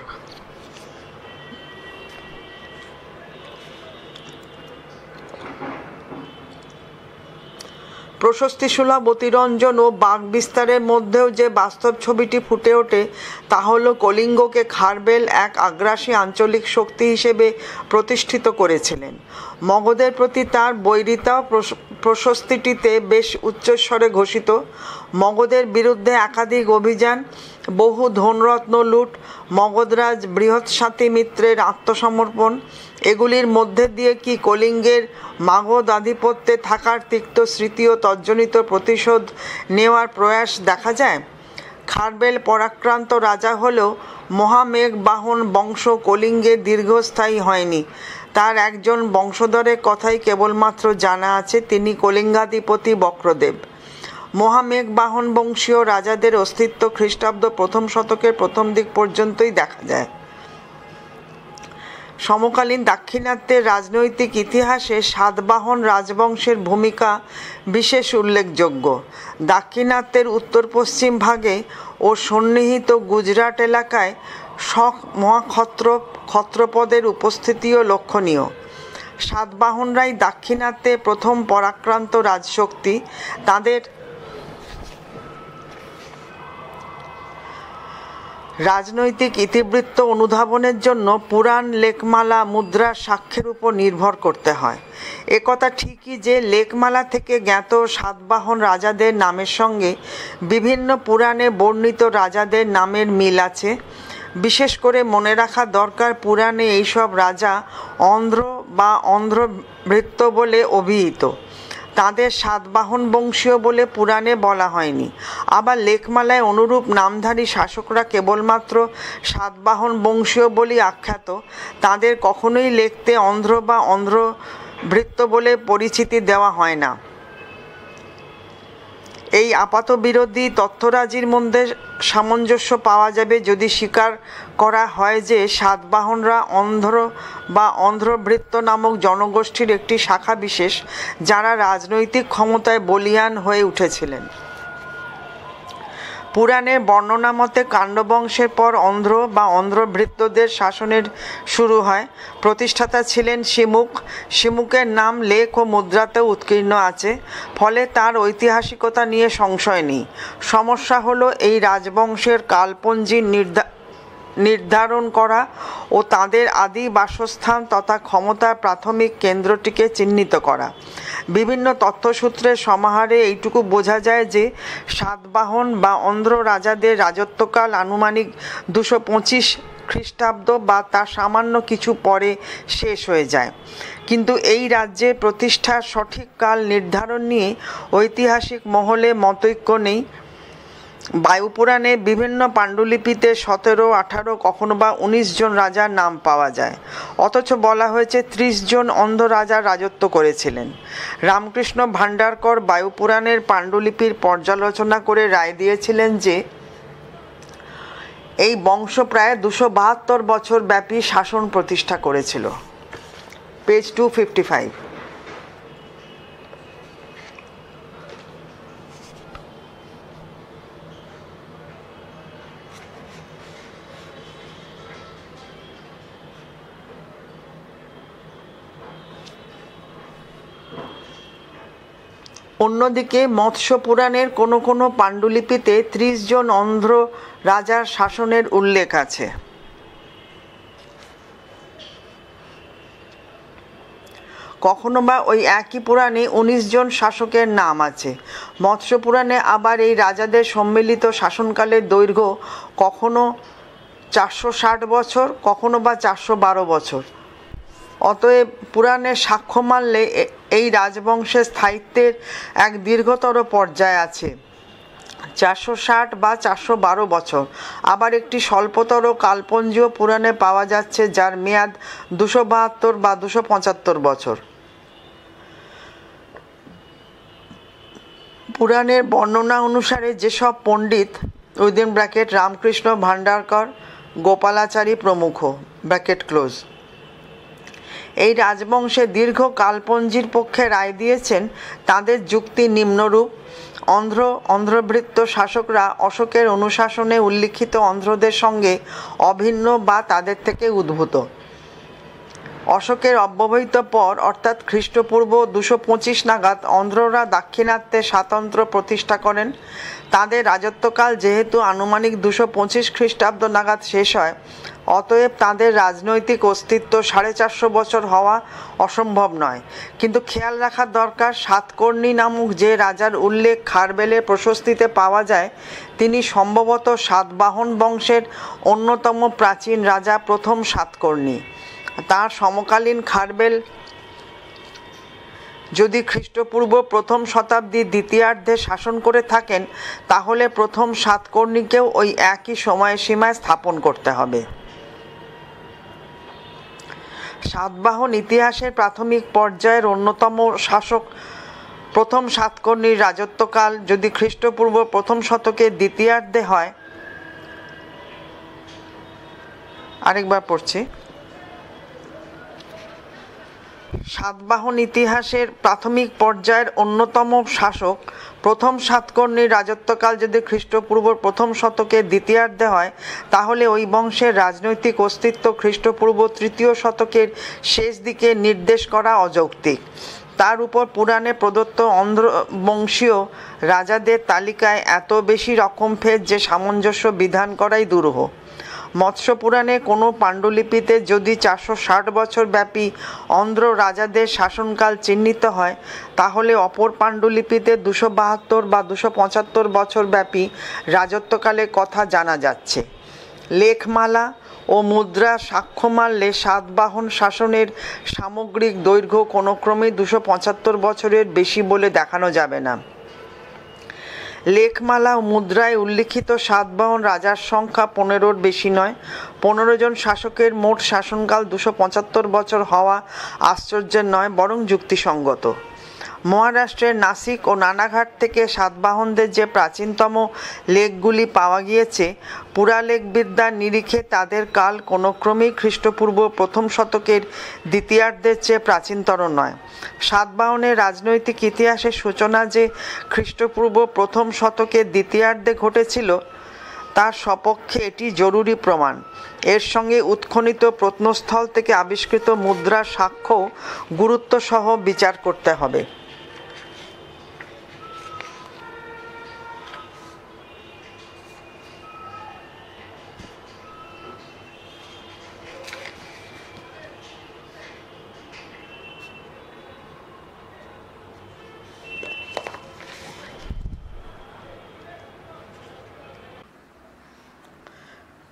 প্রশস্তি সুলভ অতিরঞ্জন ও বাঘ বিস্তারের মধ্যেও যে বাস্তব ছবিটি ফুটে ওঠে তা হল কলিঙ্গকে খারবেল এক আগ্রাসী আঞ্চলিক শক্তি হিসেবে প্রতিষ্ঠিত করেছিলেন মগধের প্রতি তার বৈরিতা প্রশস্তিটিতে বেশ উচ্চস্বরে ঘোষিত মগধের বিরুদ্ধে একাধিক অভিযান বহু ধনরত্ন লুট মগধরাজ বৃহৎ সাথী মিত্রের আত্মসমর্পণ এগুলির মধ্যে দিয়ে কি কলিঙ্গের মাগধ আধিপত্যে থাকার তিক্ত স্মৃতি ও তজ্জনিত প্রতিশোধ নেওয়ার প্রয়াস দেখা যায় খারবেল পরাক্রান্ত রাজা হলেও মহামেঘ বাহন বংশ কলিঙ্গে দীর্ঘস্থায়ী হয়নি তার একজন বংশধরের কথাই কেবলমাত্র জানা আছে তিনি কলিঙ্গাধিপতি বক্রদেব মহামেঘবাহন বংশীয় রাজাদের অস্তিত্ব খ্রিস্টাব্দ প্রথম শতকের প্রথম দিক পর্যন্তই দেখা যায় সমকালীন দাক্ষিণাত্যের রাজনৈতিক ইতিহাসে সাতবাহন রাজবংশের ভূমিকা বিশেষ উল্লেখযোগ্য দাক্ষিণাত্যের উত্তর পশ্চিম ভাগে ও সন্নিহিত গুজরাট এলাকায় শখ মহাক্ষত্র ক্ষত্রপদের উপস্থিতিও লক্ষণীয় সাতবাহনরাই দাক্ষিণাত্যে প্রথম পরাক্রান্ত রাজশক্তি তাদের রাজনৈতিক ইতিবৃত্ত অনুধাবনের জন্য পুরাণ লেখমালা মুদ্রার সাক্ষ্যের উপর নির্ভর করতে হয় একথা ঠিকই যে লেখমালা থেকে জ্ঞাত সাতবাহন রাজাদের নামের সঙ্গে বিভিন্ন পুরাণে বর্ণিত রাজাদের নামের মিল আছে বিশেষ করে মনে রাখা দরকার পুরাণে এইসব রাজা অন্ধ্র বা অন্ধ্রভৃত্য বলে অভিহিত তাদের সাতবাহন বংশীয় বলে পুরাণে বলা হয়নি আবার লেখমালায় অনুরূপ নামধারী শাসকরা কেবলমাত্র সাতবাহন বংশীয় বলি আখ্যাত তাদের কখনোই লেখতে অন্ধ্র বা অন্ধ্র বৃত্ত বলে পরিচিতি দেওয়া হয় না এই আপাত বিরোধী তথ্যরাজির মধ্যে সামঞ্জস্য পাওয়া যাবে যদি স্বীকার করা হয় যে সাতবাহনরা অন্ধ্র বা অন্ধ্রবৃত্ত নামক জনগোষ্ঠীর একটি শাখা বিশেষ যারা রাজনৈতিক ক্ষমতায় বলিয়ান হয়ে উঠেছিলেন পুরাণে বর্ণনা মতে কাণ্ডবংশের পর অন্ধ্র বা অন্ধ্রভৃত্যদের শাসনের শুরু হয় প্রতিষ্ঠাতা ছিলেন শিমুক শিমুকের নাম লেখ ও মুদ্রাতেও উৎকীর্ণ আছে ফলে তার ঐতিহাসিকতা নিয়ে সংশয় নেই সমস্যা হলো এই রাজবংশের কালপঞ্জি নির্ধার নির্ধারণ করা ও তাদের আদি বাসস্থান তথা ক্ষমতার প্রাথমিক কেন্দ্রটিকে চিহ্নিত করা বিভিন্ন তথ্যসূত্রের সমাহারে এইটুকু বোঝা যায় যে সাতবাহন বা অন্ধ্র রাজাদের রাজত্বকাল আনুমানিক দুশো পঁচিশ খ্রিস্টাব্দ বা তার সামান্য কিছু পরে শেষ হয়ে যায় কিন্তু এই রাজ্যে প্রতিষ্ঠার সঠিক কাল নির্ধারণ নিয়ে ঐতিহাসিক মহলে মতৈক্য নেই বায়ুপুরাণে বিভিন্ন পাণ্ডুলিপিতে সতেরো আঠারো কখনো বা উনিশ জন রাজার নাম পাওয়া যায় অথচ বলা হয়েছে ত্রিশ জন অন্ধ রাজা রাজত্ব করেছিলেন রামকৃষ্ণ ভাণ্ডারকর বায়ুপুরাণের পাণ্ডুলিপির পর্যালোচনা করে রায় দিয়েছিলেন যে এই বংশ প্রায় দুশো বাহাত্তর বছর ব্যাপী শাসন প্রতিষ্ঠা করেছিল পেজ টু ফিফটি ফাইভ অন্যদিকে মৎস্য পুরাণের কোনো কোনো পাণ্ডুলিপিতে ত্রিশ জন অন্ধ্র রাজার শাসনের উল্লেখ আছে কখনো বা ওই একই পুরাণে উনিশ জন শাসকের নাম আছে মৎস্য পুরাণে আবার এই রাজাদের সম্মিলিত শাসনকালের দৈর্ঘ্য কখনো চারশো ষাট বছর কখনো বা চারশো বারো বছর অতএব পুরাণে সাক্ষ্য মানলে এই রাজবংশের স্থায়িত্বের এক দীর্ঘতর পর্যায় আছে চারশো ষাট বা চারশো বারো বছর আবার একটি স্বল্পতর কালপঞ্জীয় পুরাণে পাওয়া যাচ্ছে যার মেয়াদ দুশো বাহাত্তর বা দুশো পঁচাত্তর বছর পুরাণের বর্ণনা অনুসারে যেসব পণ্ডিত উইদিন ব্র্যাকেট রামকৃষ্ণ ভান্ডারকর গোপালাচারী প্রমুখ ব্র্যাকেট ক্লোজ এই রাজবংশে দীর্ঘ কালপঞ্জির পক্ষে রায় দিয়েছেন তাদের যুক্তি নিম্নরূপ অন্ধ্র অন্ধ্রবৃত্ত শাসকরা অশোকের অনুশাসনে উল্লিখিত অন্ধ্রদের সঙ্গে অভিন্ন বা তাদের থেকে উদ্ভূত অশোকের অব্যবহিত পর অর্থাৎ খ্রিস্টপূর্ব দুশো পঁচিশ নাগাদ অন্ধ্ররা দাক্ষিণাত্যে স্বাতন্ত্র প্রতিষ্ঠা করেন তাদের রাজত্বকাল যেহেতু আনুমানিক দুশো পঁচিশ খ্রিস্টাব্দ নাগাদ শেষ হয় অতএব তাদের রাজনৈতিক অস্তিত্ব সাড়ে চারশো বছর হওয়া অসম্ভব নয় কিন্তু খেয়াল রাখার দরকার সাতকর্ণী নামক যে রাজার উল্লেখ খারবেলে প্রশস্তিতে পাওয়া যায় তিনি সম্ভবত সাতবাহন বংশের অন্যতম প্রাচীন রাজা প্রথম সাতকর্ণী তার সমকালীন খারবেল যদি খ্রিস্টপূর্ব প্রথম শতাব্দীর দ্বিতীয়ার্ধে শাসন করে থাকেন তাহলে প্রথম সাতকর্ণীকেও ওই একই সময়সীমায় স্থাপন করতে হবে সাতবাহন ইতিহাসের প্রাথমিক পর্যায়ের অন্যতম শাসক প্রথম সাতকর্ণীর রাজত্বকাল যদি খ্রিস্টপূর্ব প্রথম শতকের দ্বিতীয়ার্ধে হয় আরেকবার পড়ছি সাতবাহন ইতিহাসের প্রাথমিক পর্যায়ের অন্যতম শাসক প্রথম সাতকর্ণীর রাজত্বকাল যদি খ্রিস্টপূর্ব প্রথম শতকের দ্বিতীয়ার্ধে হয় তাহলে ওই বংশের রাজনৈতিক অস্তিত্ব খ্রিস্টপূর্ব তৃতীয় শতকের শেষ দিকে নির্দেশ করা অযৌক্তিক তার উপর পুরাণে প্রদত্ত অন্ধ্র বংশীয় রাজাদের তালিকায় এত বেশি রকম ফের যে সামঞ্জস্য বিধান করাই দুরূহ মৎস্যপুরাণে কোনো পাণ্ডুলিপিতে যদি চারশো ষাট বছর ব্যাপী অন্ধ্র রাজাদের শাসনকাল চিহ্নিত হয় তাহলে অপর পাণ্ডুলিপিতে দুশো বাহাত্তর বা দুশো পঁচাত্তর বছর ব্যাপী রাজত্বকালের কথা জানা যাচ্ছে লেখমালা ও মুদ্রা সাক্ষ্য মারলে সাতবাহন শাসনের সামগ্রিক দৈর্ঘ্য কোনোক্রমেই দুশো পঁচাত্তর বছরের বেশি বলে দেখানো যাবে না লেখমালা ও মুদ্রায় উল্লিখিত সাতবাহন রাজার সংখ্যা পনেরোর বেশি নয় পনেরো জন শাসকের মোট শাসনকাল দুশো পঁচাত্তর বছর হওয়া আশ্চর্যের নয় বরং যুক্তিসঙ্গত মহারাষ্ট্রের নাসিক ও নানাঘাট থেকে সাতবাহনদের যে প্রাচীনতম লেকগুলি পাওয়া গিয়েছে পুরালেখবিদ্যার নিরিখে তাদের কাল কোনোক্রমেই খ্রিস্টপূর্ব প্রথম শতকের দ্বিতীয়ার্ধের চেয়ে প্রাচীনতর নয় সাতবাহনের রাজনৈতিক ইতিহাসের সূচনা যে খ্রিস্টপূর্ব প্রথম শতকের দ্বিতীয়ার্ধে ঘটেছিল তার সপক্ষে এটি জরুরি প্রমাণ এর সঙ্গে উৎখনিত প্রত্নস্থল থেকে আবিষ্কৃত মুদ্রার সাক্ষ্য গুরুত্বসহ বিচার করতে হবে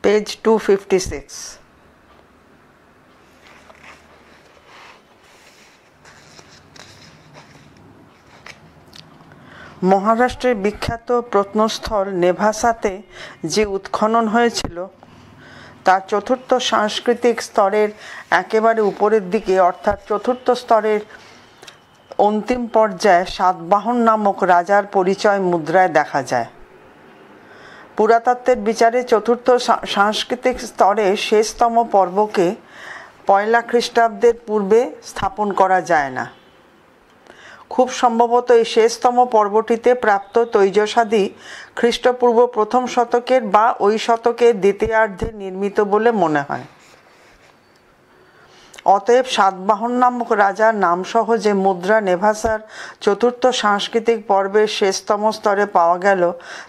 page 256. মহারাষ্ট্রের বিখ্যাত প্রত্নস্থল নেভাসাতে যে উৎখনন হয়েছিল তার চতুর্থ সাংস্কৃতিক স্তরের একেবারে উপরের দিকে অর্থাৎ চতুর্থ স্তরের অন্তিম পর্যায়ে সাতবাহন নামক রাজার পরিচয় মুদ্রায় দেখা যায় পুরাতত্ত্বের বিচারে চতুর্থ সাংস্কৃতিক স্তরে শেষতম পর্বকে পয়লা খ্রিস্টাব্দের পূর্বে স্থাপন করা যায় না খুব সম্ভবত এই শেষতম পর্বটিতে প্রাপ্ত তৈজসাদি খ্রিস্টপূর্ব প্রথম শতকের বা ওই শতকের দ্বিতীয়ার্ধে নির্মিত বলে মনে হয় অতএব সাতবাহন নামক রাজার নামসহ যে মুদ্রা নেভাসার চতুর্থ সাংস্কৃতিক পর্বের শেষতম স্তরে পাওয়া গেল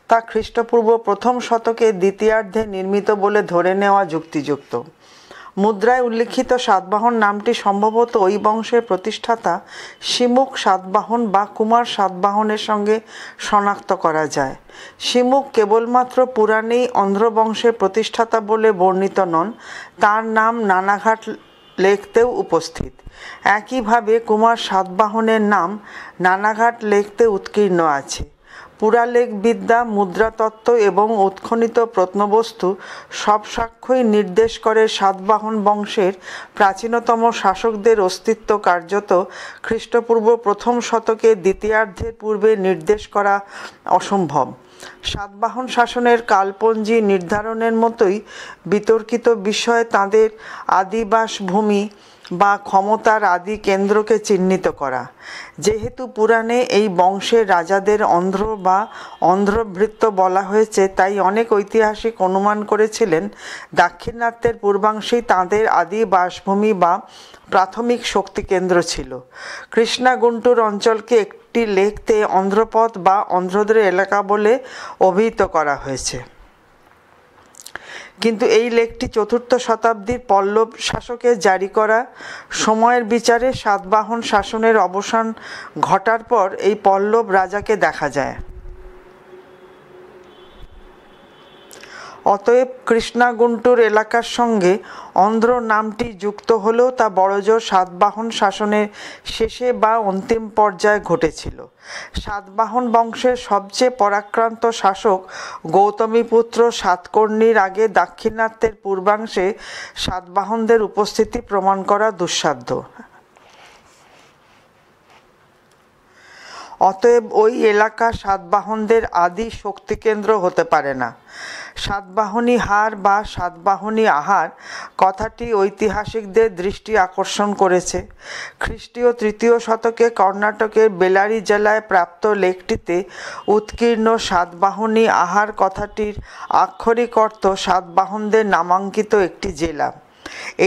তা খ্রিস্টপূর্ব প্রথম শতকে দ্বিতীয়ার্ধে নির্মিত বলে ধরে নেওয়া যুক্তিযুক্ত মুদ্রায় উল্লিখিত সাতবাহন নামটি সম্ভবত ওই বংশের প্রতিষ্ঠাতা শিমুক সাতবাহন বা কুমার সাতবাহনের সঙ্গে শনাক্ত করা যায় শিমুক কেবলমাত্র পুরাণেই অন্ধ্রবংশের প্রতিষ্ঠাতা বলে বর্ণিত নন তার নাম নানাঘাট লেখতেও উপস্থিত একইভাবে কুমার সাতবাহনের নাম নানাঘাট লেখতে উৎকীর্ণ আছে পুরালেখবিদ্যা মুদ্রাতত্ত্ব এবং উৎখনিত প্রত্নবস্তু সব সাক্ষ্যই নির্দেশ করে সাতবাহন বংশের প্রাচীনতম শাসকদের অস্তিত্ব কার্যত খ্রিস্টপূর্ব প্রথম শতকে দ্বিতীয়ার্ধের পূর্বে নির্দেশ করা অসম্ভব সাতবাহন শাসনের কালপঞ্জি নির্ধারণের মতোই বিতর্কিত বিষয় তাঁদের আদিবাস ভূমি বা ক্ষমতার আদি কেন্দ্রকে চিহ্নিত করা যেহেতু পুরাণে এই বংশের রাজাদের অন্ধ্র বা অন্ধ্রবৃত্ত বলা হয়েছে তাই অনেক ঐতিহাসিক অনুমান করেছিলেন দাক্ষিণাত্যের পূর্বাংশেই তাঁদের আদি বাসভূমি বা প্রাথমিক শক্তি কেন্দ্র ছিল কৃষ্ণা গুন্টুর অঞ্চলকে একটি লেখতে অন্ধ্রপথ বা অন্ধ্রদের এলাকা বলে অভিহিত করা হয়েছে কিন্তু এই লেখটি চতুর্থ শতাব্দীর পল্লব শাসকের জারি করা সময়ের বিচারে সাতবাহন শাসনের অবসান ঘটার পর এই পল্লব রাজাকে দেখা যায় অতএব কৃষ্ণাগুন্টুর এলাকার সঙ্গে অন্ধ্র নামটি যুক্ত হলেও তা বড়জোর সাতবাহন শাসনের শেষে বা অন্তিম পর্যায়ে ঘটেছিল সাতবাহন বংশের সবচেয়ে পরাক্রান্ত শাসক গৌতমীপুত্র সাতকর্ণীর আগে দাক্ষিণাত্যের পূর্বাংশে সাতবাহনদের উপস্থিতি প্রমাণ করা দুঃসাধ্য অতএব ওই এলাকা সাতবাহনদের আদি শক্তিকেন্দ্র হতে পারে না সাতবাহনী হার বা সাতবাহনী আহার কথাটি ঐতিহাসিকদের দৃষ্টি আকর্ষণ করেছে খ্রিস্টীয় তৃতীয় শতকে কর্ণাটকের বেলারি জেলায় প্রাপ্ত লেকটিতে উৎকীর্ণ সাতবাহনী আহার কথাটির আক্ষরিক অর্থ সাতবাহনদের নামাঙ্কিত একটি জেলা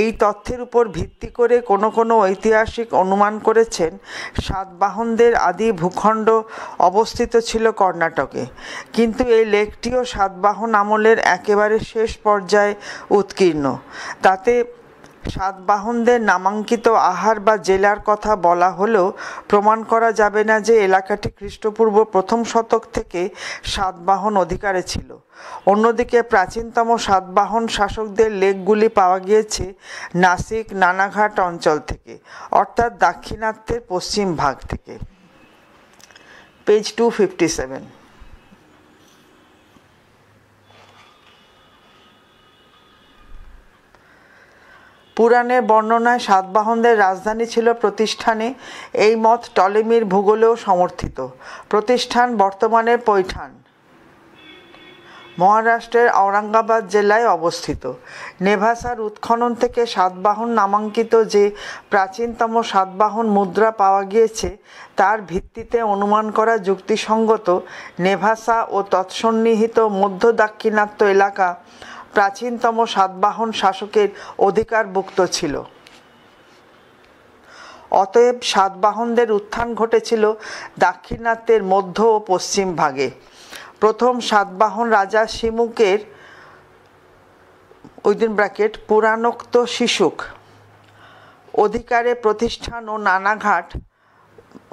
এই তথ্যের উপর ভিত্তি করে কোনো কোনো ঐতিহাসিক অনুমান করেছেন সাতবাহনদের আদি ভূখণ্ড অবস্থিত ছিল কর্ণাটকে কিন্তু এই লেকটিও সাতবাহন আমলের একেবারে শেষ পর্যায়ে উৎকীর্ণ তাতে সাতবাহনদের নামাঙ্কিত আহার বা জেলার কথা বলা হলেও প্রমাণ করা যাবে না যে এলাকাটি খ্রিস্টপূর্ব প্রথম শতক থেকে সাতবাহন অধিকারে ছিল অন্যদিকে প্রাচীনতম সাতবাহন শাসকদের লেকগুলি পাওয়া গিয়েছে নাসিক নানাঘাট অঞ্চল থেকে অর্থাৎ দাক্ষিণাত্যের পশ্চিম ভাগ থেকে পেজ টু ফিফটি সেভেন পুরাণে বর্ণনায় সাতবাহনদের রাজধানী ছিল প্রতিষ্ঠানে এই মত টলেমির ভূগোলেও সমর্থিত প্রতিষ্ঠান বর্তমানে পৈঠান মহারাষ্ট্রের ঔরঙ্গাবাদ জেলায় অবস্থিত নেভাসার উৎখনন থেকে সাতবাহন নামাঙ্কিত যে প্রাচীনতম সাতবাহন মুদ্রা পাওয়া গিয়েছে তার ভিত্তিতে অনুমান করা যুক্তিসঙ্গত নেভাসা ও তৎসন্নিহিত মধ্য দাক্ষিণাত্য এলাকা প্রাচীনতম সাতবাহন শাসকের অধিকারভুক্ত ছিল অতএব সাতবাহনদের উত্থান ঘটেছিল দাক্ষিণাত্যের মধ্য ও পশ্চিম ভাগে প্রথম সাতবাহন রাজা শিমুকের উইদিন ব্র্যাকেট পুরাণোক্ত শিশুক অধিকারে প্রতিষ্ঠান ও নানাঘাট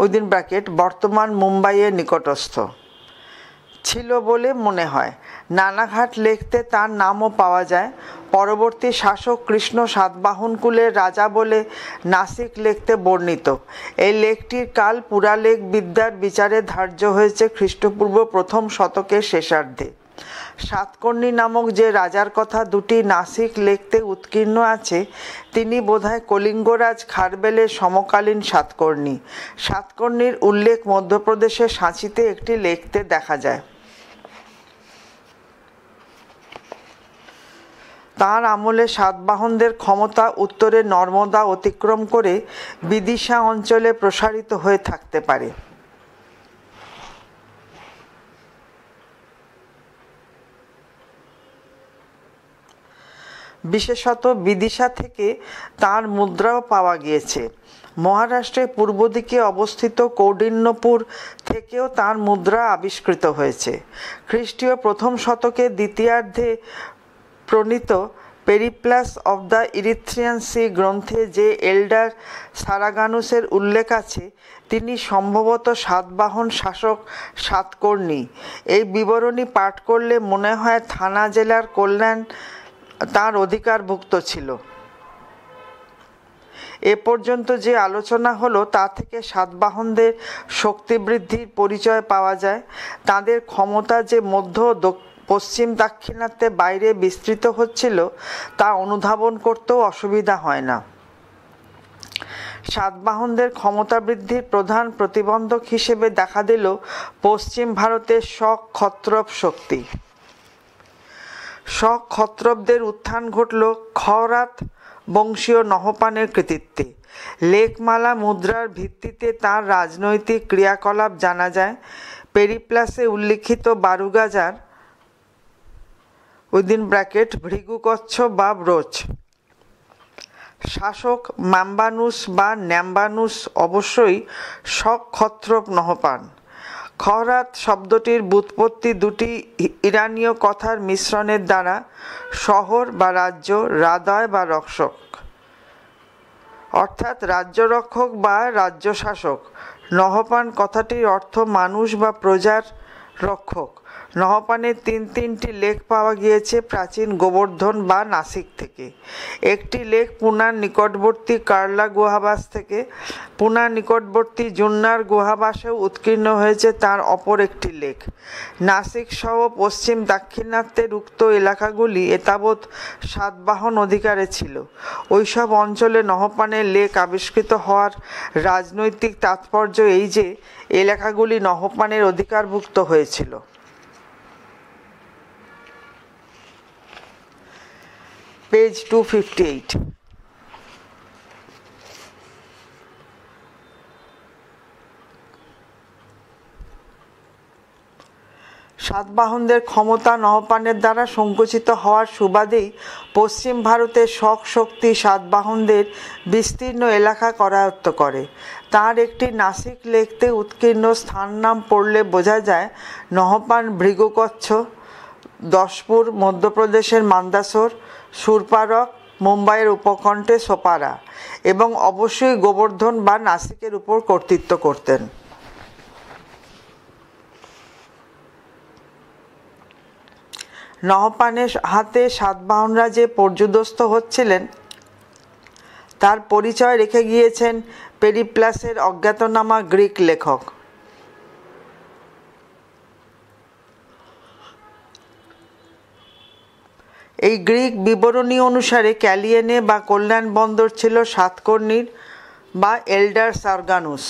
উইদিন ব্র্যাকেট বর্তমান মুম্বাইয়ের নিকটস্থ ছিল বলে মনে হয় নানাঘাট লেখতে তার নামও পাওয়া যায় পরবর্তী শাসক কৃষ্ণ সাতবাহন কুলের রাজা বলে নাসিক লেখতে বর্ণিত এই লেখটির কাল পুরালেখ বিদ্যার বিচারে ধার্য হয়েছে খ্রিস্টপূর্ব প্রথম শতকের শেষার্ধে সাতকর্ণী নামক যে রাজার কথা দুটি নাসিক লেখতে উৎকীর্ণ আছে তিনি বোধহয় কলিঙ্গরাজ খারবেলের সমকালীন সাতকর্ণী সাতকর্ণীর উল্লেখ মধ্যপ্রদেশের সাঁচিতে একটি লেখতে দেখা যায় তার আমলে সাতবাহনদের ক্ষমতা উত্তরে নর্মদা অতিক্রম করে বিদিশা অঞ্চলে প্রসারিত হয়ে থাকতে পারে বিশেষত বিদিশা থেকে তার মুদ্রাও পাওয়া গিয়েছে মহারাষ্ট্রের পূর্ব দিকে অবস্থিত কৌডিন্যপুর থেকেও তার মুদ্রা আবিষ্কৃত হয়েছে খ্রিস্টীয় প্রথম শতকে দ্বিতীয়ার্ধে প্রণীত Periplus of the Erythraean Sea গ্রন্থে যে এল্ডার সারাগানুসের উল্লেখ আছে তিনি সম্ভবত সাতবাহন শাসক সাতকর্ণী এই বিবরণী পাঠ করলে মনে হয় থানা জেলার কল্যাণ তার অধিকারভুক্ত ছিল এ পর্যন্ত যে আলোচনা হলো তা থেকে সাতবাহনদের শক্তি বৃদ্ধির পরিচয় পাওয়া যায় তাদের ক্ষমতা যে মধ্য পশ্চিম দাক্ষিণাত্যে বাইরে বিস্তৃত হচ্ছিল তা অনুধাবন করতেও অসুবিধা হয় না সাতবাহনদের ক্ষমতা বৃদ্ধির প্রধান প্রতিবন্ধক হিসেবে দেখা দিল পশ্চিম ভারতের সক্ষত্রপ শক্তি সক্ষত্রপদের উত্থান ঘটল খরাত বংশীয় নহপানের কৃতিত্বে লেখমালা মুদ্রার ভিত্তিতে তার রাজনৈতিক ক্রিয়াকলাপ জানা যায় পেরিপ্লাসে উল্লিখিত বারুগাজার উইদিন ব্র্যাকেট ভৃগুকচ্ছ বা ব্রোচ শাসক মাম্বানুস বা ন্যাম্বানুস অবশ্যই সক্ষত্রপ নহপান খরাত শব্দটির বুৎপত্তি দুটি ইরানীয় কথার মিশ্রণের দ্বারা শহর বা রাজ্য রাদয় বা রক্ষক অর্থাৎ রাজ্য রক্ষক বা রাজ্য শাসক নহপান কথাটির অর্থ মানুষ বা প্রজার রক্ষক নহপানের তিন তিনটি লেক পাওয়া গিয়েছে প্রাচীন গোবর্ধন বা নাসিক থেকে একটি লেক পুনার নিকটবর্তী কার্লা গুহাবাস থেকে পুনার নিকটবর্তী জুন্নার গুহাবাসেও উৎকীর্ণ হয়েছে তার অপর একটি লেক নাসিক সহ পশ্চিম দাক্ষিণাত্যের উক্ত এলাকাগুলি এতাবৎ সাতবাহন অধিকারে ছিল ওইসব অঞ্চলে নহপানের লেক আবিষ্কৃত হওয়ার রাজনৈতিক তাৎপর্য এই যে এলাকাগুলি নহপানের অধিকারভুক্ত হয়েছিল পেজ টু ফিফটি এইট সাতবাহনদের ক্ষমতা নহপানের দ্বারা সংকুচিত হওয়ার সুবাদেই পশ্চিম ভারতের শখ শক্তি সাতবাহনদের বিস্তীর্ণ এলাকা করায়ত্ত করে তার একটি নাসিক লেখতে উৎকীর্ণ স্থান নাম পড়লে বোঝা যায় নহপান ভৃগুকচ্ছ দশপুর মধ্যপ্রদেশের মান্দাসর সুরপারক মুম্বাইয়ের উপকণ্ঠে সোপারা এবং অবশ্যই গোবর্ধন বা নাসিকের উপর কর্তৃত্ব করতেন নহপানের হাতে সাতবাহনরা যে পর্যুদস্ত হচ্ছিলেন তার পরিচয় রেখে গিয়েছেন পেরিপ্লাসের অজ্ঞাতনামা গ্রিক লেখক এই গ্রিক বিবরণী অনুসারে ক্যালিয়েনে বা কল্যাণ বন্দর ছিল সাতকর্ণীর বা এল্ডার সার্গানুস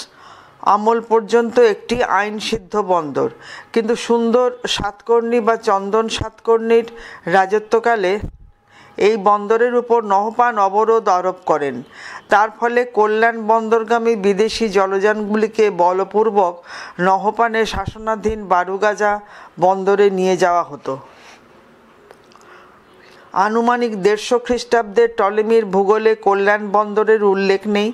আমল পর্যন্ত একটি আইনসিদ্ধ বন্দর কিন্তু সুন্দর সাতকর্ণী বা চন্দন সাতকর্ণীর রাজত্বকালে এই বন্দরের উপর নহপান অবরোধ আরোপ করেন তার ফলে কল্যাণ বন্দরগামী বিদেশি জলযানগুলিকে বলপূর্বক নহপানের শাসনাধীন বারুগাজা বন্দরে নিয়ে যাওয়া হতো আনুমানিক দেড়শো খ্রিস্টাব্দে টলেমির ভূগোলে কল্যাণ বন্দরের উল্লেখ নেই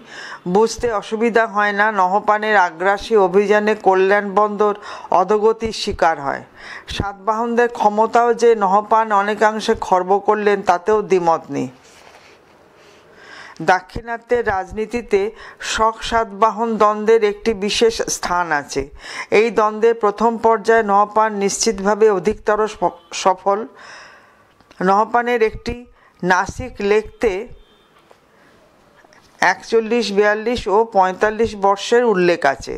বুঝতে অসুবিধা হয় না নহপানের আগ্রাসী অভিযানে কল্যাণ বন্দর অধগতির শিকার হয় সাতবাহনদের ক্ষমতাও যে নহপান অনেকাংশে খর্ব করলেন তাতেও দ্বিমত নেই দাক্ষিণাত্যের রাজনীতিতে শখ সাতবাহন দ্বন্দ্বের একটি বিশেষ স্থান আছে এই দ্বন্দ্বের প্রথম পর্যায়ে নহপান নিশ্চিতভাবে অধিকতর সফল নহপানের একটি নাসিক লেখতে একচল্লিশ বিয়াল্লিশ ও পঁয়তাল্লিশ বর্ষের উল্লেখ আছে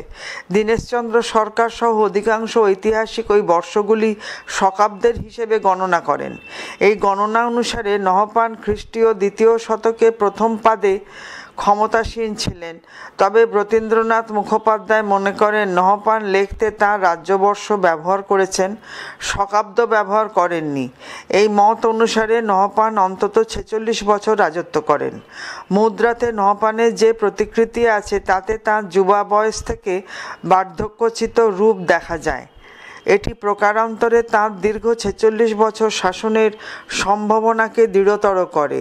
দীনেশচন্দ্র সরকার সহ অধিকাংশ ঐতিহাসিক ওই বর্ষগুলি শকাব্দের হিসেবে গণনা করেন এই গণনা অনুসারে নহপান খ্রিস্টীয় দ্বিতীয় শতকে প্রথম পাদে ক্ষমতাসীন ছিলেন তবে ব্রতীন্দ্রনাথ মুখোপাধ্যায় মনে করেন নহপান লেখতে তাঁর রাজ্যবর্ষ ব্যবহার করেছেন শকাব্দ ব্যবহার করেননি এই মত অনুসারে নহপান অন্তত ছেচল্লিশ বছর রাজত্ব করেন মুদ্রাতে নহপানের যে প্রতিকৃতি আছে তাতে তাঁর যুবা বয়স থেকে বার্ধক্যচিত রূপ দেখা যায় এটি প্রকারান্তরে তাঁর দীর্ঘ ছেচল্লিশ বছর শাসনের সম্ভাবনাকে দৃঢ়তর করে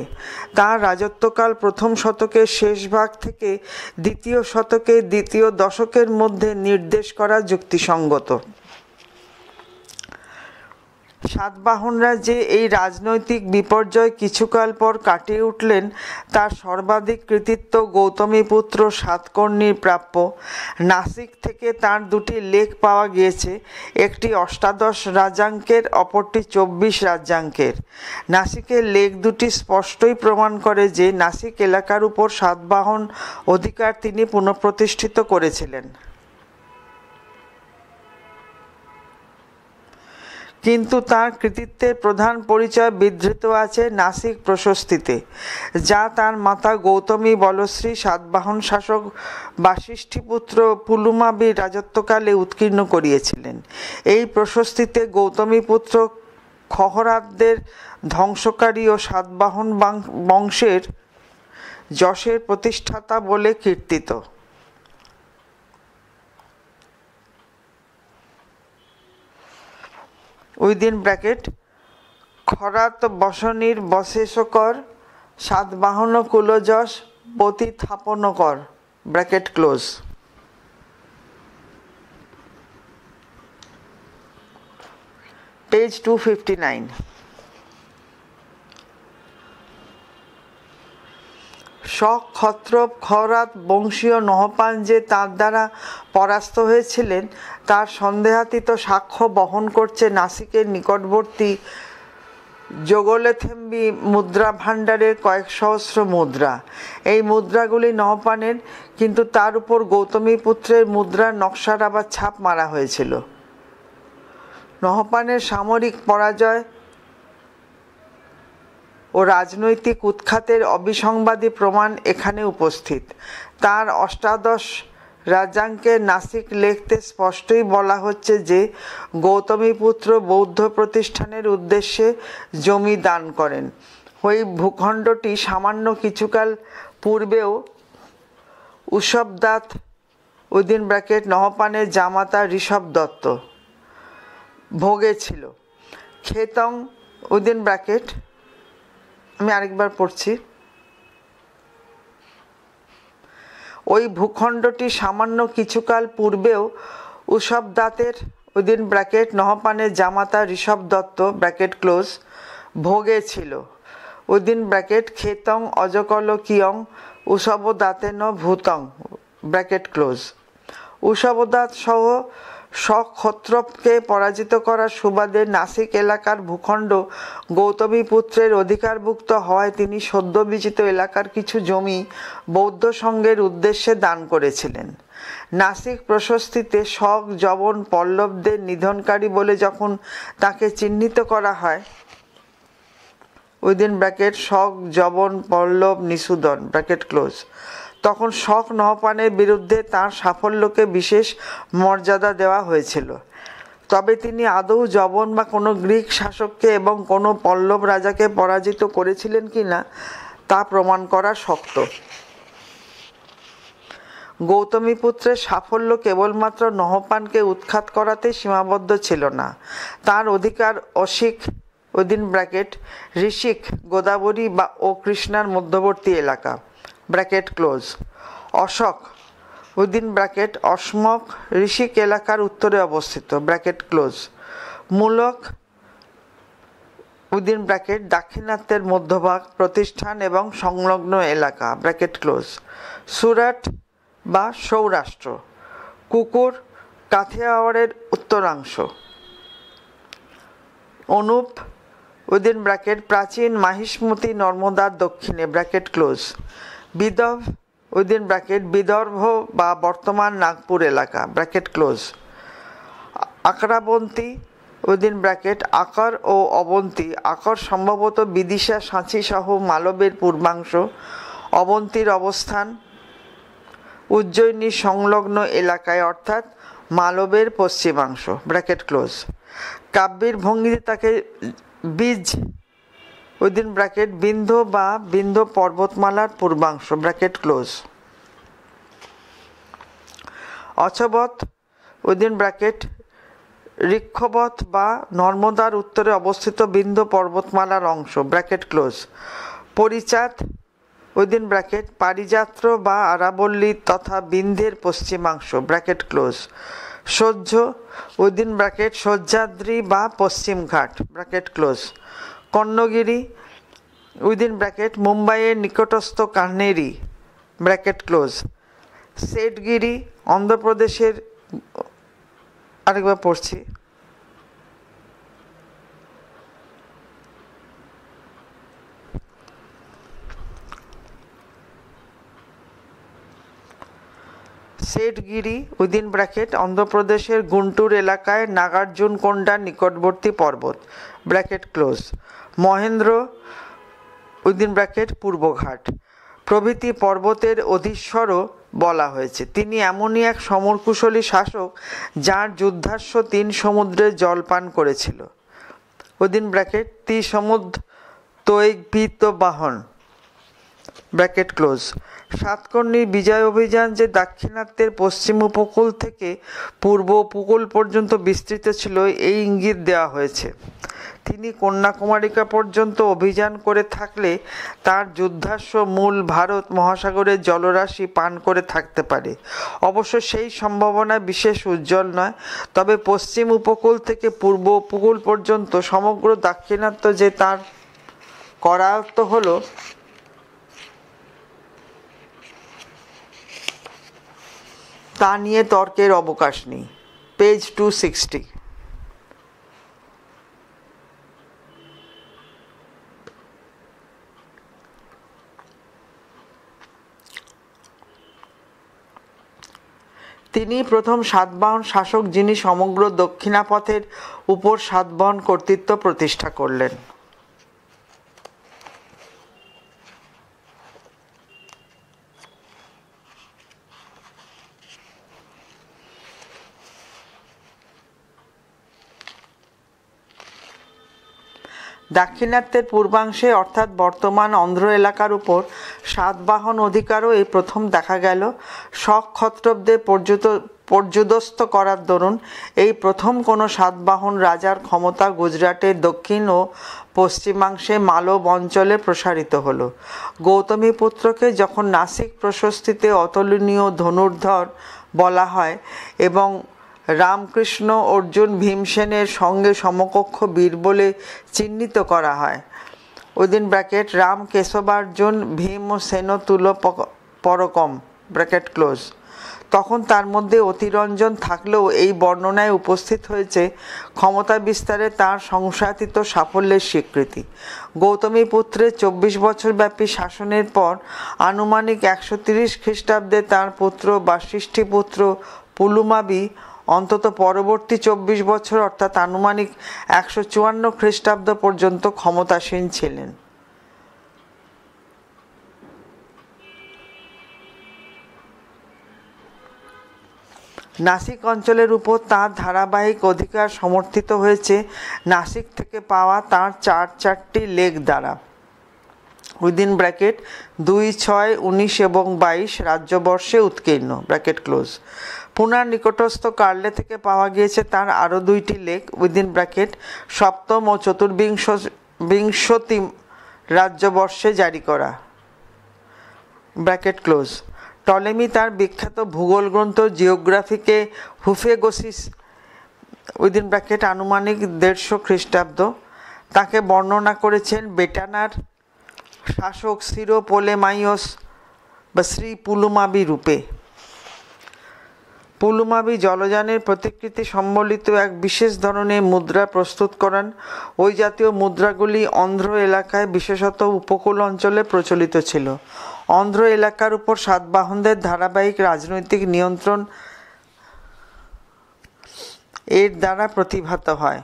তাঁর রাজত্বকাল প্রথম শতকের শেষ ভাগ থেকে দ্বিতীয় শতকের দ্বিতীয় দশকের মধ্যে নির্দেশ করা যুক্তিসঙ্গত সাতবাহনরা যে এই রাজনৈতিক বিপর্যয় কিছুকাল পর কাটিয়ে উঠলেন তার সর্বাধিক কৃতিত্ব গৌতমী পুত্র সাতকর্ণীর প্রাপ্য নাসিক থেকে তার দুটি লেখ পাওয়া গিয়েছে একটি অষ্টাদশ রাজাঙ্কের অপরটি চব্বিশ রাজ্যাঙ্কের নাসিকের লেখ দুটি স্পষ্টই প্রমাণ করে যে নাসিক এলাকার উপর সাতবাহন অধিকার তিনি পুনঃপ্রতিষ্ঠিত করেছিলেন কিন্তু তার কৃতিত্বের প্রধান পরিচয় বিধৃত আছে নাসিক প্রশস্তিতে যা তার মাতা গৌতমী বলশ্রী সাতবাহন শাসক পুত্র পুলুমাবির রাজত্বকালে উৎকীর্ণ করিয়েছিলেন এই প্রশস্তিতে গৌতমী পুত্র খহরাবদের ধ্বংসকারী ও সাতবাহন বংশের যশের প্রতিষ্ঠাতা বলে কীর্তিত উইদিন ব্র্যাকেট খরাত বসনির বশেষকর সাতবাহন প্রতিথাপন কর bracket close page two fifty nine Shaka খত্রপ খরাত বংশীয় নহপান যে তার দ্বারা পরাস্ত হয়েছিলেন তার সন্দেহাতীত সাক্ষ্য বহন করছে নাসিকের নিকটবর্তী যোগলেথেম্বি মুদ্রা ভাণ্ডারের কয়েক সহস্র মুদ্রা এই মুদ্রাগুলি নহপানের কিন্তু তার উপর গৌতমী পুত্রের মুদ্রার নকশার আবার ছাপ মারা হয়েছিল নহপানের সামরিক পরাজয় ও রাজনৈতিক উৎখাতের অবিসংবাদী প্রমাণ এখানে উপস্থিত তার অষ্টাদশ রাজাঙ্কের নাসিক লেখতে স্পষ্টই বলা হচ্ছে যে গৌতমীপুত্র বৌদ্ধ প্রতিষ্ঠানের উদ্দেশ্যে জমি দান করেন ওই ভূখণ্ডটি সামান্য কিছুকাল পূর্বেও উষবদাত উদিন ব্র্যাকেট নহপানের জামাতা ঋষভ দত্ত ভোগেছিল খেতং উদিন ব্র্যাকেট আমি আরেকবার পড়ছি ওই ভূখণ্ডটি সামান্য কিছুকাল পূর্বেও উষব দাঁতের ওইদিন ব্র্যাকেট নহপানের জামাতা ঋষভ দত্ত ব্র্যাকেট ক্লোজ ভোগে ছিল ওইদিন ব্র্যাকেট খেতং অজকল কিয়ং দাঁতে দাঁতেন ভূতং ব্র্যাকেট ক্লোজ দাঁত সহ সক্ষত্রপকে পরাজিত করার সুবাদে নাসিক এলাকার ভূখণ্ড গৌতমী পুত্রের অধিকারভুক্ত হওয়ায় তিনি সদ্যবিজিত এলাকার কিছু জমি বৌদ্ধ সংঘের উদ্দেশ্যে দান করেছিলেন নাসিক প্রশস্তিতে শক জবন পল্লবদের নিধনকারী বলে যখন তাকে চিহ্নিত করা হয় উইদিন ব্র্যাকেট শক জবন পল্লব নিসুদন ব্র্যাকেট ক্লোজ তখন শখ নহপানের বিরুদ্ধে তার সাফল্যকে বিশেষ মর্যাদা দেওয়া হয়েছিল তবে তিনি আদৌ জবন বা কোনো গ্রিক শাসককে এবং কোনো পল্লব রাজাকে পরাজিত করেছিলেন কি না তা প্রমাণ করা শক্ত গৌতমী পুত্রের সাফল্য কেবলমাত্র নহপানকে উৎখাত করাতে সীমাবদ্ধ ছিল না তার অধিকার অশিক উদিন ব্র্যাকেট ঋষিক গোদাবরী বা ও কৃষ্ণার মধ্যবর্তী এলাকা ব্র্যাকেট ক্লোজ অশোক উইদিন ব্র্যাকেট অসমক ঋষিক এলাকার উত্তরে অবস্থিত bracket close Mulaka within bracket দাক্ষিণাত্যের মধ্যভাগ প্রতিষ্ঠান এবং সংলগ্ন এলাকা ব্র্যাকেট ক্লোজ সুরাট বা সৌরাষ্ট্র কুকুর কাথিয়াওয়ারের উত্তরাংশ অনুপ উইদিন ব্র্যাকেট প্রাচীন মাহিষ্মতি নর্মদার দক্ষিণে bracket close Vidarbha within bracket Vidarbha বা বর্তমান নাগপুর এলাকা bracket close Akaravanti within bracket Akara ও অবন্তী আকর সম্ভবত বিদিশা সাঁচি সহ মালবের পূর্বাংশ অবন্তীর অবস্থান উজ্জয়িনী সংলগ্ন এলাকায় অর্থাৎ মালবের পশ্চিমাংশ ব্র্যাকেট ক্লোজ কাব্যের ভঙ্গিতে তাকে বীজ উইদিন ব্র্যাকেট বিন্ধ বা বিন্ধ পর্বতমালার পূর্বাংশ bracket close Chhavata within bracket Rikshavat বা নর্মদার উত্তরে অবস্থিত বিন্ধ পর্বতমালার অংশ bracket close Parichata within bracket Parijatra বা আরাবল্লী তথা বিন্ধের পশ্চিমাংশ bracket close Sahya within bracket Sahyadri বা পশ্চিমঘাট bracket close Karnagiri within bracket মুম্বাইয়ের নিকটস্থ কার্নেরি ব্র্যাকেট ক্লোজ সেটগিরি অন্ধ্রপ্রদেশের আরেকবার পড়ছি সেটগিরি উইদিন ব্র্যাকেট অন্ধ্রপ্রদেশের গুন্টুর এলাকায় কোন্ডার নিকটবর্তী পর্বত bracket close Mahendra within bracket পূর্বঘাট প্রভৃতি পর্বতের অধীশ্বরও বলা হয়েছে তিনি এমনই এক সমরকুশলী শাসক যার যুদ্ধাস্য তিন জল জলপান করেছিল উইদিন ব্র্যাকেট তি সমুদ্র তৈবিত বাহন ব্র্যাকেট ক্লোজ সাতকর্ণীর বিজয় অভিযান যে দাক্ষিণাত্যের পশ্চিম উপকূল থেকে পূর্ব উপকূল পর্যন্ত বিস্তৃত ছিল এই ইঙ্গিত দেওয়া হয়েছে তিনি কন্যাকুমারিকা পর্যন্ত অভিযান করে থাকলে তার যুদ্ধাশ্ব মূল ভারত মহাসাগরের জলরাশি পান করে থাকতে পারে অবশ্য সেই সম্ভাবনা বিশেষ উজ্জ্বল নয় তবে পশ্চিম উপকূল থেকে পূর্ব উপকূল পর্যন্ত সমগ্র দাক্ষিণাত্য যে তার করায়ত্ত হলো তা নিয়ে তর্কের অবকাশ নেই পেজ টু সিক্সটি তিনি প্রথম সাতবাহন শাসক যিনি সমগ্র দক্ষিণাপথের উপর সাতবাহন কর্তৃত্ব প্রতিষ্ঠা করলেন দাক্ষিণাত্যের পূর্বাংশে অর্থাৎ বর্তমান অন্ধ্র এলাকার উপর সাতবাহন অধিকারও এই প্রথম দেখা গেল শখ খত্রবদের পর্যুত পর্যুদস্ত করার দরুন এই প্রথম কোনো সাতবাহন রাজার ক্ষমতা গুজরাটের দক্ষিণ ও পশ্চিমাংশে মালব অঞ্চলে প্রসারিত হলো গৌতমী পুত্রকে যখন নাসিক প্রশস্তিতে অতুলনীয় ধনুর্ধর বলা হয় এবং রামকৃষ্ণ অর্জুন ভীমসেনের সঙ্গে সমকক্ষ বীর বলে চিহ্নিত করা হয় দিন ব্র্যাকেট রাম কেশবার্জুন ভীম ও সেন তুল পরকম ব্র্যাকেট ক্লোজ তখন তার মধ্যে অতিরঞ্জন থাকলেও এই বর্ণনায় উপস্থিত হয়েছে ক্ষমতা বিস্তারে তার সংসাধিত সাফল্যের স্বীকৃতি গৌতমী পুত্রের চব্বিশ বছরব্যাপী শাসনের পর আনুমানিক একশো তিরিশ খ্রিস্টাব্দে তার পুত্র বা সৃষ্টিপুত্র পুলুমাবি অন্তত পরবর্তী চব্বিশ বছর অর্থাৎ আনুমানিক একশো চুয়ান্ন খ্রিস্টাব্দ পর্যন্ত ক্ষমতাসীন ছিলেন নাসিক অঞ্চলের উপর তাঁর ধারাবাহিক অধিকার সমর্থিত হয়েছে নাসিক থেকে পাওয়া তাঁর চার চারটি লেগ দ্বারা উইদিন ব্র্যাকেট দুই ছয় উনিশ এবং বাইশ রাজ্যবর্ষে উৎকীর্ণ ব্র্যাকেট ক্লোজ পুনার নিকটস্থ কার্লে থেকে পাওয়া গিয়েছে তার আরও দুইটি লেক উইদিন ব্র্যাকেট সপ্তম ও চতুর্বিংশ বিংশতি রাজ্যবর্ষে জারি করা ব্র্যাকেট ক্লোজ টলেমি তার বিখ্যাত ভূগোল গ্রন্থ জিওগ্রাফিকে হুফেগোসিস উইদিন ব্র্যাকেট আনুমানিক দেড়শো খ্রিস্টাব্দ তাকে বর্ণনা করেছেন বেটানার শাসক সিরো বা শ্রী পুলুমাবি রূপে পুলুমাবি জলযানের প্রতিকৃতি সম্বলিত এক বিশেষ ধরনের মুদ্রা প্রস্তুত করান ওই জাতীয় মুদ্রাগুলি অন্ধ্র এলাকায় বিশেষত উপকূল অঞ্চলে প্রচলিত ছিল অন্ধ্র এলাকার উপর সাতবাহনদের ধারাবাহিক রাজনৈতিক নিয়ন্ত্রণ এর দ্বারা প্রতিভাত হয়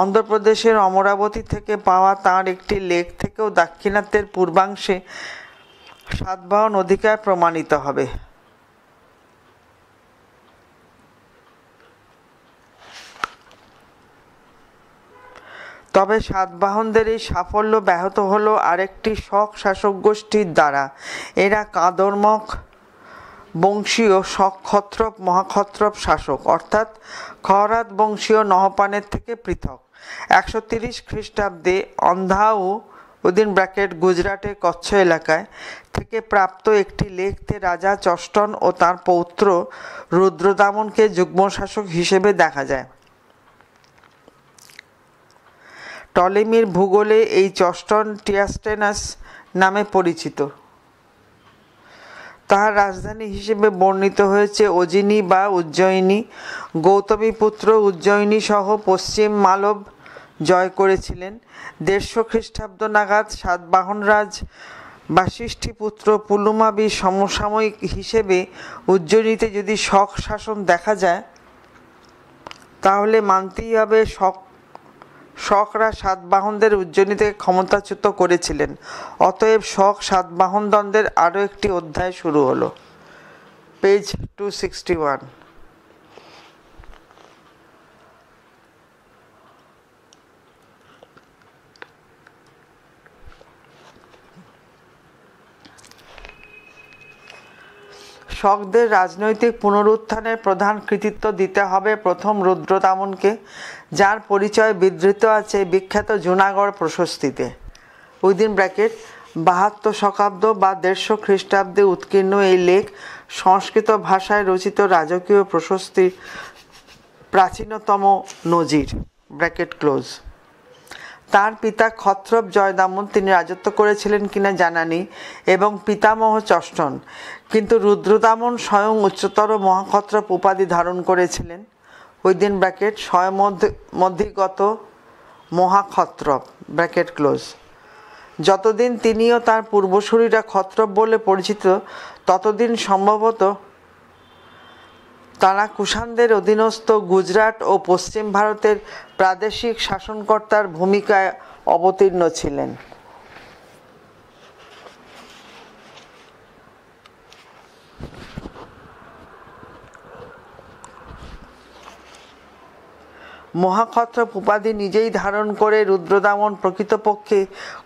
অন্ধ্রপ্রদেশের অমরাবতী থেকে পাওয়া তাঁর একটি লেক থেকেও দাক্ষিণাত্যের পূর্বাংশে সাতবাহন অধিকার প্রমাণিত হবে তবে সাতবাহনদের এই সাফল্য ব্যাহত হলো আরেকটি শক শাসক গোষ্ঠীর দ্বারা এরা কাদরমক বংশীয় সক্ষত্রপ মহাক্ষত্রপ শাসক অর্থাৎ খরাত বংশীয় নহপানের থেকে পৃথক একশো তিরিশ খ্রিস্টাব্দে অন্ধাউ উদিন ব্র্যাকেট গুজরাটের কচ্ছ এলাকায় থেকে প্রাপ্ত একটি লেখতে রাজা চষ্টন ও তার পৌত্র রুদ্রদামনকে যুগ্ম শাসক হিসেবে দেখা যায় টলেমির ভূগোলে এই চস্টন টিয়াস্টেনাস নামে পরিচিত তাহার রাজধানী হিসেবে বর্ণিত হয়েছে অজিনী বা উজ্জয়িনী পুত্র উজ্জয়িনী সহ পশ্চিম মালব জয় করেছিলেন দেড়শো খ্রিস্টাব্দ নাগাদ সাতবাহনরাজ পুত্র পুলুমাবি সমসাময়িক হিসেবে উজ্জয়িনীতে যদি শক শাসন দেখা যায় তাহলে মানতেই হবে শক শখরা সাতবাহনদের উজ্জয়িনীতে ক্ষমতাচ্যুত করেছিলেন অতএব শক সাতবাহন দ্বন্দ্বের আরও একটি অধ্যায় শুরু হলো পেজ টু সিক্সটি ওয়ান শকদের রাজনৈতিক পুনরুত্থানের প্রধান কৃতিত্ব দিতে হবে প্রথম রুদ্রতামনকে যার পরিচয় বিদ্রিত আছে বিখ্যাত জুনাগড় প্রশস্তিতে উইদিন ব্র্যাকেট বাহাত্তর শতাব্দ বা দেড়শো খ্রিস্টাব্দে উৎকীর্ণ এই লেখ সংস্কৃত ভাষায় রচিত রাজকীয় প্রশস্তির প্রাচীনতম নজির ব্র্যাকেট ক্লোজ তার পিতা খত্রব জয়দামন তিনি রাজত্ব করেছিলেন কিনা জানা নেই এবং পিতামহ চষ্টন কিন্তু রুদ্রদামন স্বয়ং উচ্চতর মহাক্ষত্রপ উপাধি ধারণ করেছিলেন উইদিন ব্র্যাকেট ছয় মধ্যগত মহাক্ষত্রপ ব্র্যাকেট ক্লোজ যতদিন তিনিও তার পূর্বসূরীরা ক্ষত্রপ বলে পরিচিত ততদিন সম্ভবত তারা কুষাণদের অধীনস্থ গুজরাট ও পশ্চিম ভারতের প্রাদেশিক শাসনকর্তার ভূমিকায় অবতীর্ণ ছিলেন মহাক্ষত্র উপাধি নিজেই ধারণ করে রুদ্রদামন প্রকৃতপক্ষে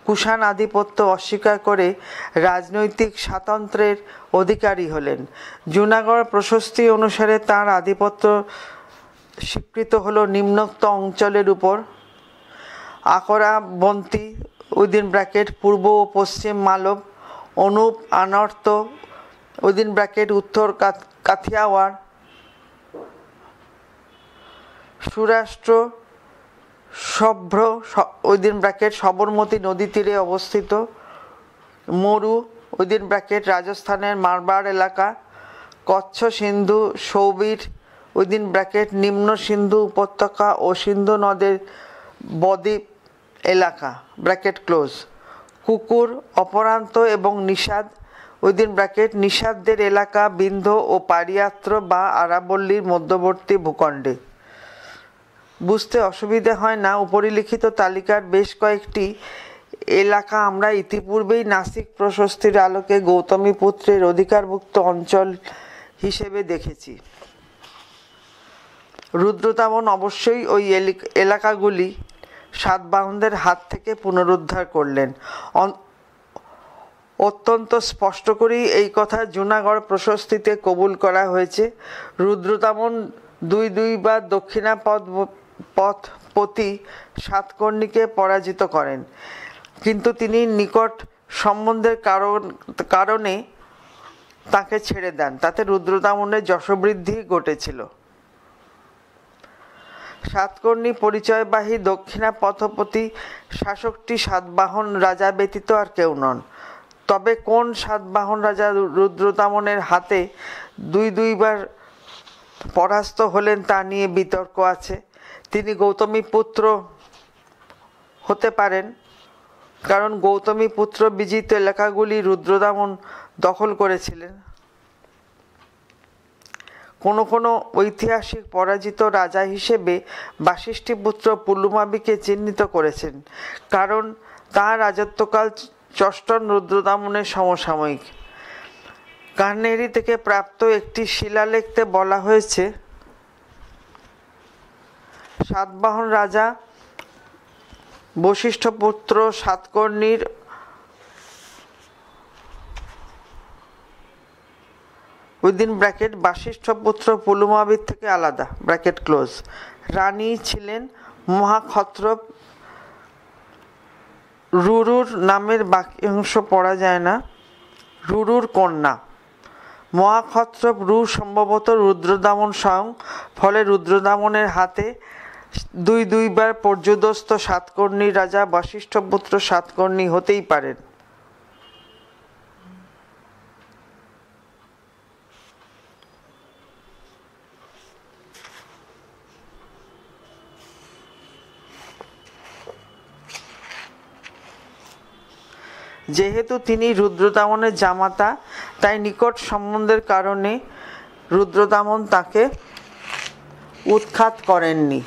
কুষাণ আধিপত্য অস্বীকার করে রাজনৈতিক স্বাতন্ত্রের অধিকারী হলেন জুনাগড় প্রশস্তি অনুসারে তার আধিপত্য স্বীকৃত হল নিম্নোক্ত অঞ্চলের উপর আকরাবন্তী উইদিন ব্র্যাকেট পূর্ব ও পশ্চিম মালব অনুপ আনর্ত উইদিন ব্র্যাকেট উত্তর কাথিয়াওয়াড় সুরাষ্ট্র সভ্র উইদিন ব্র্যাকেট সবরমতী নদী তীরে অবস্থিত মরু উইদিন ব্র্যাকেট রাজস্থানের মারবার এলাকা কচ্ছ সিন্ধু সৌবির উইদিন ব্র্যাকেট নিম্ন সিন্ধু উপত্যকা ও সিন্ধু নদের বদ্বীপ এলাকা ব্র্যাকেট ক্লোজ কুকুর অপরান্ত এবং নিষাদ উইদিন ব্র্যাকেট নিষাদদের এলাকা বিন্ধ ও পারিয়াত্র বা আরাবল্লীর মধ্যবর্তী ভূখণ্ডে বুঝতে অসুবিধে হয় না উপরিলিখিত তালিকার বেশ কয়েকটি এলাকা আমরা ইতিপূর্বেই নাসিক প্রশস্তির আলোকে গৌতমী পুত্রের অধিকারভুক্ত অঞ্চল হিসেবে দেখেছি রুদ্রতামন অবশ্যই ওই এলাকাগুলি সাতবাহনদের হাত থেকে পুনরুদ্ধার করলেন অত্যন্ত স্পষ্ট করেই এই কথা জুনাগড় প্রশস্তিতে কবুল করা হয়েছে রুদ্রতামন দুই দুইবার দক্ষিণাপদ পথপতি সাতকর্ণীকে পরাজিত করেন কিন্তু তিনি নিকট সম্বন্ধের কারণ কারণে তাকে ছেড়ে দেন তাতে রুদ্রতামনের যশবৃদ্ধি ঘটেছিল সাতকর্ণী পরিচয়বাহী দক্ষিণা পথপতি শাসকটি সাতবাহন রাজা ব্যতীত আর কেউ নন তবে কোন সাতবাহন রাজা রুদ্রতামনের হাতে দুই দুইবার পরাস্ত হলেন তা নিয়ে বিতর্ক আছে তিনি গৌতমী পুত্র হতে পারেন কারণ গৌতমী পুত্র বিজিত এলাকাগুলি রুদ্রদামন দখল করেছিলেন কোনো কোনো ঐতিহাসিক পরাজিত রাজা হিসেবে পুত্র পুল্লুমাবিকে চিহ্নিত করেছেন কারণ তাঁর রাজত্বকাল চষ্টন রুদ্রদামনের সমসাময়িক কান্নেরি থেকে প্রাপ্ত একটি শিলালেখতে বলা হয়েছে সাতবাহন রাজা বশিষ্ঠ পুত্র সাতকর্ণীর উইদিন ব্র্যাকেট বাশিষ্ঠ পুত্র পুলুমাবির থেকে আলাদা ব্র্যাকেট ক্লোজ রানী ছিলেন মহাক্ষত্রপ রুরুর নামের বাকি অংশ পড়া যায় না রুরুর কন্যা মহাক্ষত্রপ রু সম্ভবত রুদ্রদামন স্বয়ং ফলে রুদ্রদামনের হাতে দুই দুইবার পর্যদস্ত সাতকর্ণী রাজা পুত্র সাতকর্ণী হতেই পারেন যেহেতু তিনি রুদ্রদামনের জামাতা তাই নিকট সম্বন্ধের কারণে রুদ্রদামন তাকে উৎখাত করেননি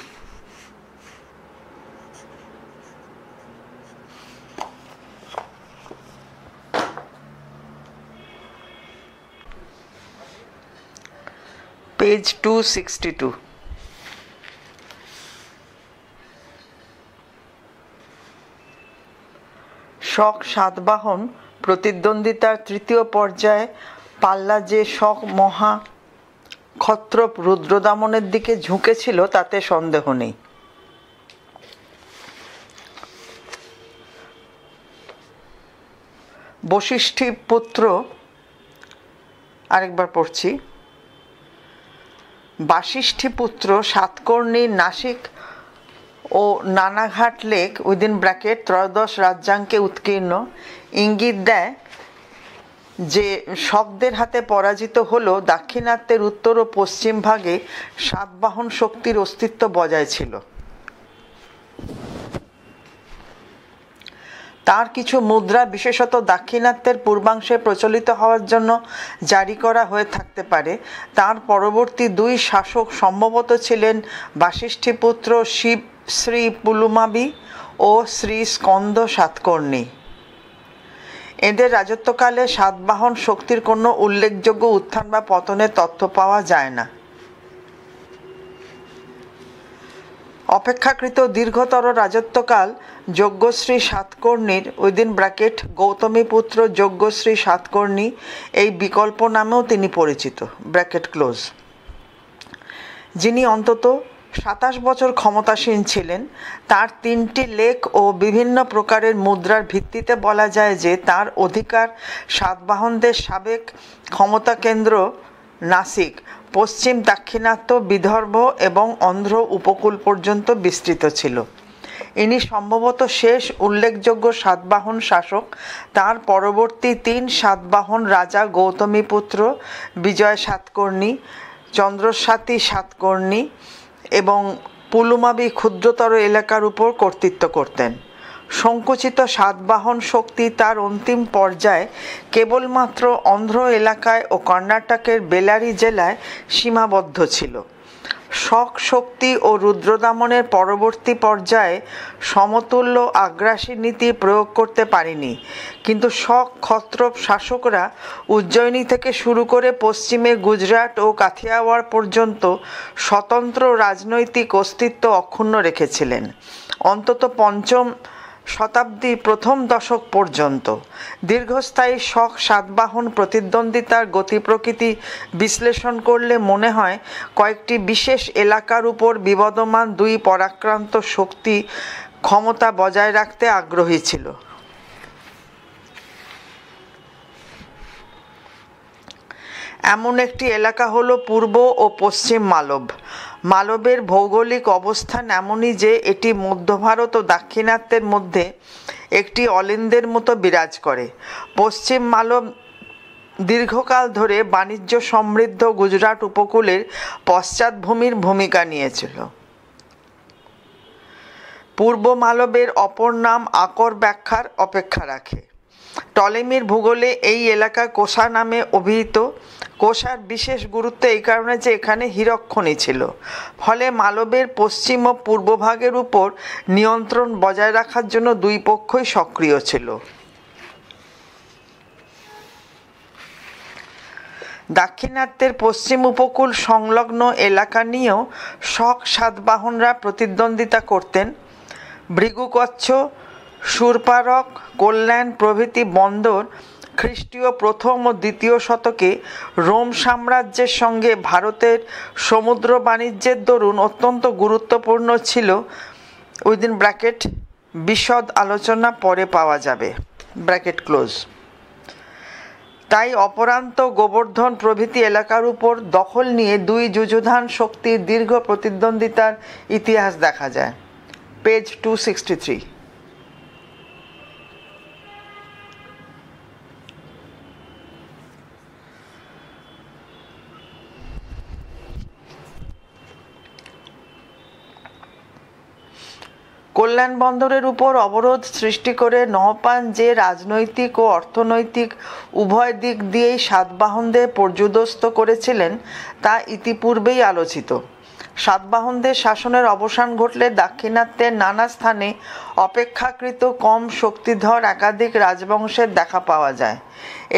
page 262 শক সাতবাহন প্রতিদ্বন্দ্বিতার তৃতীয় পর্যায়ে পাল্লা যে শক মহা ক্ষত্রপ রুদ্রদামনের দিকে ঝুঁকেছিল তাতে সন্দেহ নেই বশিষ্ঠী পুত্র আরেকবার পড়ছি পুত্র সাতকর্ণী নাসিক ও নানাঘাট লেক উইদিন ব্র্যাকেট ত্রয়োদশ রাজ্যাঙ্কে উৎকীর্ণ ইঙ্গিত দেয় যে শব্দের হাতে পরাজিত হলো দাক্ষিণাত্যের উত্তর ও পশ্চিম ভাগে সাতবাহন শক্তির অস্তিত্ব বজায় ছিল তার কিছু মুদ্রা বিশেষত দাক্ষিণাত্যের পূর্বাংশে প্রচলিত হওয়ার জন্য জারি করা হয়ে থাকতে পারে তার পরবর্তী দুই শাসক সম্ভবত ছিলেন বাসিষ্ঠীপুত্র শিব শ্রী পুলুমাবি ও শ্রী স্কন্দ সাতকর্ণী এদের রাজত্বকালে সাতবাহন শক্তির কোনো উল্লেখযোগ্য উত্থান বা পতনের তথ্য পাওয়া যায় না অপেক্ষাকৃত দীর্ঘতর রাজত্বকাল যজ্ঞশ্রী সাতকর্ণীর within bracket Gautamiputra Yajnashri Satakarni এই বিকল্প নামেও তিনি পরিচিত ব্র্যাকেট ক্লোজ যিনি অন্তত সাতাশ বছর ক্ষমতাসীন ছিলেন তার তিনটি লেখ ও বিভিন্ন প্রকারের মুদ্রার ভিত্তিতে বলা যায় যে তার অধিকার সাতবাহনদের সাবেক ক্ষমতা কেন্দ্র নাসিক পশ্চিম দাক্ষিণাত্য বিদর্ভ এবং অন্ধ্র উপকূল পর্যন্ত বিস্তৃত ছিল ইনি সম্ভবত শেষ উল্লেখযোগ্য সাতবাহন শাসক তার পরবর্তী তিন সাতবাহন রাজা গৌতমীপুত্র বিজয় সাতকর্ণী চন্দ্রসাতী সাতকর্ণী এবং পুলুমাবি ক্ষুদ্রতর এলাকার উপর কর্তৃত্ব করতেন সংকুচিত সাতবাহন শক্তি তার অন্তিম পর্যায়ে কেবলমাত্র অন্ধ্র এলাকায় ও কর্ণাটকের বেলারি জেলায় সীমাবদ্ধ ছিল শক শক্তি ও রুদ্রদামনের পরবর্তী পর্যায়ে সমতুল্য আগ্রাসী নীতি প্রয়োগ করতে পারেনি কিন্তু শক ক্ষত্র শাসকরা উজ্জয়িনী থেকে শুরু করে পশ্চিমে গুজরাট ও কাথিয়াওয়াড় পর্যন্ত স্বতন্ত্র রাজনৈতিক অস্তিত্ব অক্ষুণ্ণ রেখেছিলেন অন্তত পঞ্চম শতাব্দী প্রথম দশক পর্যন্ত দীর্ঘস্থায়ী শখ সাতবাহন প্রতিদ্বন্দ্বিতার গতি প্রকৃতি বিশ্লেষণ করলে মনে হয় কয়েকটি বিশেষ এলাকার উপর বিবদমান দুই পরাক্রান্ত শক্তি ক্ষমতা বজায় রাখতে আগ্রহী ছিল এমন একটি এলাকা হলো পূর্ব ও পশ্চিম মালব মালবের ভৌগোলিক অবস্থান এমনই যে এটি মধ্য ভারত ও দাক্ষিণাত্যের মধ্যে একটি অলিন্দের মতো বিরাজ করে পশ্চিম মালব দীর্ঘকাল ধরে বাণিজ্য সমৃদ্ধ গুজরাট উপকূলের পশ্চাৎভূমির ভূমিকা নিয়েছিল পূর্ব মালবের অপর নাম আকর ব্যাখ্যার অপেক্ষা রাখে টলেমির ভূগোলে এই এলাকা কোষা নামে অভিহিত কোষার বিশেষ গুরুত্ব এই কারণে যে এখানে হিরক্ষণী ছিল ফলে মালবের পশ্চিম ও পূর্ব ভাগের উপর নিয়ন্ত্রণ বজায় রাখার জন্য দুই পক্ষই সক্রিয় ছিল দাক্ষিণাত্যের পশ্চিম উপকূল সংলগ্ন এলাকা নিয়েও শক সাতবাহনরা প্রতিদ্বন্দ্বিতা করতেন ভৃগুকচ্ছ সুরপারক কল্যাণ প্রভৃতি বন্দর খ্রিস্টীয় প্রথম ও দ্বিতীয় শতকে রোম সাম্রাজ্যের সঙ্গে ভারতের সমুদ্র বাণিজ্যের দরুন অত্যন্ত গুরুত্বপূর্ণ ছিল উইদিন ব্র্যাকেট বিশদ আলোচনা পরে পাওয়া যাবে ব্র্যাকেট ক্লোজ তাই অপরান্ত গোবর্ধন প্রভৃতি এলাকার উপর দখল নিয়ে দুই যুযোধান শক্তির দীর্ঘ প্রতিদ্বন্দ্বিতার ইতিহাস দেখা যায় page two sixty three Kalyan বন্দরের উপর অবরোধ সৃষ্টি করে নহপান যে রাজনৈতিক ও অর্থনৈতিক উভয় দিক দিয়েই সাতবাহনদের পর্যুদস্ত করেছিলেন তা ইতিপূর্বেই আলোচিত সাতবাহনদের শাসনের অবসান ঘটলে দাক্ষিণাত্যের নানা স্থানে অপেক্ষাকৃত কম শক্তিধর একাধিক রাজবংশের দেখা পাওয়া যায়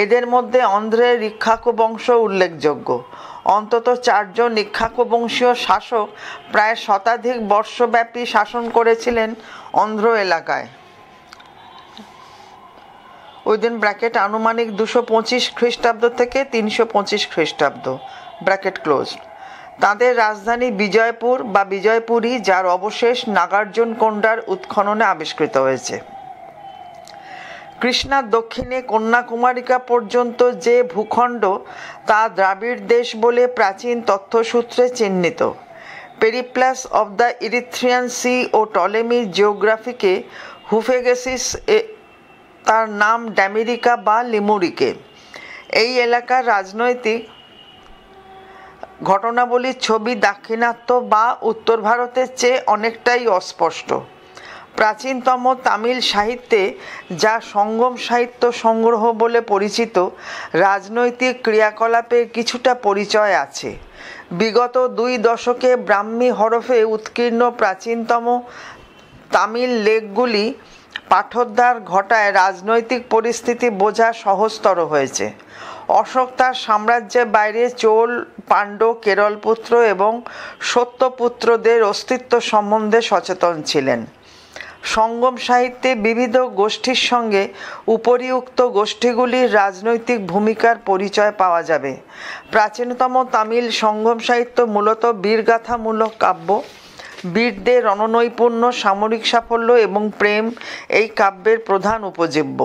এদের মধ্যে অন্ধ্রের রিক্ষাক বংশ উল্লেখযোগ্য অন্তত চারজন নিক্ষাকবংশীয় শাসক প্রায় শতাধিক বর্ষব্যাপী শাসন করেছিলেন অন্ধ্র এলাকায় ওই দিন ব্র্যাকেট আনুমানিক দুশো পঁচিশ খ্রিস্টাব্দ থেকে তিনশো পঁচিশ খ্রিস্টাব্দ ব্র্যাকেট ক্লোজ তাদের রাজধানী বিজয়পুর বা বিজয়পুরী যার অবশেষ নাগার্জুনকোন্ডার উৎখননে আবিষ্কৃত হয়েছে কৃষ্ণার দক্ষিণে কন্যাকুমারিকা পর্যন্ত যে ভূখণ্ড তা দ্রাবিড় দেশ বলে প্রাচীন তথ্যসূত্রে চিহ্নিত Periplus of the Erythraean sea ও টলেমির জিওগ্রাফিকে হুফেগেসিস তার নাম ড্যামেরিকা বা লিমুরিকে এই এলাকার রাজনৈতিক ঘটনাবলীর ছবি দাক্ষিণাত্য বা উত্তর ভারতের চেয়ে অনেকটাই অস্পষ্ট প্রাচীনতম তামিল সাহিত্যে যা সঙ্গম সাহিত্য সংগ্রহ বলে পরিচিত রাজনৈতিক ক্রিয়াকলাপের কিছুটা পরিচয় আছে বিগত দুই দশকে ব্রাহ্মী হরফে উৎকীর্ণ প্রাচীনতম তামিল লেখগুলি পাঠোদ্ধার ঘটায় রাজনৈতিক পরিস্থিতি বোঝা সহজতর হয়েছে অশোক তার সাম্রাজ্যের বাইরে চোল পাণ্ড কেরলপুত্র এবং সত্যপুত্রদের অস্তিত্ব সম্বন্ধে সচেতন ছিলেন সঙ্গম সাহিত্যে বিবিধ গোষ্ঠীর সঙ্গে উপরিউক্ত গোষ্ঠীগুলির রাজনৈতিক ভূমিকার পরিচয় পাওয়া যাবে প্রাচীনতম তামিল সঙ্গম সাহিত্য মূলত বীরগাথামূলক কাব্য বীরদের রণনৈপুণ্য সামরিক সাফল্য এবং প্রেম এই কাব্যের প্রধান উপজীব্য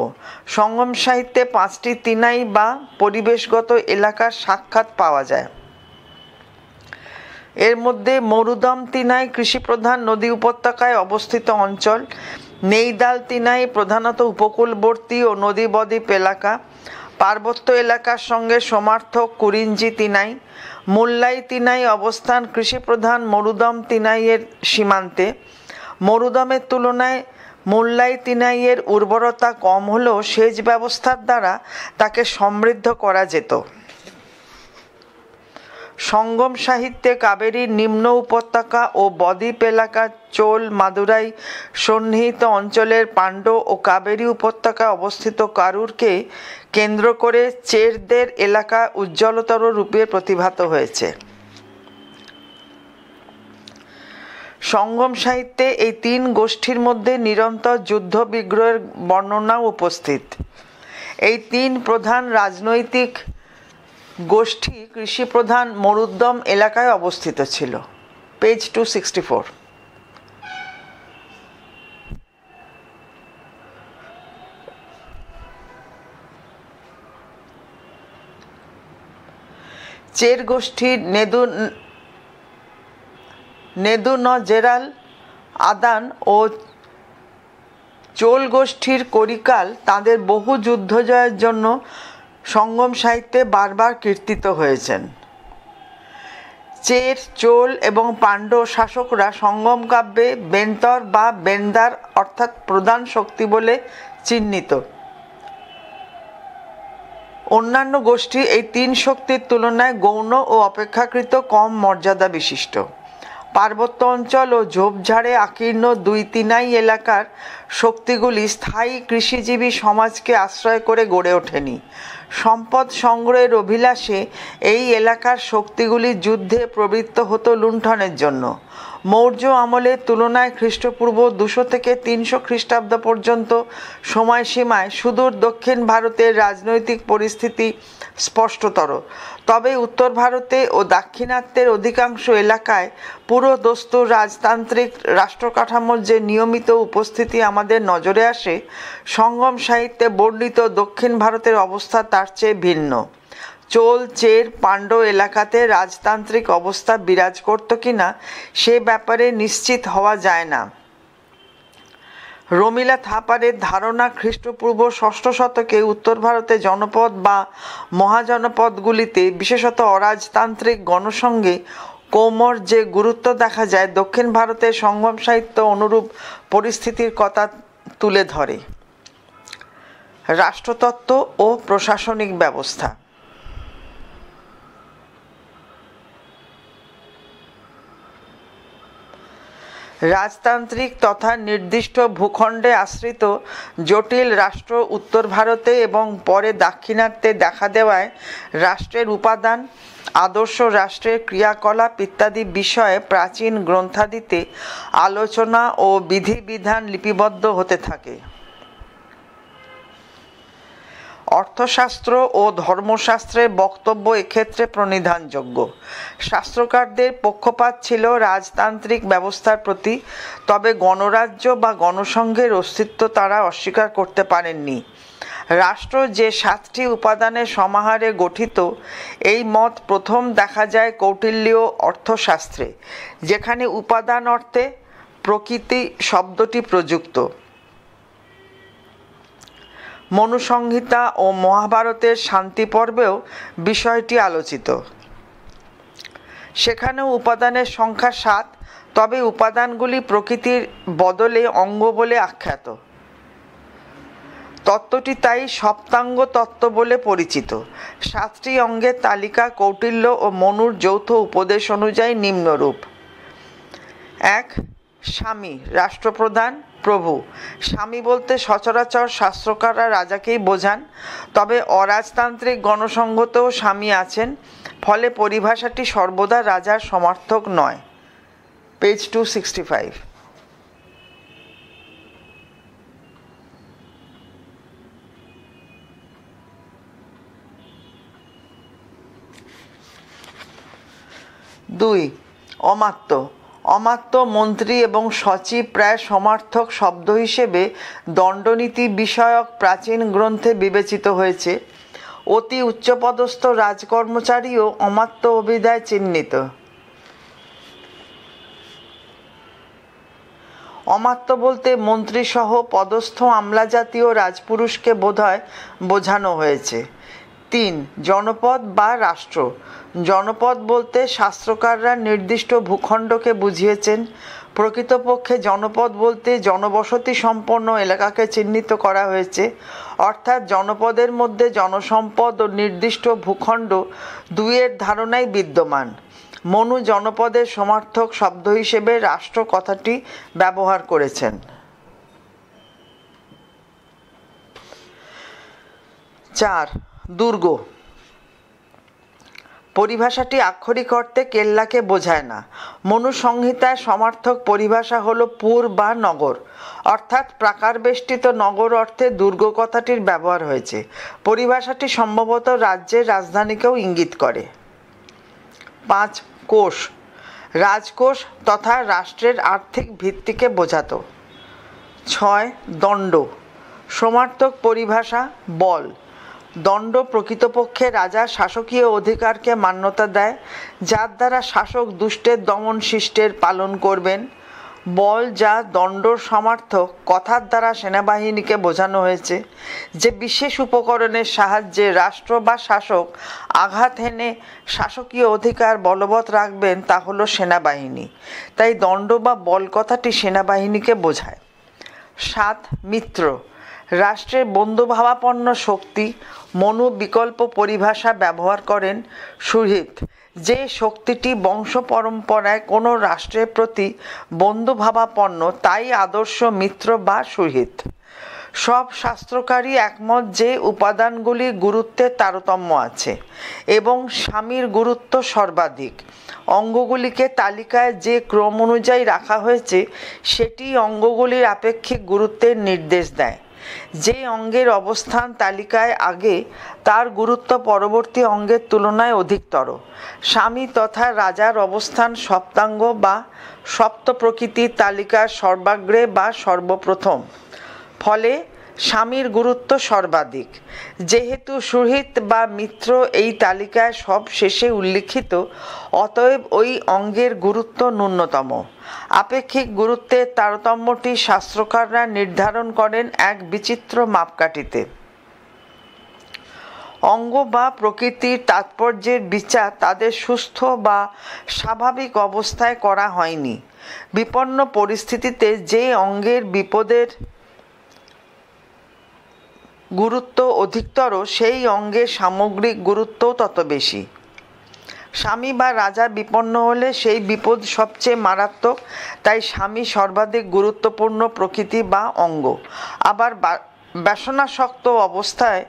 সঙ্গম সাহিত্যে পাঁচটি তিনাই বা পরিবেশগত এলাকার সাক্ষাৎ পাওয়া যায় এর মধ্যে মরুদম তিনাই কৃষিপ্রধান নদী উপত্যকায় অবস্থিত অঞ্চল নেইদাল তিনাই প্রধানত উপকূলবর্তী ও নদীবদ্বীপ এলাকা পার্বত্য এলাকার সঙ্গে সমার্থক কুরিঞ্জি তিনাই মোল্লাই তিনাই অবস্থান কৃষিপ্রধান মরুদম তিনাইয়ের সীমান্তে মরুদমের তুলনায় মোল্লাই তিনাইয়ের উর্বরতা কম হলেও সেচ ব্যবস্থার দ্বারা তাকে সমৃদ্ধ করা যেত সঙ্গম সাহিত্যে কাবেরীর নিম্ন উপত্যকা ও বদ্বীপ এলাকার চোল মাদুরাই সন্নিহিত অঞ্চলের পাণ্ড ও কাবেরী উপত্যকা অবস্থিত কারুরকে কেন্দ্র করে চেরদের এলাকা উজ্জ্বলতর রূপে প্রতিভাত হয়েছে সঙ্গম সাহিত্যে এই তিন গোষ্ঠীর মধ্যে নিরন্তর যুদ্ধ বিগ্রহের বর্ণনাও উপস্থিত এই তিন প্রধান রাজনৈতিক গোষ্ঠী কৃষি প্রধান মরুদ্দম এলাকায় অবস্থিত ছিল page two sixty four Chera গোষ্ঠীর নেদু জেরাল আদান ও চোল গোষ্ঠীর করিকাল তাদের বহু যুদ্ধজয়ের জন্য সঙ্গম সাহিত্যে বারবার কীর্তিত হয়েছেন চের চোল এবং পাণ্ড শাসকরা সঙ্গম কাব্যে বেন্তর বা বেন্দার অর্থাৎ প্রধান শক্তি বলে চিহ্নিত অন্যান্য গোষ্ঠী এই তিন শক্তির তুলনায় গৌণ ও অপেক্ষাকৃত কম মর্যাদা বিশিষ্ট পার্বত্য অঞ্চল ও ঝোপঝাড়ে আকীর্ণ দুই তিনাই এলাকার শক্তিগুলি স্থায়ী কৃষিজীবী সমাজকে আশ্রয় করে গড়ে ওঠেনি সম্পদ সংগ্রহের অভিলাষে এই এলাকার শক্তিগুলি যুদ্ধে প্রবৃত্ত হতো লুণ্ঠনের জন্য মৌর্য আমলের তুলনায় খ্রিস্টপূর্ব দুশো থেকে তিনশো খ্রিস্টাব্দ পর্যন্ত সময়সীমায় সুদূর দক্ষিণ ভারতের রাজনৈতিক পরিস্থিতি স্পষ্টতর তবে উত্তর ভারতে ও দাক্ষিণাত্যের অধিকাংশ এলাকায় পুরো দস্তু রাজতান্ত্রিক রাষ্ট্রকাঠামোর যে নিয়মিত উপস্থিতি আমাদের নজরে আসে সঙ্গম সাহিত্যে বর্ণিত দক্ষিণ ভারতের অবস্থা তার চেয়ে ভিন্ন চোল চের পাণ্ড এলাকাতে রাজতান্ত্রিক অবস্থা বিরাজ করত কিনা সে ব্যাপারে নিশ্চিত হওয়া যায় না রমিলা থাপারের ধারণা খ্রিস্টপূর্ব ষষ্ঠ শতকে উত্তর ভারতে জনপদ বা মহাজনপদগুলিতে বিশেষত অরাজতান্ত্রিক গণসঙ্গে কোমর যে গুরুত্ব দেখা যায় দক্ষিণ ভারতের সঙ্গম সাহিত্য অনুরূপ পরিস্থিতির কথা তুলে ধরে রাষ্ট্রতত্ত্ব ও প্রশাসনিক ব্যবস্থা রাজতান্ত্রিক তথা নির্দিষ্ট ভূখণ্ডে আশ্রিত জটিল রাষ্ট্র উত্তর ভারতে এবং পরে দাক্ষিণাত্যে দেখা দেওয়ায় রাষ্ট্রের উপাদান আদর্শ রাষ্ট্রের ক্রিয়াকলাপ ইত্যাদি বিষয়ে প্রাচীন গ্রন্থাদিতে আলোচনা ও বিধিবিধান লিপিবদ্ধ হতে থাকে অর্থশাস্ত্র ও ধর্মশাস্ত্রের বক্তব্য এক্ষেত্রে প্রণিধানযোগ্য শাস্ত্রকারদের পক্ষপাত ছিল রাজতান্ত্রিক ব্যবস্থার প্রতি তবে গণরাজ্য বা গণসংঘের অস্তিত্ব তারা অস্বীকার করতে পারেননি রাষ্ট্র যে সাতটি উপাদানের সমাহারে গঠিত এই মত প্রথম দেখা যায় কৌটিল্য অর্থশাস্ত্রে যেখানে উপাদান অর্থে প্রকৃতি শব্দটি প্রযুক্ত মনুসংহিতা ও মহাভারতের শান্তি পর্বেও বিষয়টি আলোচিত সেখানেও উপাদানের সংখ্যা সাত তবে উপাদানগুলি প্রকৃতির বদলে অঙ্গ বলে আখ্যাত তত্ত্বটি তাই সপ্তাঙ্গ তত্ত্ব বলে পরিচিত সাতটি অঙ্গের তালিকা কৌটিল্য ও মনুর যৌথ উপদেশ অনুযায়ী নিম্নরূপ এক স্বামী রাষ্ট্রপ্রধান প্রভু স্বামী বলতে সচরাচর শাস্ত্রকাররা রাজাকেই বোঝান তবে অরাজতান্ত্রিক গণসংহতেও স্বামী আছেন ফলে পরিভাষাটি সর্বদা রাজার সমর্থক নয় পেজ টু সিক্সটি ফাইভ দুই অমাত্য অমাত্য মন্ত্রী এবং সচিব প্রায় সমার্থক শব্দ হিসেবে দণ্ডনীতি বিষয়ক প্রাচীন গ্রন্থে বিবেচিত হয়েছে অতি উচ্চপদস্থ রাজকর্মচারীও অমাত্য অভিধায় চিহ্নিত অমাত্য বলতে মন্ত্রীসহ পদস্থ আমলা জাতীয় রাজপুরুষকে হয় বোঝানো হয়েছে তিন জনপদ বা রাষ্ট্র জনপদ বলতে শাস্ত্রকাররা নির্দিষ্ট ভূখণ্ডকে বুঝিয়েছেন প্রকৃতপক্ষে জনপদ বলতে জনবসতি সম্পন্ন এলাকাকে চিহ্নিত করা হয়েছে অর্থাৎ জনপদের মধ্যে জনসম্পদ ও নির্দিষ্ট ভূখণ্ড দুইয়ের ধারণাই বিদ্যমান মনু জনপদের সমার্থক শব্দ হিসেবে রাষ্ট্র কথাটি ব্যবহার করেছেন চার দুর্গ পরিভাষাটি আক্ষরিক অর্থে কেল্লাকে বোঝায় না মনুসংহিতায় সমার্থক পরিভাষা হল পুর বা নগর অর্থাৎ প্রাকারবেষ্টিত নগর অর্থে দুর্গ কথাটির ব্যবহার হয়েছে পরিভাষাটি সম্ভবত রাজ্যের রাজধানীকেও ইঙ্গিত করে পাঁচ কোষ রাজকোষ তথা রাষ্ট্রের আর্থিক ভিত্তিকে বোঝাত ছয় দণ্ড সমার্থক পরিভাষা বল দণ্ড প্রকৃতপক্ষে রাজা শাসকীয় অধিকারকে মান্যতা দেয় যার দ্বারা শাসক দুষ্টের দমন শিষ্টের পালন করবেন বল যা দণ্ডর সমার্থক কথার দ্বারা সেনাবাহিনীকে বোঝানো হয়েছে যে বিশেষ উপকরণের সাহায্যে রাষ্ট্র বা শাসক আঘাত হেনে শাসকীয় অধিকার বলবৎ রাখবেন তা হলো সেনাবাহিনী তাই দণ্ড বা বল কথাটি সেনাবাহিনীকে বোঝায় সাত মিত্র রাষ্ট্রের বন্ধুভাবাপন্ন শক্তি মনু বিকল্প পরিভাষা ব্যবহার করেন সুহিত যে শক্তিটি বংশ পরম্পরায় কোনো রাষ্ট্রের প্রতি বন্ধুভাবাপন্ন তাই আদর্শ মিত্র বা সুহিত সব শাস্ত্রকারী একমত যে উপাদানগুলি গুরুত্বের তারতম্য আছে এবং স্বামীর গুরুত্ব সর্বাধিক অঙ্গগুলিকে তালিকায় যে ক্রম অনুযায়ী রাখা হয়েছে সেটি অঙ্গগুলির আপেক্ষিক গুরুত্বের নির্দেশ দেয় যে অঙ্গের অবস্থান তালিকায় আগে তার গুরুত্ব পরবর্তী অঙ্গের তুলনায় অধিকতর স্বামী তথা রাজার অবস্থান সপ্তাঙ্গ বা সপ্ত প্রকৃতির তালিকার সর্বাগ্রে বা সর্বপ্রথম ফলে স্বামীর গুরুত্ব সর্বাধিক যেহেতু সুহিত বা মিত্র এই তালিকায় সব শেষে উল্লিখিত অতএব ওই অঙ্গের গুরুত্ব ন্যূনতম আপেক্ষিক গুরুত্বের তারতম্যটি শাস্ত্রকাররা নির্ধারণ করেন এক বিচিত্র মাপকাঠিতে অঙ্গ বা প্রকৃতির তাৎপর্যের বিচার তাদের সুস্থ বা স্বাভাবিক অবস্থায় করা হয়নি বিপন্ন পরিস্থিতিতে যে অঙ্গের বিপদের গুরুত্ব অধিকতর সেই অঙ্গের সামগ্রিক গুরুত্ব তত বেশি স্বামী বা রাজা বিপন্ন হলে সেই বিপদ সবচেয়ে মারাত্মক তাই স্বামী সর্বাধিক গুরুত্বপূর্ণ প্রকৃতি বা অঙ্গ আবার ব্যসনাসক্ত অবস্থায়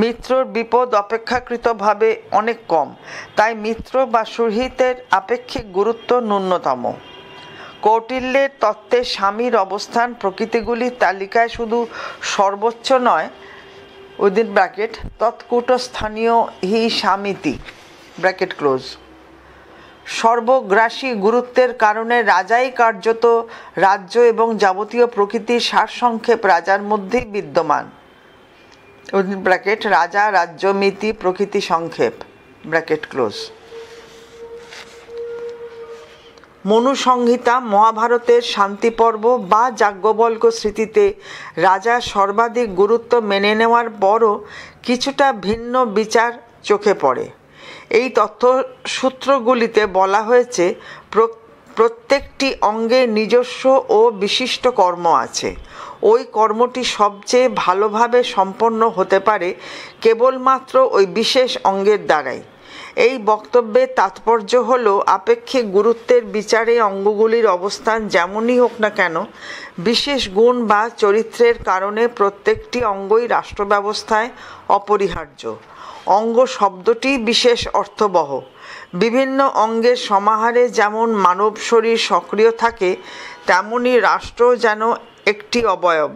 মিত্রর বিপদ অপেক্ষাকৃতভাবে অনেক কম তাই মিত্র বা সুহিতের আপেক্ষিক গুরুত্ব ন্যূনতম কৌটিল্যের তত্ত্বে স্বামীর অবস্থান প্রকৃতিগুলির তালিকায় শুধু সর্বোচ্চ নয় উইদিন ব্র্যাকেট তৎকুট স্থানীয় হি সামিতি ব্র্যাকেট ক্লোজ সর্বগ্রাসী গুরুত্বের কারণে রাজাই কার্যত রাজ্য এবং যাবতীয় প্রকৃতির সারসংক্ষেপ রাজার মধ্যেই বিদ্যমান ব্র্যাকেট রাজা রাজ্যমিতি প্রকৃতি সংক্ষেপ ব্র্যাকেট ক্লোজ মনুসংহিতা মহাভারতের শান্তিপর্ব বা যাজ্ঞবল্ক স্মৃতিতে রাজা সর্বাধিক গুরুত্ব মেনে নেওয়ার পরও কিছুটা ভিন্ন বিচার চোখে পড়ে এই তথ্যসূত্রগুলিতে বলা হয়েছে প্রত্যেকটি অঙ্গে নিজস্ব ও বিশিষ্ট কর্ম আছে ওই কর্মটি সবচেয়ে ভালোভাবে সম্পন্ন হতে পারে কেবলমাত্র ওই বিশেষ অঙ্গের দ্বারাই এই বক্তব্যের তাৎপর্য হল আপেক্ষিক গুরুত্বের বিচারে অঙ্গগুলির অবস্থান যেমনই হোক না কেন বিশেষ গুণ বা চরিত্রের কারণে প্রত্যেকটি অঙ্গই রাষ্ট্র ব্যবস্থায় অপরিহার্য অঙ্গ শব্দটি বিশেষ অর্থবহ বিভিন্ন অঙ্গের সমাহারে যেমন মানব শরীর সক্রিয় থাকে তেমনি রাষ্ট্র যেন একটি অবয়ব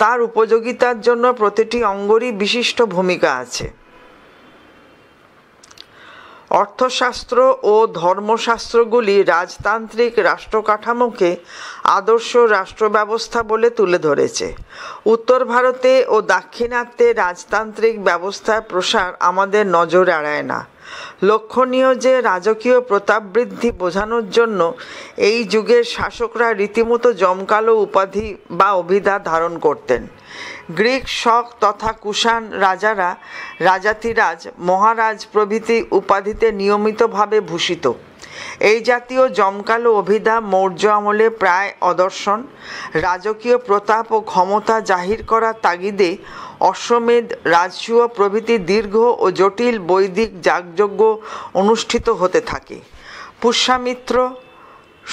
তার উপযোগিতার জন্য প্রতিটি অঙ্গরই বিশিষ্ট ভূমিকা আছে অর্থশাস্ত্র ও ধর্মশাস্ত্রগুলি রাজতান্ত্রিক রাষ্ট্রকাঠামোকে আদর্শ রাষ্ট্র ব্যবস্থা বলে তুলে ধরেছে উত্তর ভারতে ও দাক্ষিণাত্যে রাজতান্ত্রিক ব্যবস্থার প্রসার আমাদের নজর এড়ায় না লক্ষণীয় যে রাজকীয় প্রতাপ বৃদ্ধি বোঝানোর জন্য এই যুগের শাসকরা রীতিমতো জমকালো উপাধি বা অভিধা ধারণ করতেন গ্রিক শক তথা কুষাণ রাজারা রাজাতিরাজ মহারাজ প্রভৃতি উপাধিতে নিয়মিতভাবে ভূষিত এই জাতীয় জমকালো অভিধা মৌর্য আমলে প্রায় অদর্শন রাজকীয় প্রতাপ ও ক্ষমতা জাহির করার তাগিদে অশ্বমেধ রাজসূয় প্রভৃতি দীর্ঘ ও জটিল বৈদিক যাগযজ্ঞ অনুষ্ঠিত হতে থাকে পুষ্যামিত্র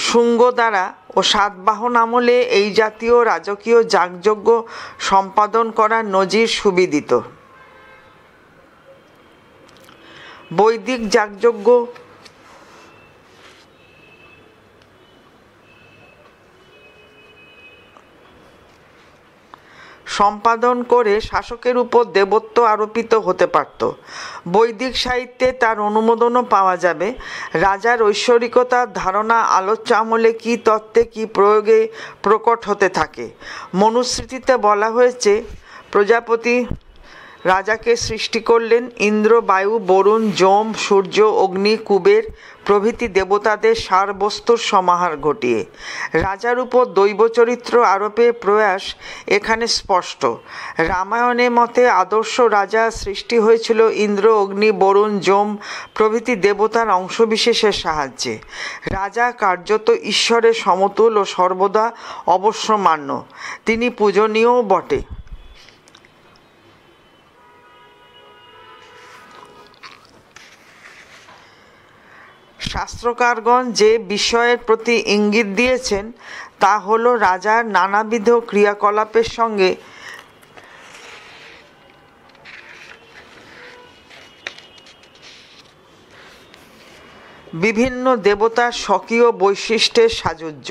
শুঙ্গ দ্বারা ও সাতবাহন আমলে এই জাতীয় রাজকীয় যাগযজ্ঞ সম্পাদন করার নজির সুবিদিত বৈদিক যাগযজ্ঞ সম্পাদন করে শাসকের উপর দেবত্ব আরোপিত হতে পারত বৈদিক সাহিত্যে তার অনুমোদনও পাওয়া যাবে রাজার ঐশ্বরিকতার ধারণা আলোচ্য আমলে কী তত্ত্বে কী প্রয়োগে প্রকট হতে থাকে মনুস্মৃতিতে বলা হয়েছে প্রজাপতি রাজাকে সৃষ্টি করলেন ইন্দ্র বায়ু বরুণ যম সূর্য অগ্নি কুবের প্রভৃতি দেবতাদের সারবস্তুর সমাহার ঘটিয়ে রাজার উপর দৈব চরিত্র আরোপের প্রয়াস এখানে স্পষ্ট রামায়ণের মতে আদর্শ রাজা সৃষ্টি হয়েছিল ইন্দ্র অগ্নি বরুণ যম প্রভৃতি দেবতার অংশবিশেষের সাহায্যে রাজা কার্যত ঈশ্বরের সমতুল ও সর্বদা অবশ্যমান্য তিনি পূজনীয়ও বটে শাস্ত্রকারগণ যে বিষয়ের প্রতি ইঙ্গিত দিয়েছেন তা হলো রাজার নানাবিধ ক্রিয়াকলাপের সঙ্গে বিভিন্ন দেবতার স্বকীয় বৈশিষ্ট্যের সাজুজ্য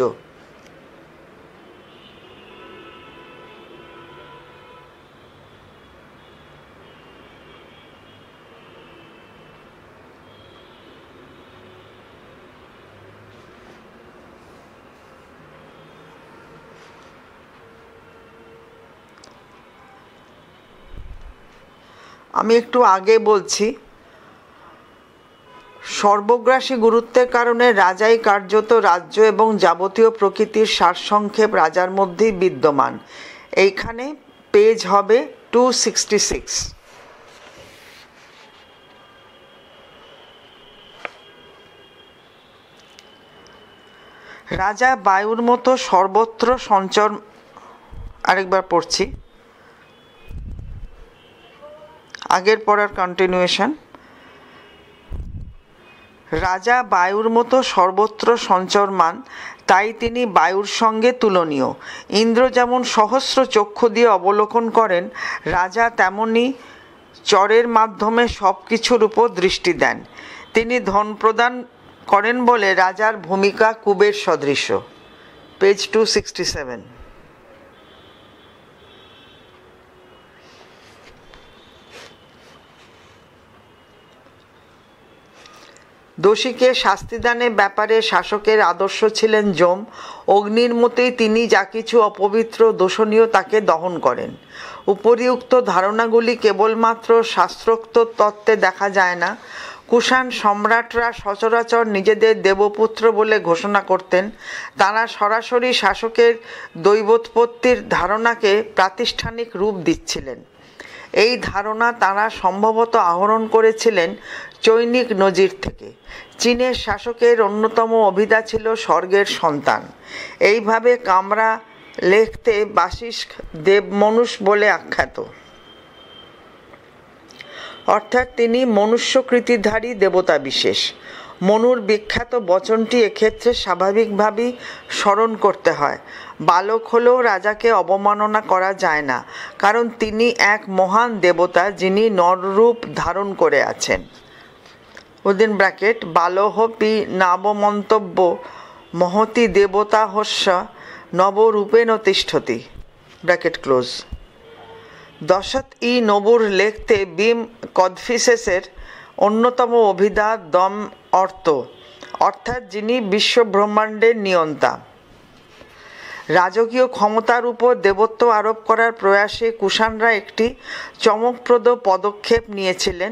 আমি একটু আগে বলছি সর্বগ্রাসী গুরুত্বের কারণে রাজাই কার্যত রাজ্য এবং যাবতীয় প্রকৃতির সারসংক্ষেপ রাজার মধ্যেই বিদ্যমান এইখানে পেজ হবে টু সিক্সটি সিক্স রাজা বায়ুর মতো সর্বত্র সঞ্চর আরেকবার পড়ছি আগের পড়ার কন্টিনিউয়েশন রাজা বায়ুর মতো সর্বত্র সঞ্চরমান তাই তিনি বায়ুর সঙ্গে তুলনীয় ইন্দ্র যেমন সহস্র চক্ষু দিয়ে অবলোকন করেন রাজা তেমনি চরের মাধ্যমে সব কিছুর উপর দৃষ্টি দেন তিনি ধন প্রদান করেন বলে রাজার ভূমিকা কুবের সদৃশ্য পেজ টু সিক্সটি সেভেন দোষীকে শাস্তিদানের ব্যাপারে শাসকের আদর্শ ছিলেন যম অগ্নির মতোই তিনি যা কিছু অপবিত্র দোষণীয় তাকে দহন করেন উপরিউক্ত ধারণাগুলি কেবলমাত্র শাস্ত্রোক্ত তত্ত্বে দেখা যায় না কুষাণ সম্রাটরা সচরাচর নিজেদের দেবপুত্র বলে ঘোষণা করতেন তারা সরাসরি শাসকের দৈবোৎপত্তির ধারণাকে প্রাতিষ্ঠানিক রূপ দিচ্ছিলেন এই ধারণা তারা সম্ভবত আহরণ করেছিলেন চৈনিক নজির থেকে চীনের শাসকের অন্যতম অভিধা ছিল স্বর্গের সন্তান এইভাবে কামরা লেখতে দেব দেবমনুষ বলে আখ্যাত অর্থাৎ তিনি মনুষ্যকৃতিধারী দেবতা বিশেষ মনুর বিখ্যাত বচনটি এক্ষেত্রে স্বাভাবিকভাবেই স্মরণ করতে হয় বালক হলেও রাজাকে অবমাননা করা যায় না কারণ তিনি এক মহান দেবতা যিনি নররূপ ধারণ করে আছেন উদিন ব্র্যাকেট বালহপি নাম মন্তব্য মহতি দেবতা হস্য নবরূপে নতিষ্ঠতি ব্র্যাকেট ক্লোজ দশত ই নবুর লেখতে বিম কদফিসেসের অন্যতম অভিধা দম অর্থ অর্থাৎ যিনি বিশ্বব্রহ্মাণ্ডের নিয়ন্তা রাজকীয় ক্ষমতার উপর দেবত্ব আরোপ করার প্রয়াসে কুষাণরা একটি চমকপ্রদ পদক্ষেপ নিয়েছিলেন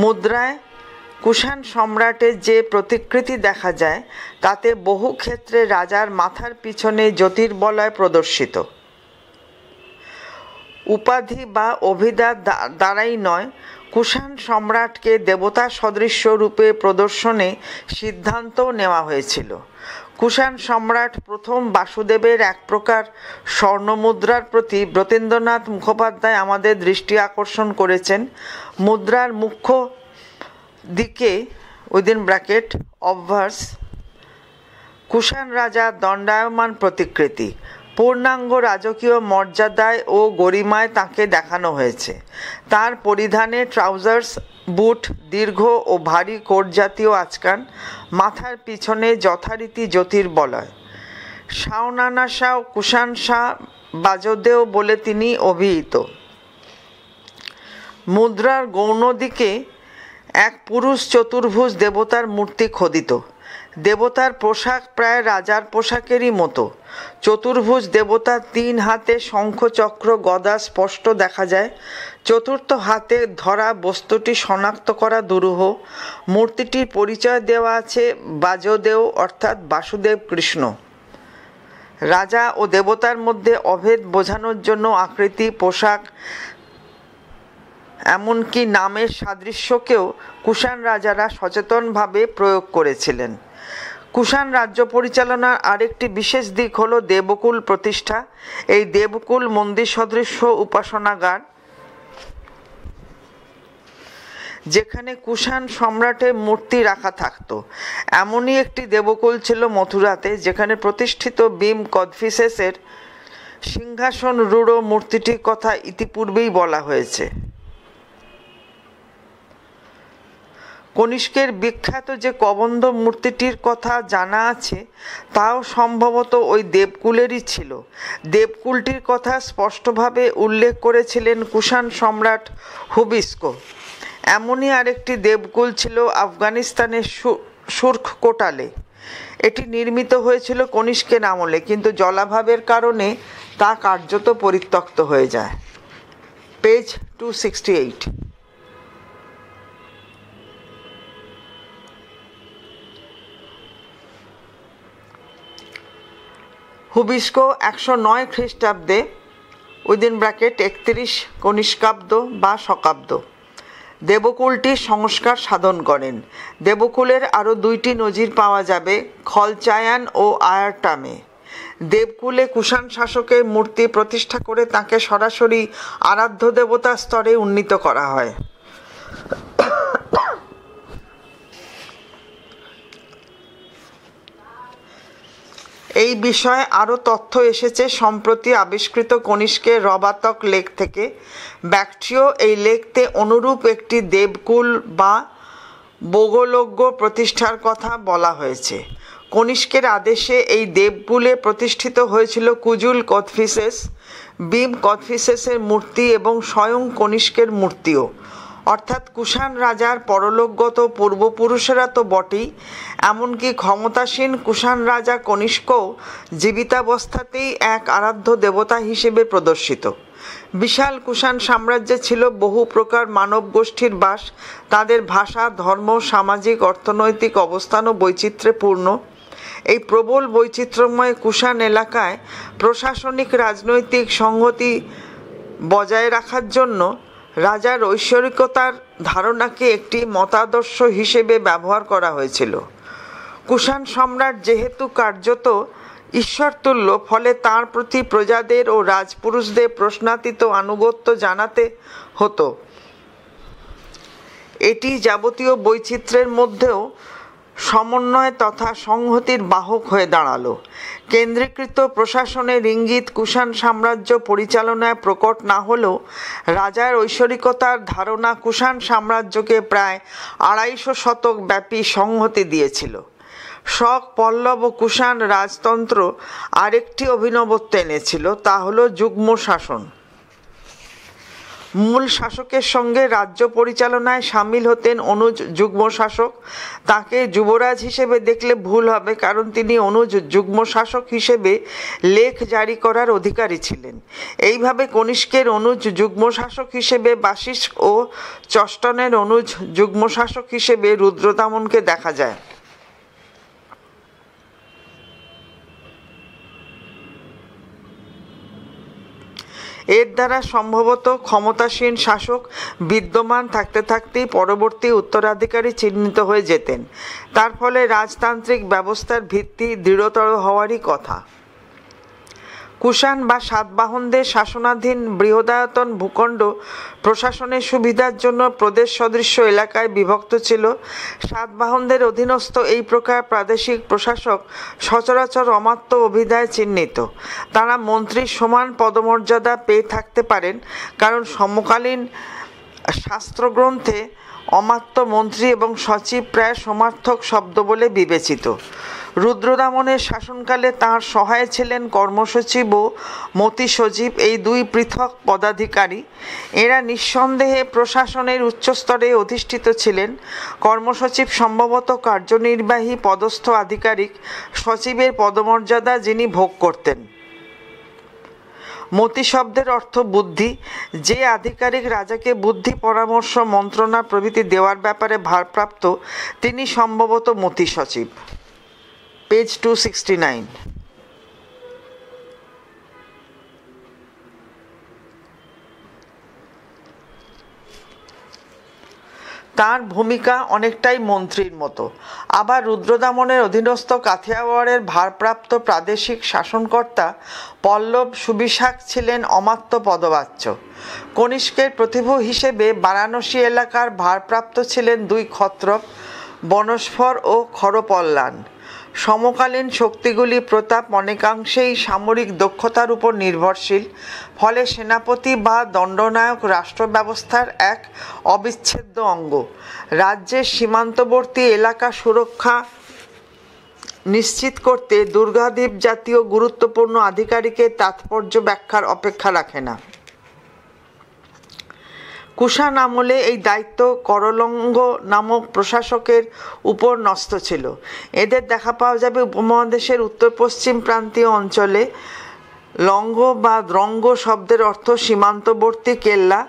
মুদ্রায় কুষাণ সম্রাটের যে প্রতিকৃতি দেখা যায় তাতে বহু ক্ষেত্রে রাজার মাথার পিছনে জ্যোতির্বলয় প্রদর্শিত উপাধি বা অভিদার দ্বারাই নয় কুষাণ সম্রাটকে দেবতা সদৃশ্য রূপে প্রদর্শনে সিদ্ধান্ত নেওয়া হয়েছিল কুষাণ সম্রাট প্রথম বাসুদেবের এক প্রকার স্বর্ণমুদ্রার প্রতি ব্রতেন্দ্রনাথ মুখোপাধ্যায় আমাদের দৃষ্টি আকর্ষণ করেছেন মুদ্রার মুখ্য দিকে উইদিন ব্র্যাকেট অভার্স কুষাণ রাজা দণ্ডায়মান প্রতিকৃতি পূর্ণাঙ্গ রাজকীয় মর্যাদায় ও গরিমায় তাকে দেখানো হয়েছে তার পরিধানে ট্রাউজার্স বুট দীর্ঘ ও ভারী কোট জাতীয় আচকান মাথার পিছনে যথারীতি জ্যোতির বলয় শাওনানা শাহ কুষাণ শাহ বাজদেও বলে তিনি অভিহিত মুদ্রার গৌণ দিকে এক পুরুষ চতুর্ভুজ দেবতার মূর্তি খোদিত দেবতার পোশাক প্রায় রাজার পোশাকেরই মতো চতুর্ভুজ দেবতার তিন হাতে শঙ্খচক্র গদা স্পষ্ট দেখা যায় চতুর্থ হাতে ধরা বস্তুটি শনাক্ত করা দুরূহ মূর্তিটির পরিচয় দেওয়া আছে বাজদেও অর্থাৎ বাসুদেব কৃষ্ণ রাজা ও দেবতার মধ্যে অভেদ বোঝানোর জন্য আকৃতি পোশাক এমনকি নামের সাদৃশ্যকেও কুষাণ রাজারা সচেতনভাবে প্রয়োগ করেছিলেন কুষাণ রাজ্য পরিচালনার আরেকটি বিশেষ দিক হল দেবকুল প্রতিষ্ঠা এই দেবকুল মন্দির সদৃশ্য উপাসনাগার যেখানে কুষাণ সম্রাটের মূর্তি রাখা থাকত এমনই একটি দেবকুল ছিল মথুরাতে যেখানে প্রতিষ্ঠিত বিম কদফিসেসের সিংহাসন রূঢ় মূর্তিটির কথা ইতিপূর্বেই বলা হয়েছে কনিষ্কের বিখ্যাত যে কবন্ধ মূর্তিটির কথা জানা আছে তাও সম্ভবত ওই দেবকুলেরই ছিল দেবকুলটির কথা স্পষ্টভাবে উল্লেখ করেছিলেন কুষাণ সম্রাট হুবিস্কো এমনই আরেকটি দেবকুল ছিল আফগানিস্তানের সুর্খ কোটালে এটি নির্মিত হয়েছিল কনিষ্কের আমলে কিন্তু জলাভাবের কারণে তা কার্যত পরিত্যক্ত হয়ে যায় page two sixty eight Huvishka একশো নয় খ্রিস্টাব্দে উইদিন ব্র্যাকেট একত্রিশ কনিষ্কাব্দ বা শকাব্দ দেবকুলটি সংস্কার সাধন করেন দেবকুলের আরও দুইটি নজির পাওয়া যাবে খলচায়ান ও আয়ারটামে দেবকুলে কুষাণ শাসকের মূর্তি প্রতিষ্ঠা করে তাকে সরাসরি আরাধ্য দেবতা স্তরে উন্নীত করা হয় এই বিষয়ে আরও তথ্য এসেছে সম্প্রতি আবিষ্কৃত কনিষ্কের রবাতক লেক থেকে ব্যাকটিও এই লেকতে অনুরূপ একটি দেবকুল বা বগলজ্ঞ প্রতিষ্ঠার কথা বলা হয়েছে কনিষ্কের আদেশে এই দেবকুলে প্রতিষ্ঠিত হয়েছিল কুজুল কথফিসেস বিম কথফিসেসের মূর্তি এবং স্বয়ং কনিষ্কের মূর্তিও অর্থাৎ কুষাণ রাজার পরলোকগত পূর্বপুরুষেরা তো বটেই এমনকি ক্ষমতাসীন কুষাণ রাজা কনিষ্ক জীবিতাবস্থাতেই এক আরাধ্য দেবতা হিসেবে প্রদর্শিত বিশাল কুষাণ সাম্রাজ্যে ছিল বহু প্রকার মানব গোষ্ঠীর বাস তাদের ভাষা ধর্ম সামাজিক অর্থনৈতিক অবস্থানও বৈচিত্র্যে পূর্ণ এই প্রবল বৈচিত্র্যময় কুষাণ এলাকায় প্রশাসনিক রাজনৈতিক সংহতি বজায় রাখার জন্য রাজার ঐশ্বরিকতার ধারণাকে একটি মতাদর্শ হিসেবে ব্যবহার করা হয়েছিল কুষাণ সম্রাট যেহেতু কার্যত ঈশ্বরতুল্য ফলে তার প্রতি প্রজাদের ও রাজপুরুষদের প্রশ্নাতীত আনুগত্য জানাতে হতো এটি যাবতীয় বৈচিত্র্যের মধ্যেও সমন্বয় তথা সংহতির বাহক হয়ে দাঁড়ালো কেন্দ্রীকৃত প্রশাসনের ইঙ্গিত কুষাণ সাম্রাজ্য পরিচালনায় প্রকট না হলেও রাজার ঐশ্বরিকতার ধারণা কুষাণ সাম্রাজ্যকে প্রায় আড়াইশো শতক ব্যাপী সংহতি দিয়েছিল শক পল্লব ও কুষাণ রাজতন্ত্র আরেকটি অভিনবত্ব এনেছিল তা হল যুগ্ম শাসন মূল শাসকের সঙ্গে রাজ্য পরিচালনায় সামিল হতেন অনুজ যুগ্ম শাসক তাকে যুবরাজ হিসেবে দেখলে ভুল হবে কারণ তিনি অনুজ যুগ্ম শাসক হিসেবে লেখ জারি করার অধিকারী ছিলেন এইভাবে কনিষ্কের অনুজ যুগ্ম শাসক হিসেবে বাসিস ও চষ্টনের অনুজ যুগ্ম শাসক হিসেবে রুদ্রতামনকে দেখা যায় এর দ্বারা সম্ভবত ক্ষমতাসীন শাসক বিদ্যমান থাকতে থাকতেই পরবর্তী উত্তরাধিকারী চিহ্নিত হয়ে যেতেন তার ফলে রাজতান্ত্রিক ব্যবস্থার ভিত্তি দৃঢ়তর হওয়ারই কথা কুষাণ বা সাতবাহনদের শাসনাধীন বৃহদায়তন ভূখণ্ড প্রশাসনের সুবিধার জন্য প্রদেশ সদৃশ্য এলাকায় বিভক্ত ছিল সাতবাহনদের অধীনস্থ এই প্রকার প্রাদেশিক প্রশাসক সচরাচর অমাত্য অভিধায় চিহ্নিত তারা মন্ত্রীর সমান পদমর্যাদা পেয়ে থাকতে পারেন কারণ সমকালীন শাস্ত্রগ্রন্থে অমাত্য মন্ত্রী এবং সচিব প্রায় সমার্থক শব্দ বলে বিবেচিত রুদ্রদামনের শাসনকালে তার সহায় ছিলেন কর্মসচিব ও মতি সচিব এই দুই পৃথক পদাধিকারী এরা নিঃসন্দেহে প্রশাসনের উচ্চস্তরে অধিষ্ঠিত ছিলেন কর্মসচিব সম্ভবত কার্যনির্বাহী পদস্থ আধিকারিক সচিবের পদমর্যাদা যিনি ভোগ করতেন মতি শব্দের অর্থ বুদ্ধি যে আধিকারিক রাজাকে বুদ্ধি পরামর্শ মন্ত্রণা প্রভৃতি দেওয়ার ব্যাপারে ভারপ্রাপ্ত তিনি সম্ভবত মতি সচিব পেজ টু সিক্সটি নাইন তার ভূমিকা অনেকটাই মন্ত্রীর মতো আবার রুদ্রদামনের অধীনস্থ কাথিয়াওয়াড়ের ভারপ্রাপ্ত প্রাদেশিক শাসনকর্তা পল্লব সুবিশাক ছিলেন অমাত্য পদবাচ্য কনিষ্কের প্রতিভূ হিসেবে বারাণসী এলাকার ভারপ্রাপ্ত ছিলেন দুই খত্রক বনস্ফর ও খরপল্লাণ সমকালীন শক্তিগুলি প্রতাপ অনেকাংশেই সামরিক দক্ষতার উপর নির্ভরশীল ফলে সেনাপতি বা দণ্ডনায়ক রাষ্ট্র ব্যবস্থার এক অবিচ্ছেদ্য অঙ্গ রাজ্যের সীমান্তবর্তী এলাকা সুরক্ষা নিশ্চিত করতে দুর্গাদ্বীপ জাতীয় গুরুত্বপূর্ণ আধিকারিকের তাৎপর্য ব্যাখ্যার অপেক্ষা রাখে না কুষাণ আমলে এই দায়িত্ব করলঙ্গ নামক প্রশাসকের উপর ন্যস্ত ছিল এদের দেখা পাওয়া যাবে উপমহাদেশের উত্তর পশ্চিম প্রান্তীয় অঞ্চলে লঙ্গ বা দ্রঙ্গ শব্দের অর্থ সীমান্তবর্তী কেল্লা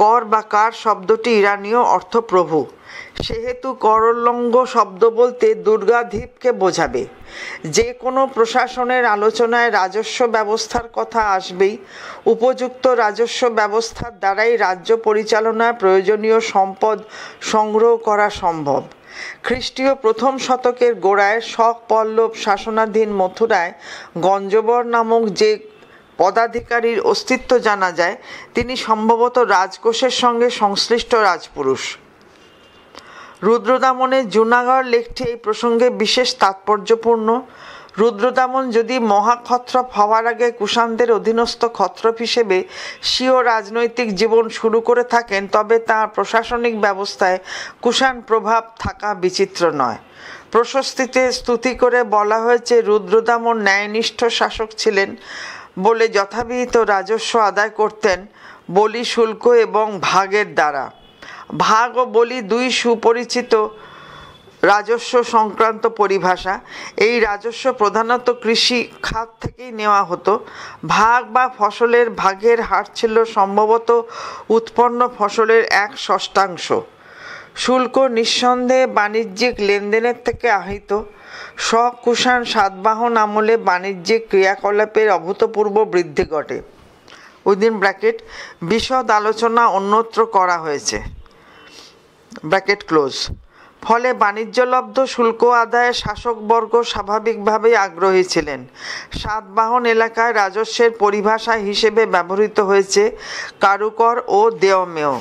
কর বা কার শব্দটি ইরানীয় অর্থপ্রভু সেহেতু করলঙ্গ শব্দ বলতে দুর্গাধীপকে বোঝাবে যে কোনো প্রশাসনের আলোচনায় রাজস্ব ব্যবস্থার কথা আসবেই উপযুক্ত রাজস্ব ব্যবস্থার দ্বারাই রাজ্য পরিচালনায় প্রয়োজনীয় সম্পদ সংগ্রহ করা সম্ভব খ্রিস্টীয় প্রথম শতকের গোড়ায় শক পল্লব শাসনাধীন মথুরায় গঞ্জবর নামক যে পদাধিকারীর অস্তিত্ব জানা যায় তিনি সম্ভবত রাজকোষের সঙ্গে সংশ্লিষ্ট রাজপুরুষ রুদ্রদামনের জুনাগড় লেখটি এই প্রসঙ্গে বিশেষ তাৎপর্যপূর্ণ রুদ্রদামন যদি মহাক্ষত্রপ হওয়ার আগে কুষাণদের অধীনস্থ ক্ষত্রপ হিসেবে স্বীয় রাজনৈতিক জীবন শুরু করে থাকেন তবে তার প্রশাসনিক ব্যবস্থায় কুষাণ প্রভাব থাকা বিচিত্র নয় প্রশস্তিতে স্তুতি করে বলা হয়েছে রুদ্রদামন ন্যায়নিষ্ঠ শাসক ছিলেন বলে যথাবিহিত রাজস্ব আদায় করতেন বলি শুল্ক এবং ভাগের দ্বারা ভাগ ও বলি দুই সুপরিচিত রাজস্ব সংক্রান্ত পরিভাষা এই রাজস্ব প্রধানত কৃষি খাত থেকেই নেওয়া হতো ভাগ বা ফসলের ভাগের হার ছিল সম্ভবত উৎপন্ন ফসলের এক ষষ্ঠাংশ শুল্ক নিঃসন্দেহে বাণিজ্যিক লেনদেনের থেকে আহিত স্বকুষাণ সাতবাহন আমলে বাণিজ্যিক ক্রিয়াকলাপের অভূতপূর্ব বৃদ্ধি ঘটে উইদিন ব্র্যাকেট বিশদ আলোচনা অন্যত্র করা হয়েছে ব্র্যাকেট ক্লোজ ফলে বাণিজ্যলব্ধ শুল্ক আদায়ে শাসকবর্গ স্বাভাবিকভাবেই আগ্রহী ছিলেন সাতবাহন এলাকায় রাজস্বের পরিভাষা হিসেবে ব্যবহৃত হয়েছে কারুকর ও দেওমেয়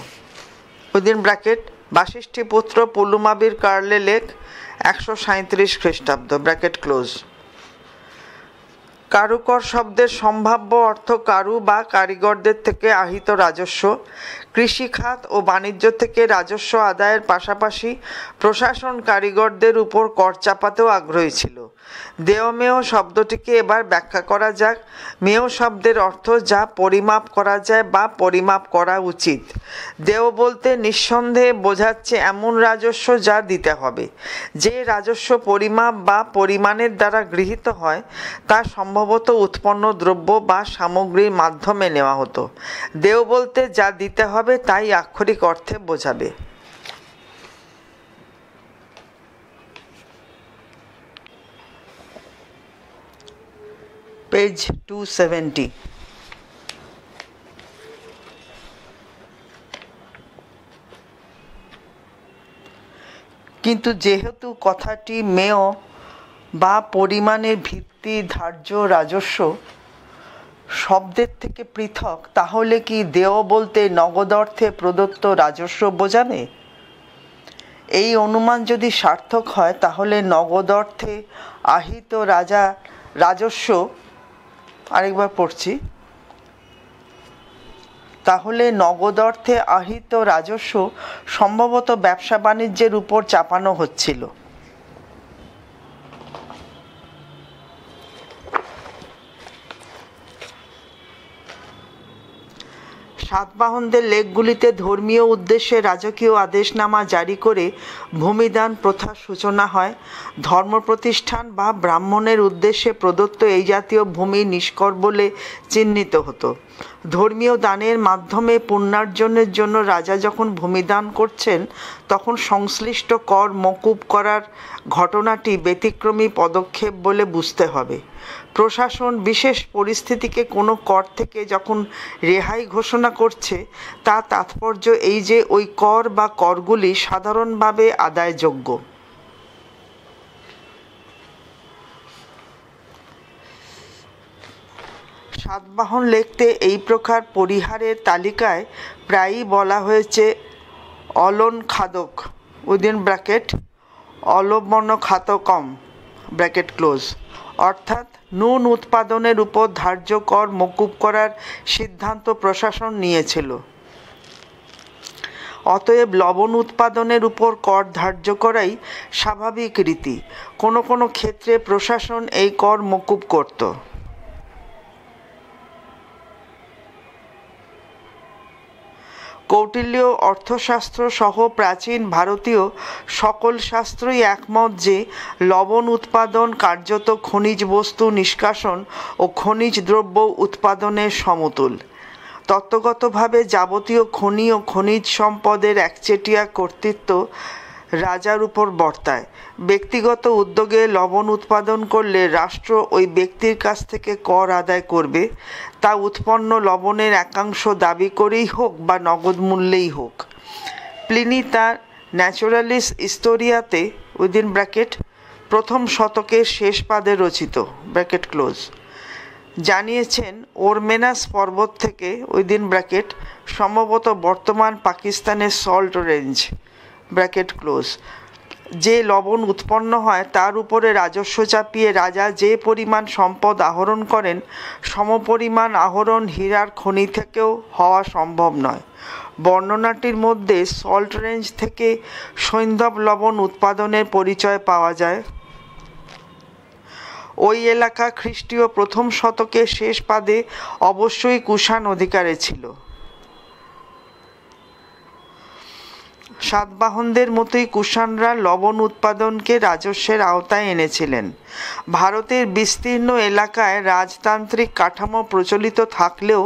উদিন ব্র্যাকেট বাশিষ্ঠি পুত্র পুলুমাবির কার্লে লেক একশো সাঁত্রিশ খ্রিস্টাব্দ ব্র্যাকেট ক্লোজ কারুকর শব্দের সম্ভাব্য অর্থ কারু বা কারিগরদের থেকে আহিত রাজস্ব কৃষি খাত ও বাণিজ্য থেকে রাজস্ব আদায়ের পাশাপাশি প্রশাসন কারিগরদের উপর কর চাপাতেও আগ্রহী ছিল মেয় শব্দটিকে এবার ব্যাখ্যা করা যাক মেয় শব্দের অর্থ যা পরিমাপ করা যায় বা পরিমাপ করা উচিত দেও বলতে নিঃসন্দেহে বোঝাচ্ছে এমন রাজস্ব যা দিতে হবে যে রাজস্ব পরিমাপ বা পরিমাণের দ্বারা গৃহীত হয় তা সম্ভবত উৎপন্ন দ্রব্য বা সামগ্রীর মাধ্যমে নেওয়া হতো দেও বলতে যা দিতে হবে তাই আক্ষরিক অর্থে বোঝাবে page 270. কিন্তু যেহেতু কথাটি মেয় বা পরিমাণের ভিত্তি ধার্য রাজস্ব শব্দের থেকে পৃথক তাহলে কি দেয় বলতে নগদ অর্থে প্রদত্ত রাজস্ব বোঝাবে এই অনুমান যদি সার্থক হয় তাহলে নগদ অর্থে আহিত রাজা রাজস্ব আরেকবার পড়ছি তাহলে নগদ অর্থে আহিত রাজস্ব সম্ভবত ব্যবসা বাণিজ্যের উপর চাপানো হচ্ছিল সাতবাহনদের লেকগুলিতে ধর্মীয় উদ্দেশ্যে রাজকীয় আদেশনামা জারি করে ভূমিদান প্রথার সূচনা হয় ধর্ম প্রতিষ্ঠান বা ব্রাহ্মণের উদ্দেশ্যে প্রদত্ত এই জাতীয় ভূমি নিষ্কর বলে চিহ্নিত হতো ধর্মীয় দানের মাধ্যমে পুণ্যার্জনের জন্য রাজা যখন ভূমিদান করছেন তখন সংশ্লিষ্ট কর মকুব করার ঘটনাটি ব্যতিক্রমী পদক্ষেপ বলে বুঝতে হবে প্রশাসন বিশেষ পরিস্থিতিকে কোনো কর থেকে যখন রেহাই ঘোষণা করছে তা তাৎপর্য এই যে ওই কর বা করগুলি সাধারণভাবে আদায়যোগ্য সাতবাহন লেখতে এই প্রকার পরিহারের তালিকায় প্রায়ই বলা হয়েছে অলন খাদক উইদিন ব্র্যাকেট অলবর্ণ খাতকম ব্র্যাকেট ক্লোজ অর্থাৎ নুন উৎপাদনের উপর ধার্য কর মকুব করার সিদ্ধান্ত প্রশাসন নিয়েছিল অতএব লবণ উৎপাদনের উপর কর ধার্য করাই স্বাভাবিক রীতি কোনো কোনো ক্ষেত্রে প্রশাসন এই কর মকুব করত কৌটিল্য অর্থশাস্ত্র সহ প্রাচীন ভারতীয় সকল শাস্ত্রই একমত যে লবণ উৎপাদন কার্যত খনিজ বস্তু নিষ্কাশন ও খনিজ দ্রব্য উৎপাদনের সমতুল তত্ত্বগতভাবে যাবতীয় খনি ও খনিজ সম্পদের একচেটিয়া কর্তৃত্ব রাজার উপর বর্তায় ব্যক্তিগত উদ্যোগে লবণ উৎপাদন করলে রাষ্ট্র ওই ব্যক্তির কাছ থেকে কর আদায় করবে তা উৎপন্ন লবণের একাংশ দাবি করেই হোক বা নগদ মূল্যেই হোক প্লিনি তার ন্যাচুরালিস ইস্টোরিয়াতে উইদিন ব্র্যাকেট প্রথম শতকের শেষ পাদে রচিত ব্র্যাকেট ক্লোজ জানিয়েছেন ওরমেনাস পর্বত থেকে উইদিন ব্র্যাকেট সম্ভবত বর্তমান পাকিস্তানের সল্ট রেঞ্জ ব্র্যাকেট ক্লোজ যে লবণ উৎপন্ন হয় তার উপরে রাজস্ব চাপিয়ে রাজা যে পরিমাণ সম্পদ আহরণ করেন সমপরিমাণ আহরণ হীরার খনি থেকেও হওয়া সম্ভব নয় বর্ণনাটির মধ্যে সল্ট রেঞ্জ থেকে সৈন্ধব লবণ উৎপাদনের পরিচয় পাওয়া যায় ওই এলাকা খ্রিস্টীয় প্রথম শতকে শেষ পাদে অবশ্যই কুষাণ অধিকারে ছিল সাতবাহনদের মতোই কুষাণরা লবণ উৎপাদনকে রাজস্বের আওতায় এনেছিলেন ভারতের বিস্তীর্ণ এলাকায় রাজতান্ত্রিক কাঠামো প্রচলিত থাকলেও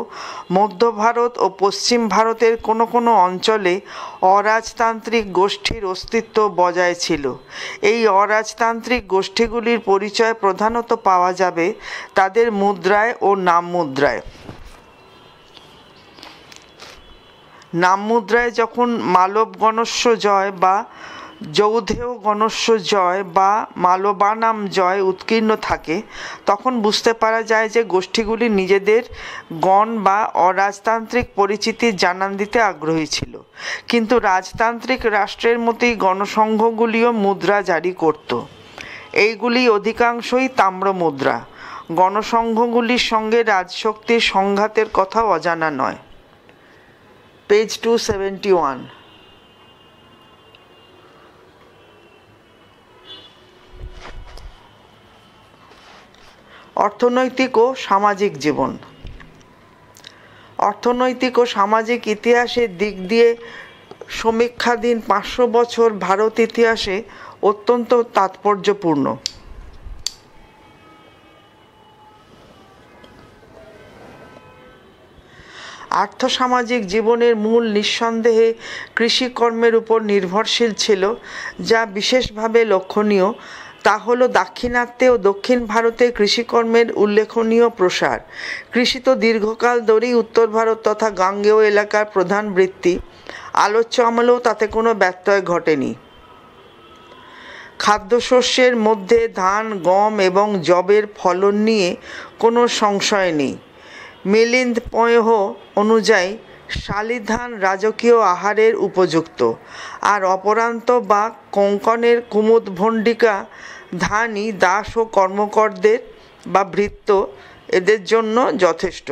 মধ্য ভারত ও পশ্চিম ভারতের কোনো কোনো অঞ্চলে অরাজতান্ত্রিক গোষ্ঠীর অস্তিত্ব বজায় ছিল এই অরাজতান্ত্রিক গোষ্ঠীগুলির পরিচয় প্রধানত পাওয়া যাবে তাদের মুদ্রায় ও নাম মুদ্রায় নাম মুদ্রায় যখন মালব গণস্য জয় বা যৌধেয় গণস্য জয় বা মালবানাম জয় উৎকীর্ণ থাকে তখন বুঝতে পারা যায় যে গোষ্ঠীগুলি নিজেদের গণ বা অরাজতান্ত্রিক পরিচিতি জানান দিতে আগ্রহী ছিল কিন্তু রাজতান্ত্রিক রাষ্ট্রের মতোই গণসংঘগুলিও মুদ্রা জারি করত এইগুলি অধিকাংশই তাম্র মুদ্রা গণসংঘগুলির সঙ্গে রাজশক্তির সংঘাতের কথা অজানা নয় page 271 অর্থনৈতিক ও সামাজিক জীবন অর্থনৈতিক ও সামাজিক ইতিহাসের দিক দিয়ে সমীক্ষাধীন পাঁচশো বছর ভারত ইতিহাসে অত্যন্ত তাৎপর্যপূর্ণ আর্থসামাজিক জীবনের মূল নিঃসন্দেহে কৃষিকর্মের উপর নির্ভরশীল ছিল যা বিশেষভাবে লক্ষণীয় তা হলো দাক্ষিণাত্যে ও দক্ষিণ ভারতে কৃষিকর্মের উল্লেখনীয় প্রসার কৃষি তো দীর্ঘকাল ধরেই উত্তর ভারত তথা গাঙ্গেয় এলাকার প্রধান বৃত্তি আলোচ্য আমলেও তাতে কোনো ব্যত্যয় ঘটেনি খাদ্যশস্যের মধ্যে ধান গম এবং জবের ফলন নিয়ে কোনো সংশয় নেই মিলিন্দ পয়হ অনুযায়ী শালিধান রাজকীয় আহারের উপযুক্ত আর অপরান্ত বা কঙ্কনের কুমুদ ভণ্ডিকা ধানই দাস ও কর্মকরদের বা ভৃত্ত এদের জন্য যথেষ্ট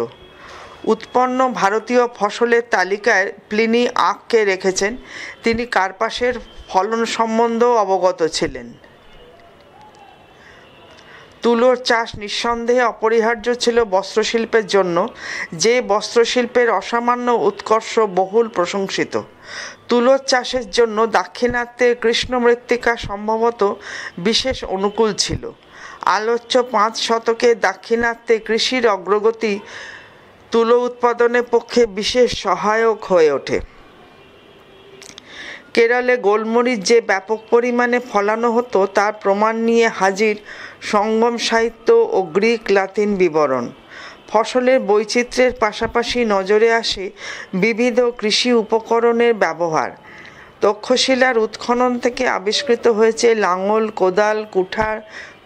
উৎপন্ন ভারতীয় ফসলের তালিকায় প্লিনি আঁককে রেখেছেন তিনি কার্পাসের ফলন সম্বন্ধেও অবগত ছিলেন তুলোর চাষ নিঃসন্দেহে অপরিহার্য ছিল বস্ত্রশিল্পের জন্য যে বস্ত্রশিল্পের অসামান্য উৎকর্ষ বহুল প্রশংসিত তুলোর চাষের জন্য দাক্ষিণাত্যের কৃষ্ণ মৃত্তিকা সম্ভবত বিশেষ অনুকূল ছিল আলোচ্য পাঁচ শতকে দাক্ষিণাত্যে কৃষির অগ্রগতি তুলো উৎপাদনের পক্ষে বিশেষ সহায়ক হয়ে ওঠে কেরলে গোলমরিচ যে ব্যাপক পরিমাণে ফলানো হতো তার প্রমাণ নিয়ে হাজির সঙ্গম সাহিত্য ও গ্রিক লাতিন বিবরণ ফসলের বৈচিত্র্যের পাশাপাশি নজরে আসে বিবিধ কৃষি উপকরণের ব্যবহার তক্ষশিলার উৎখনন থেকে আবিষ্কৃত হয়েছে লাঙল কোদাল কুঠার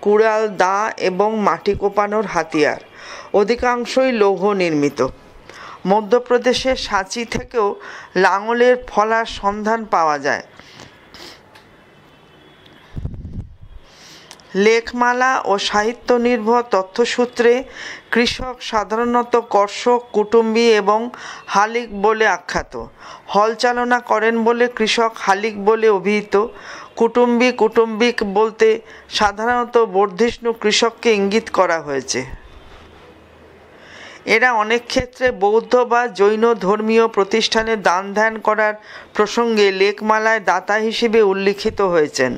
কুড়াল দা এবং মাটি কোপানোর হাতিয়ার অধিকাংশই লৌহ নির্মিত মধ্যপ্রদেশের সাঁচি থেকেও লাঙলের ফলার সন্ধান পাওয়া যায় লেখমালা ও সাহিত্য নির্ভর তথ্যসূত্রে কৃষক সাধারণত কর্ষক কুটুম্বী এবং হালিক বলে আখ্যাত হল চালনা করেন বলে কৃষক হালিক বলে অভিহিত কুটুম্বী কুটুম্বিক বলতে সাধারণত বর্ধিষ্ণু কৃষককে ইঙ্গিত করা হয়েছে এরা অনেক ক্ষেত্রে বৌদ্ধ বা জৈন ধর্মীয় প্রতিষ্ঠানে দান ধ্যান করার প্রসঙ্গে লেখমালায় দাতা হিসেবে উল্লিখিত হয়েছেন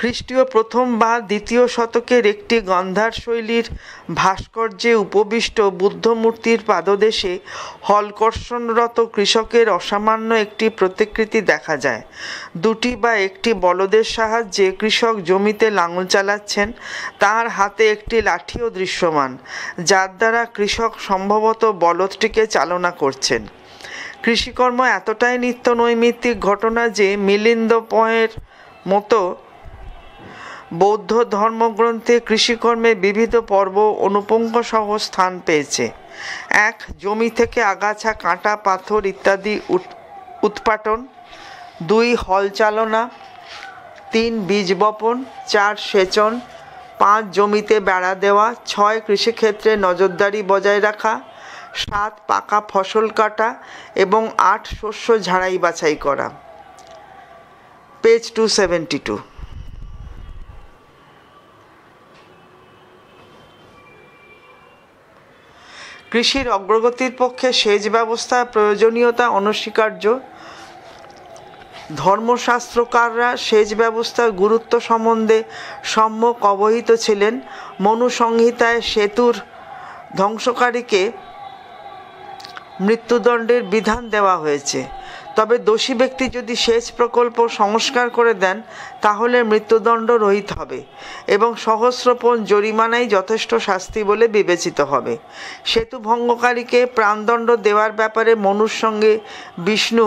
খ্রিস্টীয় প্রথম বা দ্বিতীয় শতকের একটি গন্ধার শৈলীর ভাস্কর্যে উপবিষ্ট বুদ্ধমূর্তির পাদদেশে হলকর্ষণরত কৃষকের অসামান্য একটি প্রতিকৃতি দেখা যায় দুটি বা একটি বলদের সাহায্যে কৃষক জমিতে লাঙল চালাচ্ছেন তার হাতে একটি লাঠিও দৃশ্যমান যার দ্বারা কৃষক সম্ভবত বলদটিকে চালনা করছেন কৃষিকর্ম এতটাই নিত্য নৈমিত্তিক ঘটনা যে মিলিন্দ পয়ের মতো বৌদ্ধ ধর্মগ্রন্থে কৃষিকর্মে বিবিধ পর্ব অনুপঙ্গসহ স্থান পেয়েছে এক জমি থেকে আগাছা কাঁটা পাথর ইত্যাদি উৎপাটন দুই হল চালনা তিন বীজ বপন চার সেচন পাঁচ জমিতে বেড়া দেওয়া ছয় কৃষিক্ষেত্রে নজরদারি বজায় রাখা সাত পাকা ফসল কাটা এবং আট শস্য ঝাড়াই বাছাই করা পেজ টু সেভেন্টি টু কৃষির অগ্রগতির পক্ষে সেচ ব্যবস্থার প্রয়োজনীয়তা অনস্বীকার্য ধর্মশাস্ত্রকাররা সেচ ব্যবস্থার গুরুত্ব সম্বন্ধে সম্যক অবহিত ছিলেন মনুসংহিতায় সেতুর ধ্বংসকারীকে মৃত্যুদণ্ডের বিধান দেওয়া হয়েছে তবে দোষী ব্যক্তি যদি সেচ প্রকল্প সংস্কার করে দেন তাহলে মৃত্যুদণ্ড রহিত হবে এবং সহস্রপণ জরিমানাই যথেষ্ট শাস্তি বলে বিবেচিত হবে সেতু ভঙ্গকারীকে প্রাণদণ্ড দেওয়ার ব্যাপারে মনুর সঙ্গে বিষ্ণু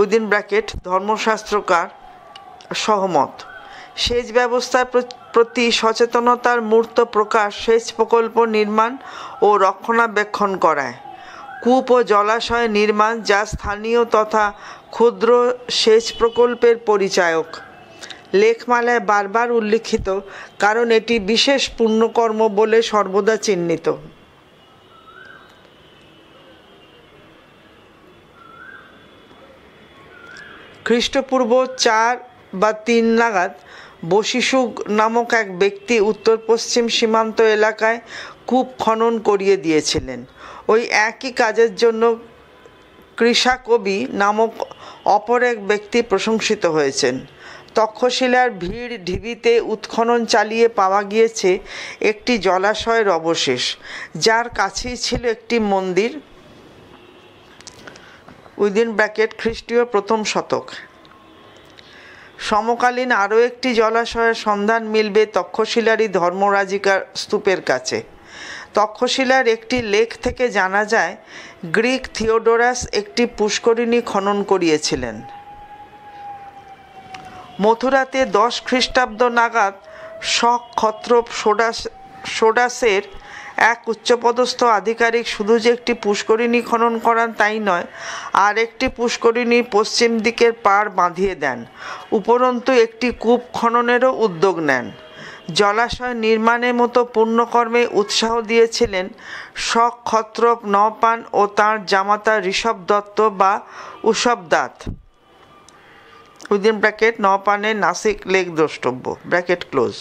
উইদিন ব্র্যাকেট ধর্মশাস্ত্রকার সহমত সেচ ব্যবস্থার প্রতি সচেতনতার মূর্ত প্রকাশ সেচ প্রকল্প নির্মাণ ও রক্ষণাবেক্ষণ করায় কূপ ও জলাশয় নির্মাণ যা স্থানীয় তথা ক্ষুদ্র সেচ প্রকল্পের পরিচায়ক লেখমালায় বারবার উল্লিখিত কারণ এটি বিশেষ পুণ্যকর্ম বলে সর্বদা চিহ্নিত খ্রিস্টপূর্ব চার বা তিন নাগাদ বশিসুগ নামক এক ব্যক্তি উত্তর পশ্চিম সীমান্ত এলাকায় কূপ খনন করিয়ে দিয়েছিলেন ওই একই কাজের জন্য কৃষা কবি নামক অপর এক ব্যক্তি প্রশংসিত হয়েছেন তক্ষশিলার ভিড় ঢিবিতে উৎখনন চালিয়ে পাওয়া গিয়েছে একটি জলাশয়ের অবশেষ যার কাছেই ছিল একটি মন্দির উইদিন ব্র্যাকেট খ্রিস্টীয় প্রথম শতক সমকালীন আরও একটি জলাশয়ের সন্ধান মিলবে তক্ষশিলারই ধর্মরাজিকার স্তূপের কাছে তক্ষশিলার একটি লেখ থেকে জানা যায় গ্রিক থিওডোরাস একটি পুষ্করিণী খনন করিয়েছিলেন মথুরাতে দশ খ্রিস্টাব্দ নাগাদ শক সোডাস সোডাসের এক উচ্চপদস্থ আধিকারিক শুধু যে একটি পুষ্করিণী খনন করান তাই নয় আর একটি পুষ্করিণী পশ্চিম দিকের পাড় বাঁধিয়ে দেন উপরন্তু একটি কূপ খননেরও উদ্যোগ নেন জলাশয় নির্মাণের মতো পুণ্যকর্মে উৎসাহ দিয়েছিলেন সক্ষত্র নপান ও তাঁর জামাতা ঋষভ দত্ত বা উষভ দাত উইদিন ব্র্যাকেট নপানের নাসিক লেক দ্রষ্টব্য ব্র্যাকেট ক্লোজ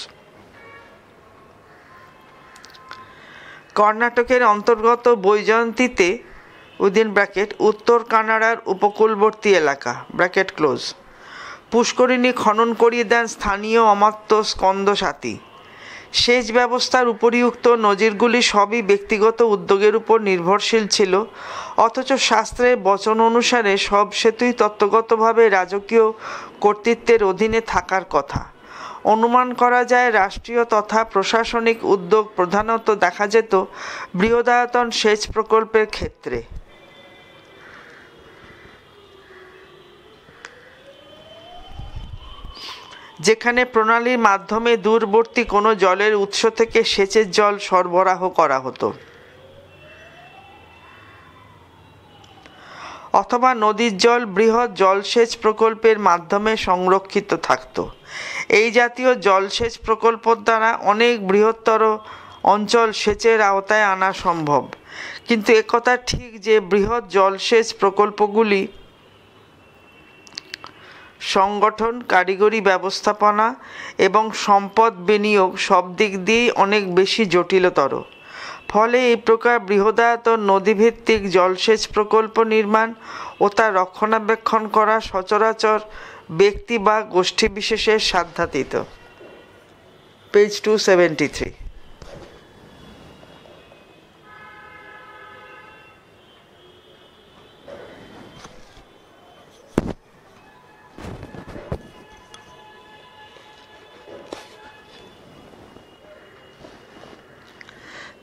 কর্ণাটকের অন্তর্গত বৈজয়ন্তীতে উইদিন ব্র্যাকেট উত্তর কানাডার উপকূলবর্তী এলাকা ব্র্যাকেট ক্লোজ পুষ্করিণী খনন করিয়ে দেন স্থানীয় অমাত্য সাথী সেচ ব্যবস্থার উপরিউক্ত নজিরগুলি সবই ব্যক্তিগত উদ্যোগের উপর নির্ভরশীল ছিল অথচ শাস্ত্রের বচন অনুসারে সব সেতুই তত্ত্বগতভাবে রাজকীয় কর্তৃত্বের অধীনে থাকার কথা অনুমান করা যায় রাষ্ট্রীয় তথা প্রশাসনিক উদ্যোগ প্রধানত দেখা যেত বৃহদায়তন সেচ প্রকল্পের ক্ষেত্রে যেখানে প্রণালীর মাধ্যমে দূরবর্তী কোনো জলের উৎস থেকে সেচের জল সরবরাহ করা হতো অথবা নদীর জল বৃহৎ জলসেচ প্রকল্পের মাধ্যমে সংরক্ষিত থাকত এই জাতীয় জলসেচ প্রকল্প দ্বারা অনেক বৃহত্তর অঞ্চল সেচের আওতায় আনা সম্ভব কিন্তু একথা ঠিক যে বৃহৎ জলসেচ প্রকল্পগুলি সংগঠন কারিগরি ব্যবস্থাপনা এবং সম্পদ বিনিয়োগ সব দিক দিয়েই অনেক বেশি জটিলতর ফলে এই প্রকার বৃহদায়তন নদীভিত্তিক জলসেচ প্রকল্প নির্মাণ ও তা রক্ষণাবেক্ষণ করা সচরাচর ব্যক্তি বা গোষ্ঠী বিশেষের সাধ্যাতীত পেজ টু সেভেন্টি থ্রি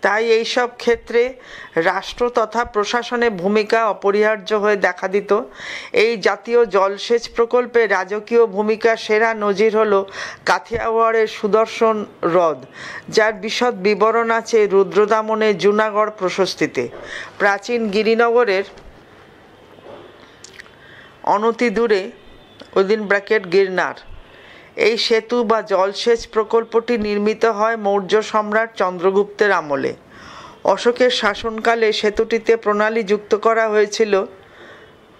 তাই এই সব ক্ষেত্রে রাষ্ট্র তথা প্রশাসনের ভূমিকা অপরিহার্য হয়ে দেখা দিত এই জাতীয় জলসেচ প্রকল্পে রাজকীয় ভূমিকা সেরা নজির হল কাথিয়াওয়াড়ের সুদর্শন হ্রদ যার বিশদ বিবরণ আছে রুদ্রদামনে জুনাগড় প্রশস্তিতে প্রাচীন গিরিনগরের অনতি দূরে ওই দিন ব্র্যাকেট গিরনার এই সেতু বা জলসেচ প্রকল্পটি নির্মিত হয় মৌর্য সম্রাট চন্দ্রগুপ্তের আমলে অশোকের শাসনকালে সেতুটিতে প্রণালী যুক্ত করা হয়েছিল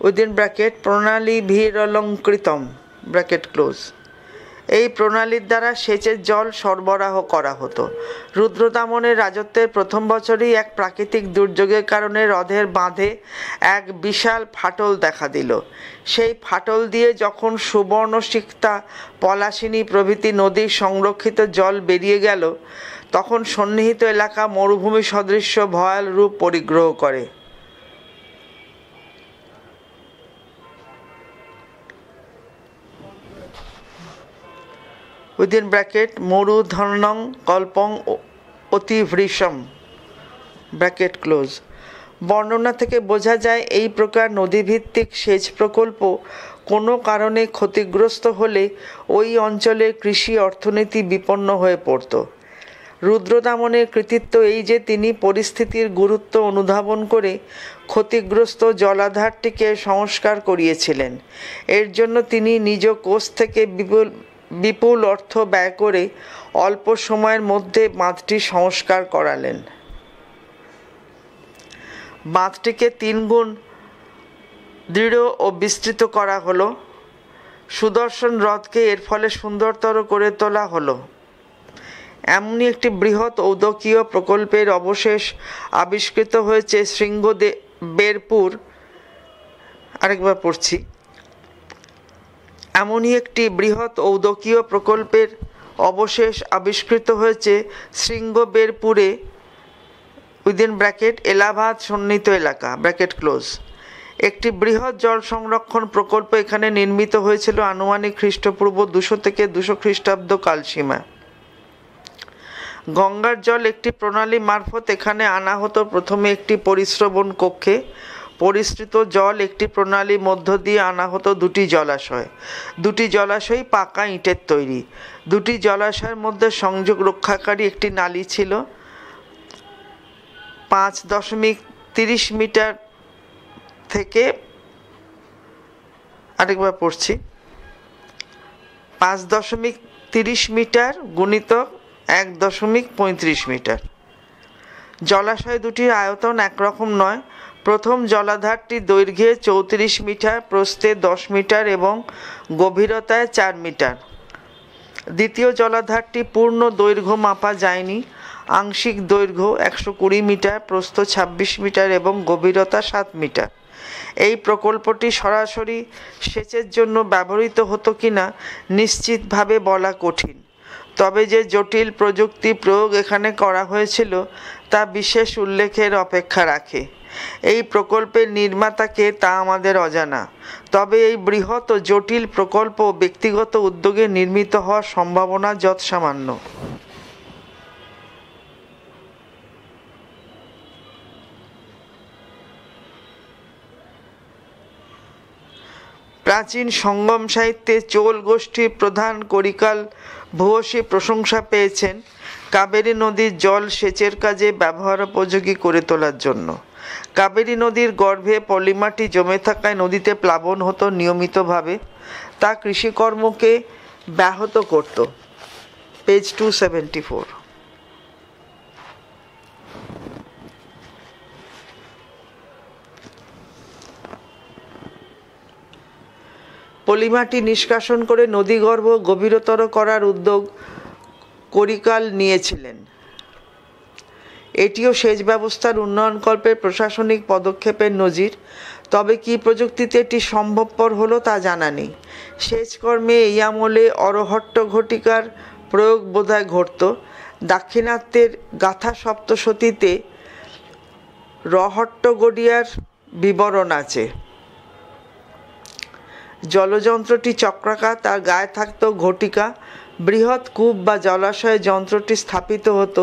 উইদিন ব্র্যাকেট প্রণালী ভিরলঙ্কৃতম ব্র্যাকেট ক্লোজ এই প্রণালীর দ্বারা সেচের জল সরবরাহ করা হতো রুদ্রদামনের রাজত্বের প্রথম বছরই এক প্রাকৃতিক দুর্যোগের কারণে হ্রদের বাঁধে এক বিশাল ফাটল দেখা দিল সেই ফাটল দিয়ে যখন সুবর্ণসিক্তা পলাশিনী প্রভৃতি নদীর সংরক্ষিত জল বেরিয়ে গেল তখন সন্নিহিত এলাকা মরুভূমি সদৃশ্য ভয়াল রূপ পরিগ্রহ করে উইদিন ব্র্যাকেট মরুধর্ণং কল্পং অতিভৃষম ব্র্যাকেট ক্লোজ বর্ণনা থেকে বোঝা যায় এই প্রকার নদীভিত্তিক সেচ প্রকল্প কোনো কারণে ক্ষতিগ্রস্ত হলে ওই অঞ্চলের কৃষি অর্থনীতি বিপন্ন হয়ে পড়ত রুদ্রদামনের কৃতিত্ব এই যে তিনি পরিস্থিতির গুরুত্ব অনুধাবন করে ক্ষতিগ্রস্ত জলাধারটিকে সংস্কার করিয়েছিলেন এর জন্য তিনি নিজ কোষ থেকে বিপুল বিপুল অর্থ ব্যয় করে অল্প সময়ের মধ্যে বাঁধটি সংস্কার করালেন বাঁধটিকে তিনগুণ দৃঢ় ও বিস্তৃত করা হলো সুদর্শন হ্রদকে এর ফলে সুন্দরতর করে তোলা হলো এমনই একটি বৃহৎ ঔদকীয় প্রকল্পের অবশেষ আবিষ্কৃত হয়েছে শৃঙ্গ বেরপুর আরেকবার পড়ছি এমনই একটি বৃহৎ ঔদকীয় প্রকল্পের অবশেষ আবিষ্কৃত হয়েছে শৃঙ্গবেরপুরে উইদিন ব্র্যাকেট এলাহাবাদ সন্নিহিত এলাকা ব্র্যাকেট ক্লোজ একটি বৃহৎ জল সংরক্ষণ প্রকল্প এখানে নির্মিত হয়েছিল আনুমানিক খ্রিস্টপূর্ব দুশো থেকে দুশো খ্রিস্টাব্দ কালসীমা গঙ্গার জল একটি প্রণালী মারফত এখানে আনা হতো প্রথমে একটি পরিশ্রবণ কক্ষে পরিস্থিত জল একটি প্রণালী মধ্য দিয়ে আনা হতো দুটি জলাশয় দুটি জলাশয় পাকা ইটের তৈরি দুটি জলাশয়ের মধ্যে সংযোগ রক্ষাকারী একটি নালী ছিল পাঁচ দশমিক তিরিশ মিটার থেকে আরেকবার পড়ছি পাঁচ দশমিক তিরিশ মিটার গুণিত এক দশমিক পঁয়ত্রিশ মিটার জলাশয় দুটির আয়তন একরকম নয় প্রথম জলাধারটি দৈর্ঘ্যে চৌত্রিশ মিটার প্রস্থে দশ মিটার এবং গভীরতায় চার মিটার দ্বিতীয় জলাধারটি পূর্ণ দৈর্ঘ্য মাপা যায়নি আংশিক দৈর্ঘ্য একশো কুড়ি মিটার প্রস্থ ছাব্বিশ মিটার এবং গভীরতা সাত মিটার এই প্রকল্পটি সরাসরি সেচের জন্য ব্যবহৃত হতো কিনা নিশ্চিতভাবে বলা কঠিন তবে যে জটিল প্রযুক্তি প্রয়োগ এখানে করা হয়েছিল তা বিশেষ উল্লেখের অপেক্ষা রাখে এই প্রকল্পের নির্মাতাকে তা আমাদের অজানা তবে এই বৃহৎ ও জটিল প্রকল্প ব্যক্তিগত উদ্যোগে নির্মিত হওয়ার সম্ভাবনা যৎসামান্য প্রাচীন সঙ্গম সাহিত্যে চোল গোষ্ঠীর প্রধান করিকাল ভূয়সী প্রশংসা পেয়েছেন কাবেরী নদীর জল সেচের কাজে ব্যবহার উপযোগী করে তোলার জন্য কাবেরী নদীর গর্ভে পলিমাটি জমে থাকায় নদীতে প্লাবন হতো নিয়মিতভাবে তা কৃষিকর্মকে ব্যাহত করত পেজ টু সেভেন্টি ফোর পলিমাটি নিষ্কাশন করে নদীগর্ভ গভীরতর করার উদ্যোগ করিকাল নিয়েছিলেন এটিও সেচ ব্যবস্থার উন্নয়নকল্পের প্রশাসনিক পদক্ষেপের নজির তবে কি প্রযুক্তিতে এটি সম্ভবপর হলো তা জানা নেই সেচ কর্মে এই আমলে অরহট্ট ঘটিকার প্রয়োগ বোধহয় ঘটত দাক্ষিণাত্যের গাথা সপ্তশতীতে রহট্ট গড়িয়ার বিবরণ আছে জলযন্ত্রটি চক্রাকার তার গায়ে থাকত ঘটিকা বৃহৎ কূপ বা জলাশয়ে যন্ত্রটি স্থাপিত হতো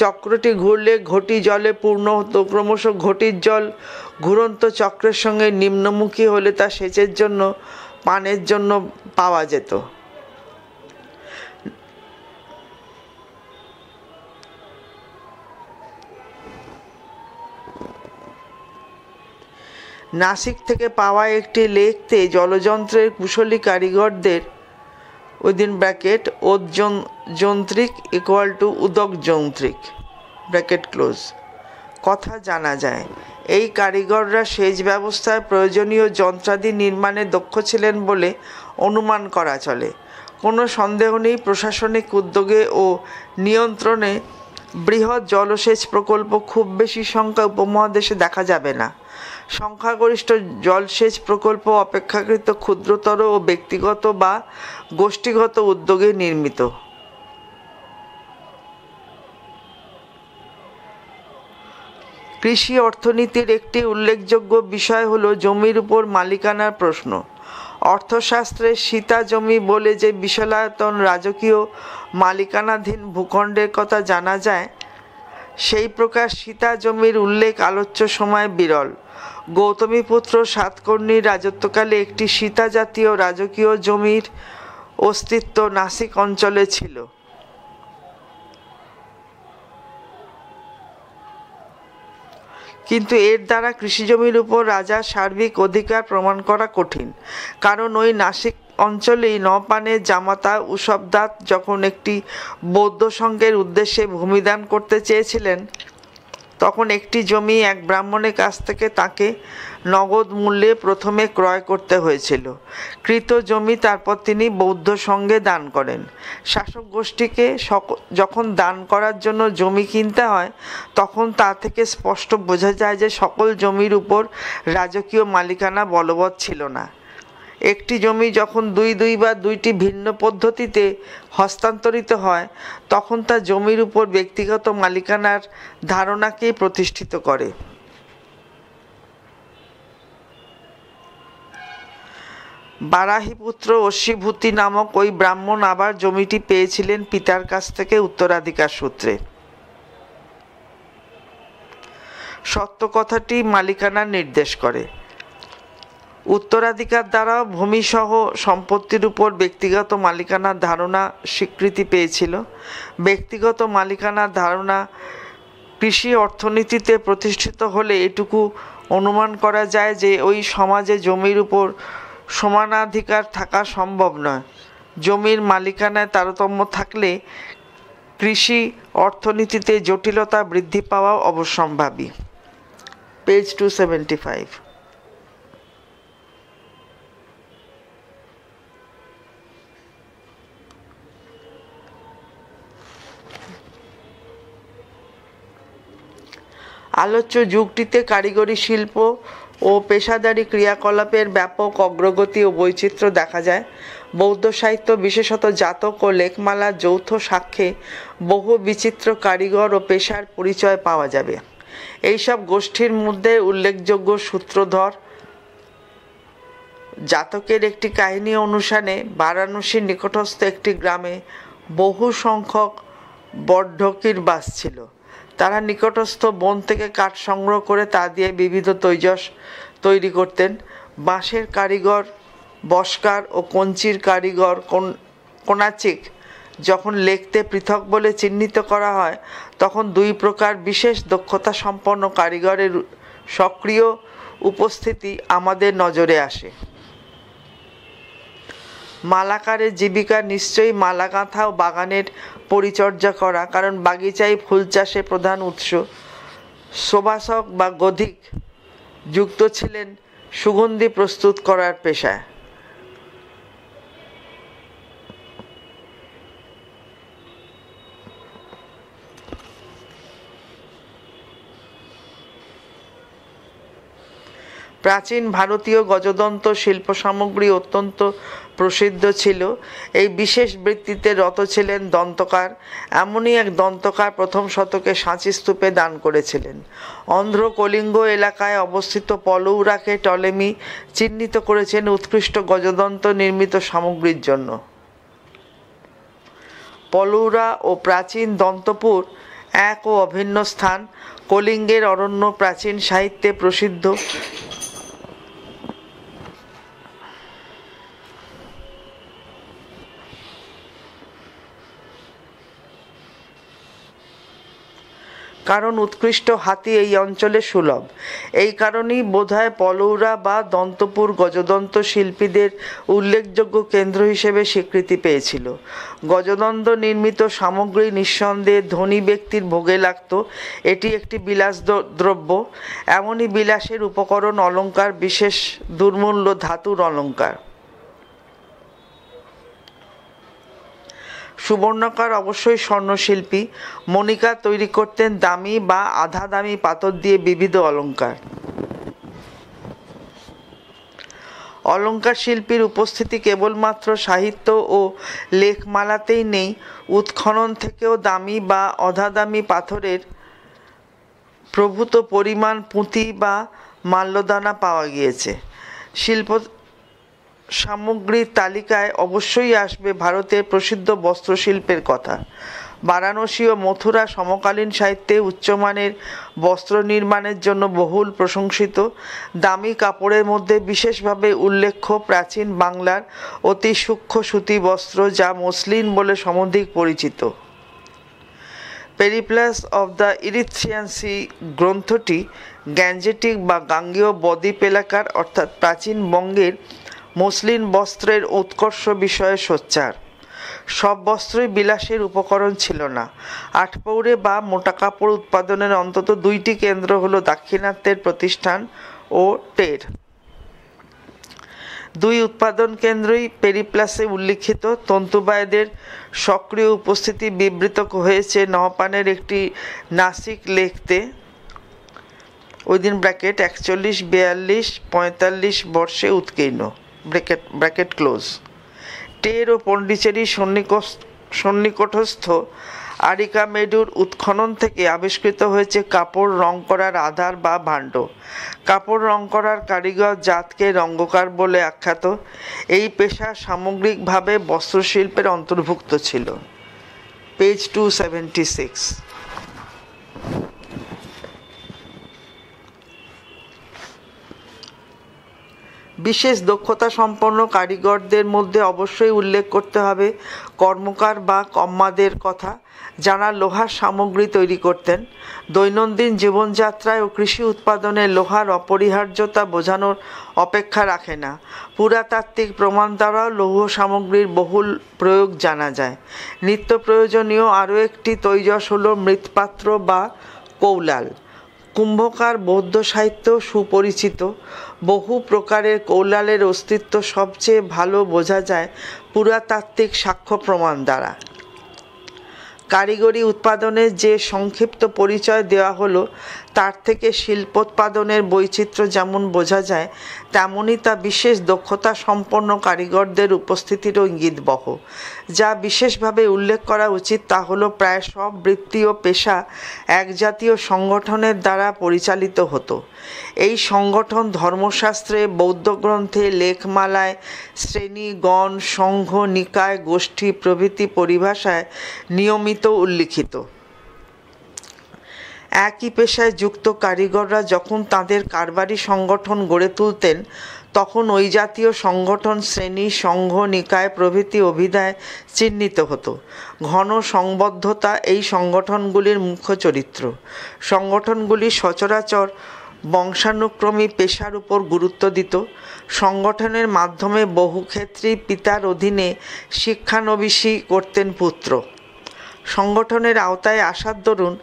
চক্রটি ঘুরলে ঘটি জলে পূর্ণ হতো ক্রমশ ঘটির জল ঘুরন্ত চক্রের সঙ্গে নিম্নমুখী হলে তা সেচের জন্য পানের জন্য পাওয়া যেত নাসিক থেকে পাওয়া একটি লেখতে জলযন্ত্রের কুশলী কারিগরদের উইদিন ব্র্যাকেট ওজন যন্ত্রিক ইকুয়াল টু উদক যন্ত্রিক ব্র্যাকেট ক্লোজ কথা জানা যায় এই কারিগররা সেচ ব্যবস্থায় প্রয়োজনীয় যন্ত্রাদি নির্মাণে দক্ষ ছিলেন বলে অনুমান করা চলে কোনো সন্দেহ নেই প্রশাসনিক উদ্যোগে ও নিয়ন্ত্রণে বৃহৎ জলসেচ প্রকল্প খুব বেশি সংখ্যা উপমহাদেশে দেখা যাবে না সংখ্যাগরিষ্ঠ জলসেচ প্রকল্প অপেক্ষাকৃত ক্ষুদ্রতর ও ব্যক্তিগত বা গোষ্ঠীগত উদ্যোগে নির্মিত কৃষি অর্থনীতির একটি উল্লেখযোগ্য বিষয় হল জমির উপর মালিকানার প্রশ্ন অর্থশাস্ত্রে সীতা জমি বলে যে বিশালায়তন রাজকীয় মালিকানাধীন ভূখণ্ডের কথা জানা যায় সেই প্রকার সীতা জমির উল্লেখ আলোচ্য সময় বিরল গৌতমীপুত্র সাতকর্ণীর রাজত্বকালে একটি সীতা জাতীয় রাজকীয় জমির অস্তিত্ব নাসিক অঞ্চলে ছিল কিন্তু এর দ্বারা কৃষিজমির উপর রাজার সার্বিক অধিকার প্রমাণ করা কঠিন কারণ ওই নাসিক অঞ্চলেই পানে জামাতা উসবদাত যখন একটি বৌদ্ধ সংঘের উদ্দেশ্যে ভূমিদান করতে চেয়েছিলেন তখন একটি জমি এক ব্রাহ্মণের কাছ থেকে তাকে নগদ মূল্যে প্রথমে ক্রয় করতে হয়েছিল কৃত জমি তারপর তিনি বৌদ্ধ সঙ্গে দান করেন শাসক গোষ্ঠীকে যখন দান করার জন্য জমি কিনতে হয় তখন তা থেকে স্পষ্ট বোঝা যায় যে সকল জমির উপর রাজকীয় মালিকানা বলবৎ ছিল না একটি জমি যখন দুই দুই বা দুইটি ভিন্ন পদ্ধতিতে হস্তান্তরিত হয় তখন তা জমির উপর ব্যক্তিগত মালিকানার ধারণাকেই প্রতিষ্ঠিত করে বারাহিপুত্র অশ্বীভূতি নামক ওই ব্রাহ্মণ আবার জমিটি পেয়েছিলেন পিতার কাছ থেকে উত্তরাধিকার সূত্রে সত্য কথাটি মালিকানা নির্দেশ করে উত্তরাধিকার দ্বারা ভূমিসহ সম্পত্তির উপর ব্যক্তিগত মালিকানার ধারণা স্বীকৃতি পেয়েছিল ব্যক্তিগত মালিকানার ধারণা কৃষি অর্থনীতিতে প্রতিষ্ঠিত হলে এটুকু অনুমান করা যায় যে ওই সমাজে জমির উপর সমানাধিকার থাকা সম্ভব নয় জমির মালিকানায় তারতম্য থাকলে কৃষি অর্থনীতিতে জটিলতা বৃদ্ধি পাওয়া অবশ্যম্ভাবী পেজ টু সেভেন্টি ফাইভ আলোচ্য যুগটিতে কারিগরি শিল্প ও পেশাদারি ক্রিয়াকলাপের ব্যাপক অগ্রগতি ও বৈচিত্র্য দেখা যায় বৌদ্ধ সাহিত্য বিশেষত জাতক ও লেখমালা যৌথ সাক্ষ্যে বহু বিচিত্র কারিগর ও পেশার পরিচয় পাওয়া যাবে এইসব গোষ্ঠীর মধ্যে উল্লেখযোগ্য সূত্রধর জাতকের একটি কাহিনী অনুসারে বারাণসীর নিকটস্থ একটি গ্রামে বহু সংখ্যক বড্ঢকির বাস ছিল তারা নিকটস্থ বন থেকে কাঠ সংগ্রহ করে তা দিয়ে বিবিধ তৈজস তৈরি করতেন বাঁশের কারিগর বস্কার ও কঞ্চির কারিগর কোন কোনাচিক যখন লেখতে পৃথক বলে চিহ্নিত করা হয় তখন দুই প্রকার বিশেষ দক্ষতা সম্পন্ন কারিগরের সক্রিয় উপস্থিতি আমাদের নজরে আসে মালাকারের জীবিকা নিশ্চয়ই মালাকাঁথা ও বাগানের পরিচর্যা করা কারণ বাগিচাই ফুল চাষে প্রধান উৎস শোভাসক বা গধিক যুক্ত ছিলেন সুগন্ধি প্রস্তুত করার পেশায় প্রাচীন ভারতীয় গজদন্ত শিল্প সামগ্রী অত্যন্ত প্রসিদ্ধ ছিল এই বিশেষ বৃত্তিতে রত ছিলেন দন্তকার এমনই এক দন্তকার প্রথম শতকে সাঁচি স্তূপে দান করেছিলেন অন্ধ্র কলিঙ্গ এলাকায় অবস্থিত পলৌরাকে টলেমি চিহ্নিত করেছেন উৎকৃষ্ট গজদন্ত নির্মিত সামগ্রীর জন্য পলৌরা ও প্রাচীন দন্তপুর এক ও অভিন্ন স্থান কলিঙ্গের অরণ্য প্রাচীন সাহিত্যে প্রসিদ্ধ কারণ উৎকৃষ্ট হাতি এই অঞ্চলে সুলভ এই কারণেই বোধহয় পলৌরা বা দন্তপুর গজদন্ত শিল্পীদের উল্লেখযোগ্য কেন্দ্র হিসেবে স্বীকৃতি পেয়েছিল গজদন্ত নির্মিত সামগ্রী নিঃসন্দেহে ধনী ব্যক্তির ভোগে লাগত এটি একটি বিলাস দ্রব্য এমনই বিলাসের উপকরণ অলঙ্কার বিশেষ দুর্মূল্য ধাতুর অলঙ্কার সুবর্ণকার অবশ্যই স্বর্ণশিল্পী মণিকা তৈরি করতেন দামি বা আধা দামি পাথর দিয়ে বিবিধ অলঙ্কার অলঙ্কার শিল্পীর উপস্থিতি কেবলমাত্র সাহিত্য ও লেখমালাতেই নেই উৎখনন থেকেও দামি বা অধাদামি পাথরের প্রভূত পরিমাণ পুঁতি বা মাল্যদানা পাওয়া গিয়েছে শিল্প সামগ্রীর তালিকায় অবশ্যই আসবে ভারতের প্রসিদ্ধ বস্ত্রশিল্পের কথা বারাণসী ও মথুরা সমকালীন সাহিত্যে উচ্চমানের বস্ত্র নির্মাণের জন্য বহুল প্রশংসিত দামি কাপড়ের মধ্যে বিশেষভাবে উল্লেখ্য প্রাচীন বাংলার অতি সূক্ষ্ম সুতি বস্ত্র যা মসলিন বলে সমধিক পরিচিত পেরিপ্লাস অব দ্য ইরিথিয়ানসি গ্রন্থটি গ্যাঞ্জেটিক বা গাঙ্গেয় বদ্বীপ এলাকার অর্থাৎ প্রাচীন বঙ্গের মুসলিম বস্ত্রের উৎকর্ষ বিষয়ে সোচ্চার সব বস্ত্রই বিলাসের উপকরণ ছিল না আটপৌরে বা মোটা কাপড় উৎপাদনের অন্তত দুইটি কেন্দ্র হল দাক্ষিণাত্যের প্রতিষ্ঠান ও টের দুই উৎপাদন কেন্দ্রই পেরিপ্লাসে উল্লিখিত তন্তুবায়দের সক্রিয় উপস্থিতি বিবৃত হয়েছে নহপানের একটি নাসিক লেখতে ওই দিন ব্র্যাকেট একচল্লিশ বিয়াল্লিশ পঁয়তাল্লিশ বর্ষে উৎকীর্ণ ব্রেকেট ব্র্যাকেট ক্লোজ টের ও পন্ডিচেরি সন্নিকটস্থ আরিকা মেডুর উৎখনন থেকে আবিষ্কৃত হয়েছে কাপড় রং করার আধার বা ভাণ্ড কাপড় রং করার কারিগর জাতকে রঙ্গকার বলে আখ্যাত এই পেশা সামগ্রিকভাবে বস্ত্রশিল্পের অন্তর্ভুক্ত ছিল পেজ টু সেভেন্টি সিক্স বিশেষ দক্ষতা সম্পন্ন কারিগরদের মধ্যে অবশ্যই উল্লেখ করতে হবে কর্মকার বা কম্মাদের কথা যারা লোহার সামগ্রী তৈরি করতেন দৈনন্দিন জীবনযাত্রায় ও কৃষি উৎপাদনে লোহার অপরিহার্যতা বোঝানোর অপেক্ষা রাখে না পুরাতাত্ত্বিক প্রমাণ দ্বারাও লৌহ সামগ্রীর বহুল প্রয়োগ জানা যায় নিত্য প্রয়োজনীয় আরও একটি তৈজস হল মৃৎপাত্র বা কৌলাল কুম্ভকার বৌদ্ধ সাহিত্য সুপরিচিত বহু প্রকারের কৌলালের অস্তিত্ব সবচেয়ে ভালো বোঝা যায় পুরাতাত্ত্বিক সাক্ষ্য প্রমাণ দ্বারা কারিগরি উৎপাদনের যে সংক্ষিপ্ত পরিচয় দেওয়া হলো তার থেকে শিল্পোৎপাদনের বৈচিত্র্য যেমন বোঝা যায় তেমনই তা বিশেষ দক্ষতা সম্পন্ন কারিগরদের উপস্থিতিরও বহ যা বিশেষভাবে উল্লেখ করা উচিত তা হল প্রায় সব বৃত্তি ও পেশা জাতীয় সংগঠনের দ্বারা পরিচালিত হতো এই সংগঠন ধর্মশাস্ত্রে বৌদ্ধগ্রন্থে লেখমালায় শ্রেণী গণ সংঘ নিকায় গোষ্ঠী প্রভৃতি পরিভাষায় নিয়মিত উল্লিখিত একই পেশায় যুক্ত কারিগররা যখন তাদের কারবারি সংগঠন গড়ে তুলতেন তখন ওই জাতীয় সংগঠন শ্রেণী সংঘ নিকায় প্রভৃতি অভিধায় চিহ্নিত হতো ঘন সংবদ্ধতা এই সংগঠনগুলির মুখ্য চরিত্র সংগঠনগুলি সচরাচর বংশানুক্রমী পেশার উপর গুরুত্ব দিত সংগঠনের মাধ্যমে বহু ক্ষেত্রেই পিতার অধীনে শিক্ষানবিশি করতেন পুত্র সংগঠনের আওতায় আসার দরুন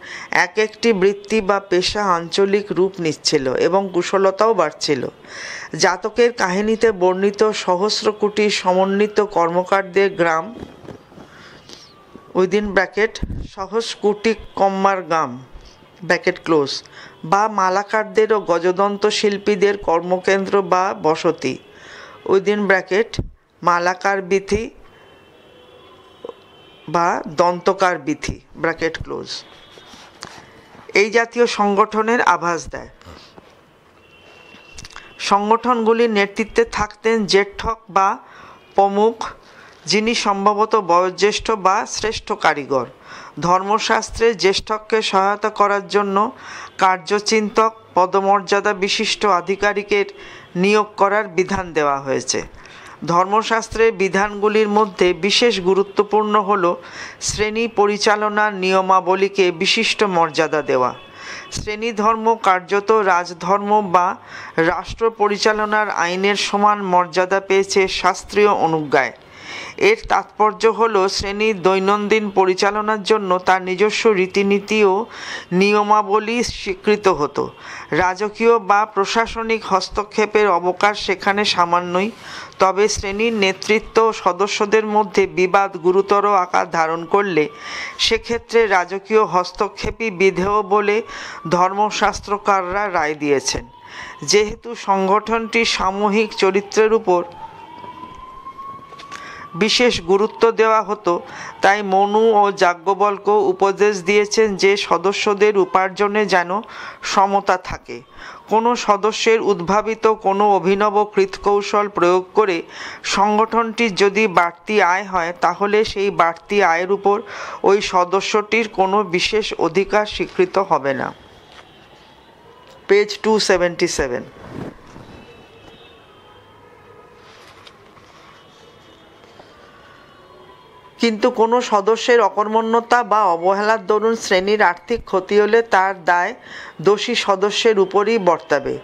এক একটি বৃত্তি বা পেশা আঞ্চলিক রূপ নিচ্ছিল এবং কুশলতাও বাড়ছিল জাতকের কাহিনীতে বর্ণিত সহস্র কোটি সমন্বিত কর্মকারদের গ্রাম উইদিন ব্র্যাকেট সহস কোটি কম্মার গ্রাম ব্র্যাকেট ক্লোজ বা মালাকারদের ও গজদন্ত শিল্পীদের কর্মকেন্দ্র বা বসতি উইদিন ব্র্যাকেট মালাকার বিথি বা দন্তকার বিধি ব্র্যাকেট ক্লোজ এই জাতীয় সংগঠনের আভাস দেয় সংগঠনগুলির নেতৃত্বে থাকতেন জেঠক বা প্রমুখ যিনি সম্ভবত বয়োজ্যেষ্ঠ বা শ্রেষ্ঠ কারিগর ধর্মশাস্ত্রে জ্যেষ্ঠককে সহায়তা করার জন্য কার্যচিন্তক পদমর্যাদা বিশিষ্ট আধিকারিকের নিয়োগ করার বিধান দেওয়া হয়েছে ধর্মশাস্ত্রের বিধানগুলির মধ্যে বিশেষ গুরুত্বপূর্ণ হল শ্রেণী পরিচালনার নিয়মাবলীকে বিশিষ্ট মর্যাদা দেওয়া শ্রেণী ধর্ম কার্যত রাজধর্ম বা রাষ্ট্র পরিচালনার আইনের সমান মর্যাদা পেয়েছে শাস্ত্রীয় অনুজ্ঞায় এর তাৎপর্য হল শ্রেণীর দৈনন্দিন পরিচালনার জন্য তার নিজস্ব রীতিনীতি ও নিয়মাবলী স্বীকৃত হতো রাজকীয় বা প্রশাসনিক হস্তক্ষেপের অবকাশ সেখানে সামান্যই তবে শ্রেণীর নেতৃত্ব সদস্যদের মধ্যে বিবাদ গুরুতর আকার ধারণ করলে সেক্ষেত্রে রাজকীয় হস্তক্ষেপই বিধেয় বলে ধর্মশাস্ত্রকাররা রায় দিয়েছেন যেহেতু সংগঠনটি সামূহিক চরিত্রের উপর বিশেষ গুরুত্ব দেওয়া হতো তাই মনু ও যাজ্ঞবল্ক উপদেশ দিয়েছেন যে সদস্যদের উপার্জনে যেন সমতা থাকে কোনো সদস্যের উদ্ভাবিত কোনো অভিনব কৃতকৌশল প্রয়োগ করে সংগঠনটির যদি বাড়তি আয় হয় তাহলে সেই বাড়তি আয়ের উপর ওই সদস্যটির কোনো বিশেষ অধিকার স্বীকৃত হবে না পেজ টু সেভেন্টি সেভেন কিন্তু কোনো সদস্যের অকর্মণ্যতা বা অবহেলার দরুন শ্রেণীর আর্থিক ক্ষতি হলে তার দায় দোষী সদস্যের উপরই বর্তাবে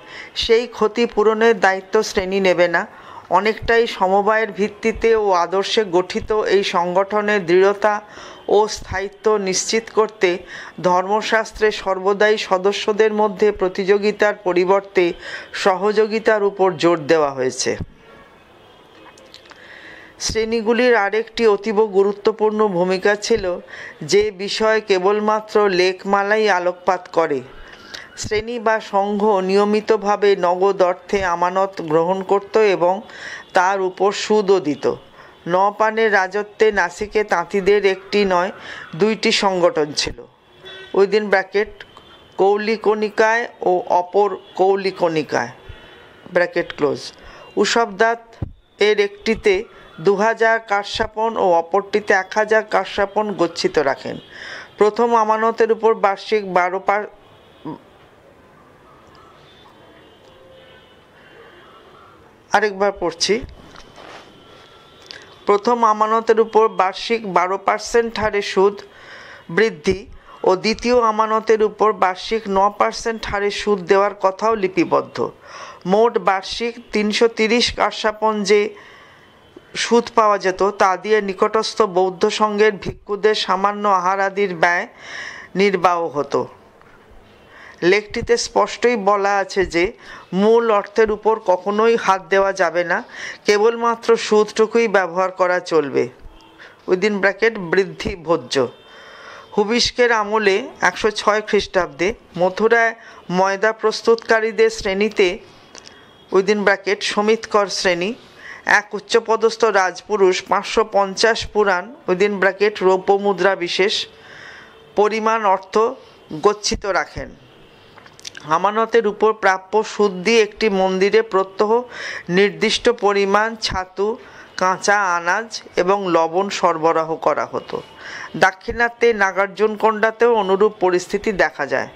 সেই ক্ষতি পূরণের দায়িত্ব শ্রেণী নেবে না অনেকটাই সমবায়ের ভিত্তিতে ও আদর্শে গঠিত এই সংগঠনের দৃঢ়তা ও স্থায়িত্ব নিশ্চিত করতে ধর্মশাস্ত্রে সর্বদাই সদস্যদের মধ্যে প্রতিযোগিতার পরিবর্তে সহযোগিতার উপর জোর দেওয়া হয়েছে শ্রেণীগুলির আরেকটি অতীব গুরুত্বপূর্ণ ভূমিকা ছিল যে বিষয় কেবলমাত্র লেখমালাই আলোকপাত করে শ্রেণী বা সংঘ নিয়মিতভাবে নগদ অর্থে আমানত গ্রহণ করত এবং তার উপর সুদও দিত নপানের রাজত্বে নাসিকে তাঁতিদের একটি নয় দুইটি সংগঠন ছিল উইদিন ব্র্যাকেট কৌলিকণিকায় ও অপর কৌলিকণিকায় ব্র্যাকেট ক্লোজ উষবদাত এর একটিতে দু হাজার কাশ্যপণ ও অপরটিতে এক হাজার কাশ্যাপন গচ্ছিত রাখেন প্রথম আমানতের উপর বার্ষিক বারো আরেকবার পড়ছি প্রথম আমানতের উপর বার্ষিক বারো পার্সেন্ট হারে সুদ বৃদ্ধি ও দ্বিতীয় আমানতের উপর বার্ষিক ন পার্সেন্ট হারে সুদ দেওয়ার কথাও লিপিবদ্ধ মোট বার্ষিক তিনশো তিরিশ কাশ্যাপন যে সুদ পাওয়া যেত তা দিয়ে নিকটস্থ বৌদ্ধ সংঘের ভিক্ষুদের সামান্য আহারাদির ব্যয় নির্বাহ হতো লেখটিতে স্পষ্টই বলা আছে যে মূল অর্থের উপর কখনোই হাত দেওয়া যাবে না কেবলমাত্র সুদটুকুই ব্যবহার করা চলবে উইদিন ব্র্যাকেট বৃদ্ধি ভোজ্য হুবিস্কের আমলে একশো ছয় খ্রিস্টাব্দে মথুরায় ময়দা প্রস্তুতকারীদের শ্রেণীতে উইদিন ব্র্যাকেট সমিতকর শ্রেণী এক উচ্চপদস্থ রাজপুরুষ পাঁচশো পঞ্চাশ পুরাণ উইদিন ব্র্যাকেট রৌপ্য মুদ্রা বিশেষ পরিমাণ অর্থ গচ্ছিত রাখেন আমানতের উপর প্রাপ্য সুদ দিয়ে একটি মন্দিরে প্রত্যহ নির্দিষ্ট পরিমাণ ছাতু কাঁচা আনাজ এবং লবণ সরবরাহ করা হতো দাক্ষিণাত্যে নাগার্জুনকোণ্ডাতেও অনুরূপ পরিস্থিতি দেখা যায়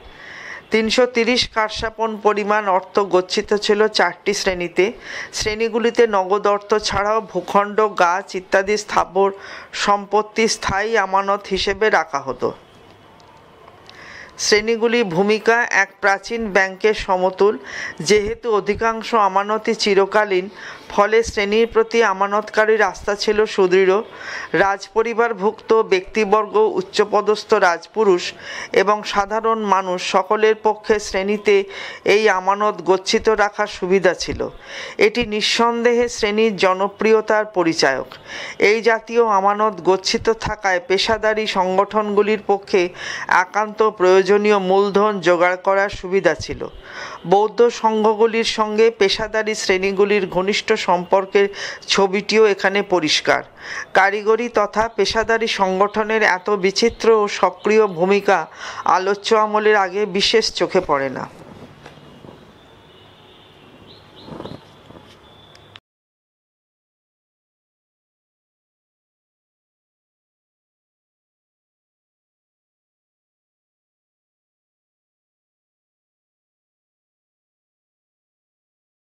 তিনশো তিরিশ কারসাপন পরিমাণ অর্থ গচ্ছিত ছিল চারটি শ্রেণীতে শ্রেণীগুলিতে নগদ অর্থ ছাড়াও ভূখণ্ড গাছ ইত্যাদি স্থাবর সম্পত্তি স্থায়ী আমানত হিসেবে রাখা হতো শ্রেণীগুলি ভূমিকা এক প্রাচীন ব্যাংকের সমতুল যেহেতু অধিকাংশ আমানতই চিরকালীন ফলে শ্রেণীর প্রতি আমানতকারী রাস্তা ছিল সুদৃঢ় রাজপরিবারভুক্ত ব্যক্তিবর্গ উচ্চপদস্থ রাজপুরুষ এবং সাধারণ মানুষ সকলের পক্ষে শ্রেণীতে এই আমানত গচ্ছিত রাখার সুবিধা ছিল এটি নিঃসন্দেহে শ্রেণীর জনপ্রিয়তার পরিচায়ক এই জাতীয় আমানত গচ্ছিত থাকায় পেশাদারী সংগঠনগুলির পক্ষে একান্ত প্রয়োজনীয় মূলধন জোগাড় করার সুবিধা ছিল বৌদ্ধ সংঘগুলির সঙ্গে পেশাদারী শ্রেণীগুলির ঘনিষ্ঠ সম্পর্কের ছবিটিও এখানে পরিষ্কার কারিগরি তথা পেশাদারি সংগঠনের এত বিচিত্র ও সক্রিয় ভূমিকা আলোচ্য আমলের আগে বিশেষ চোখে পড়ে না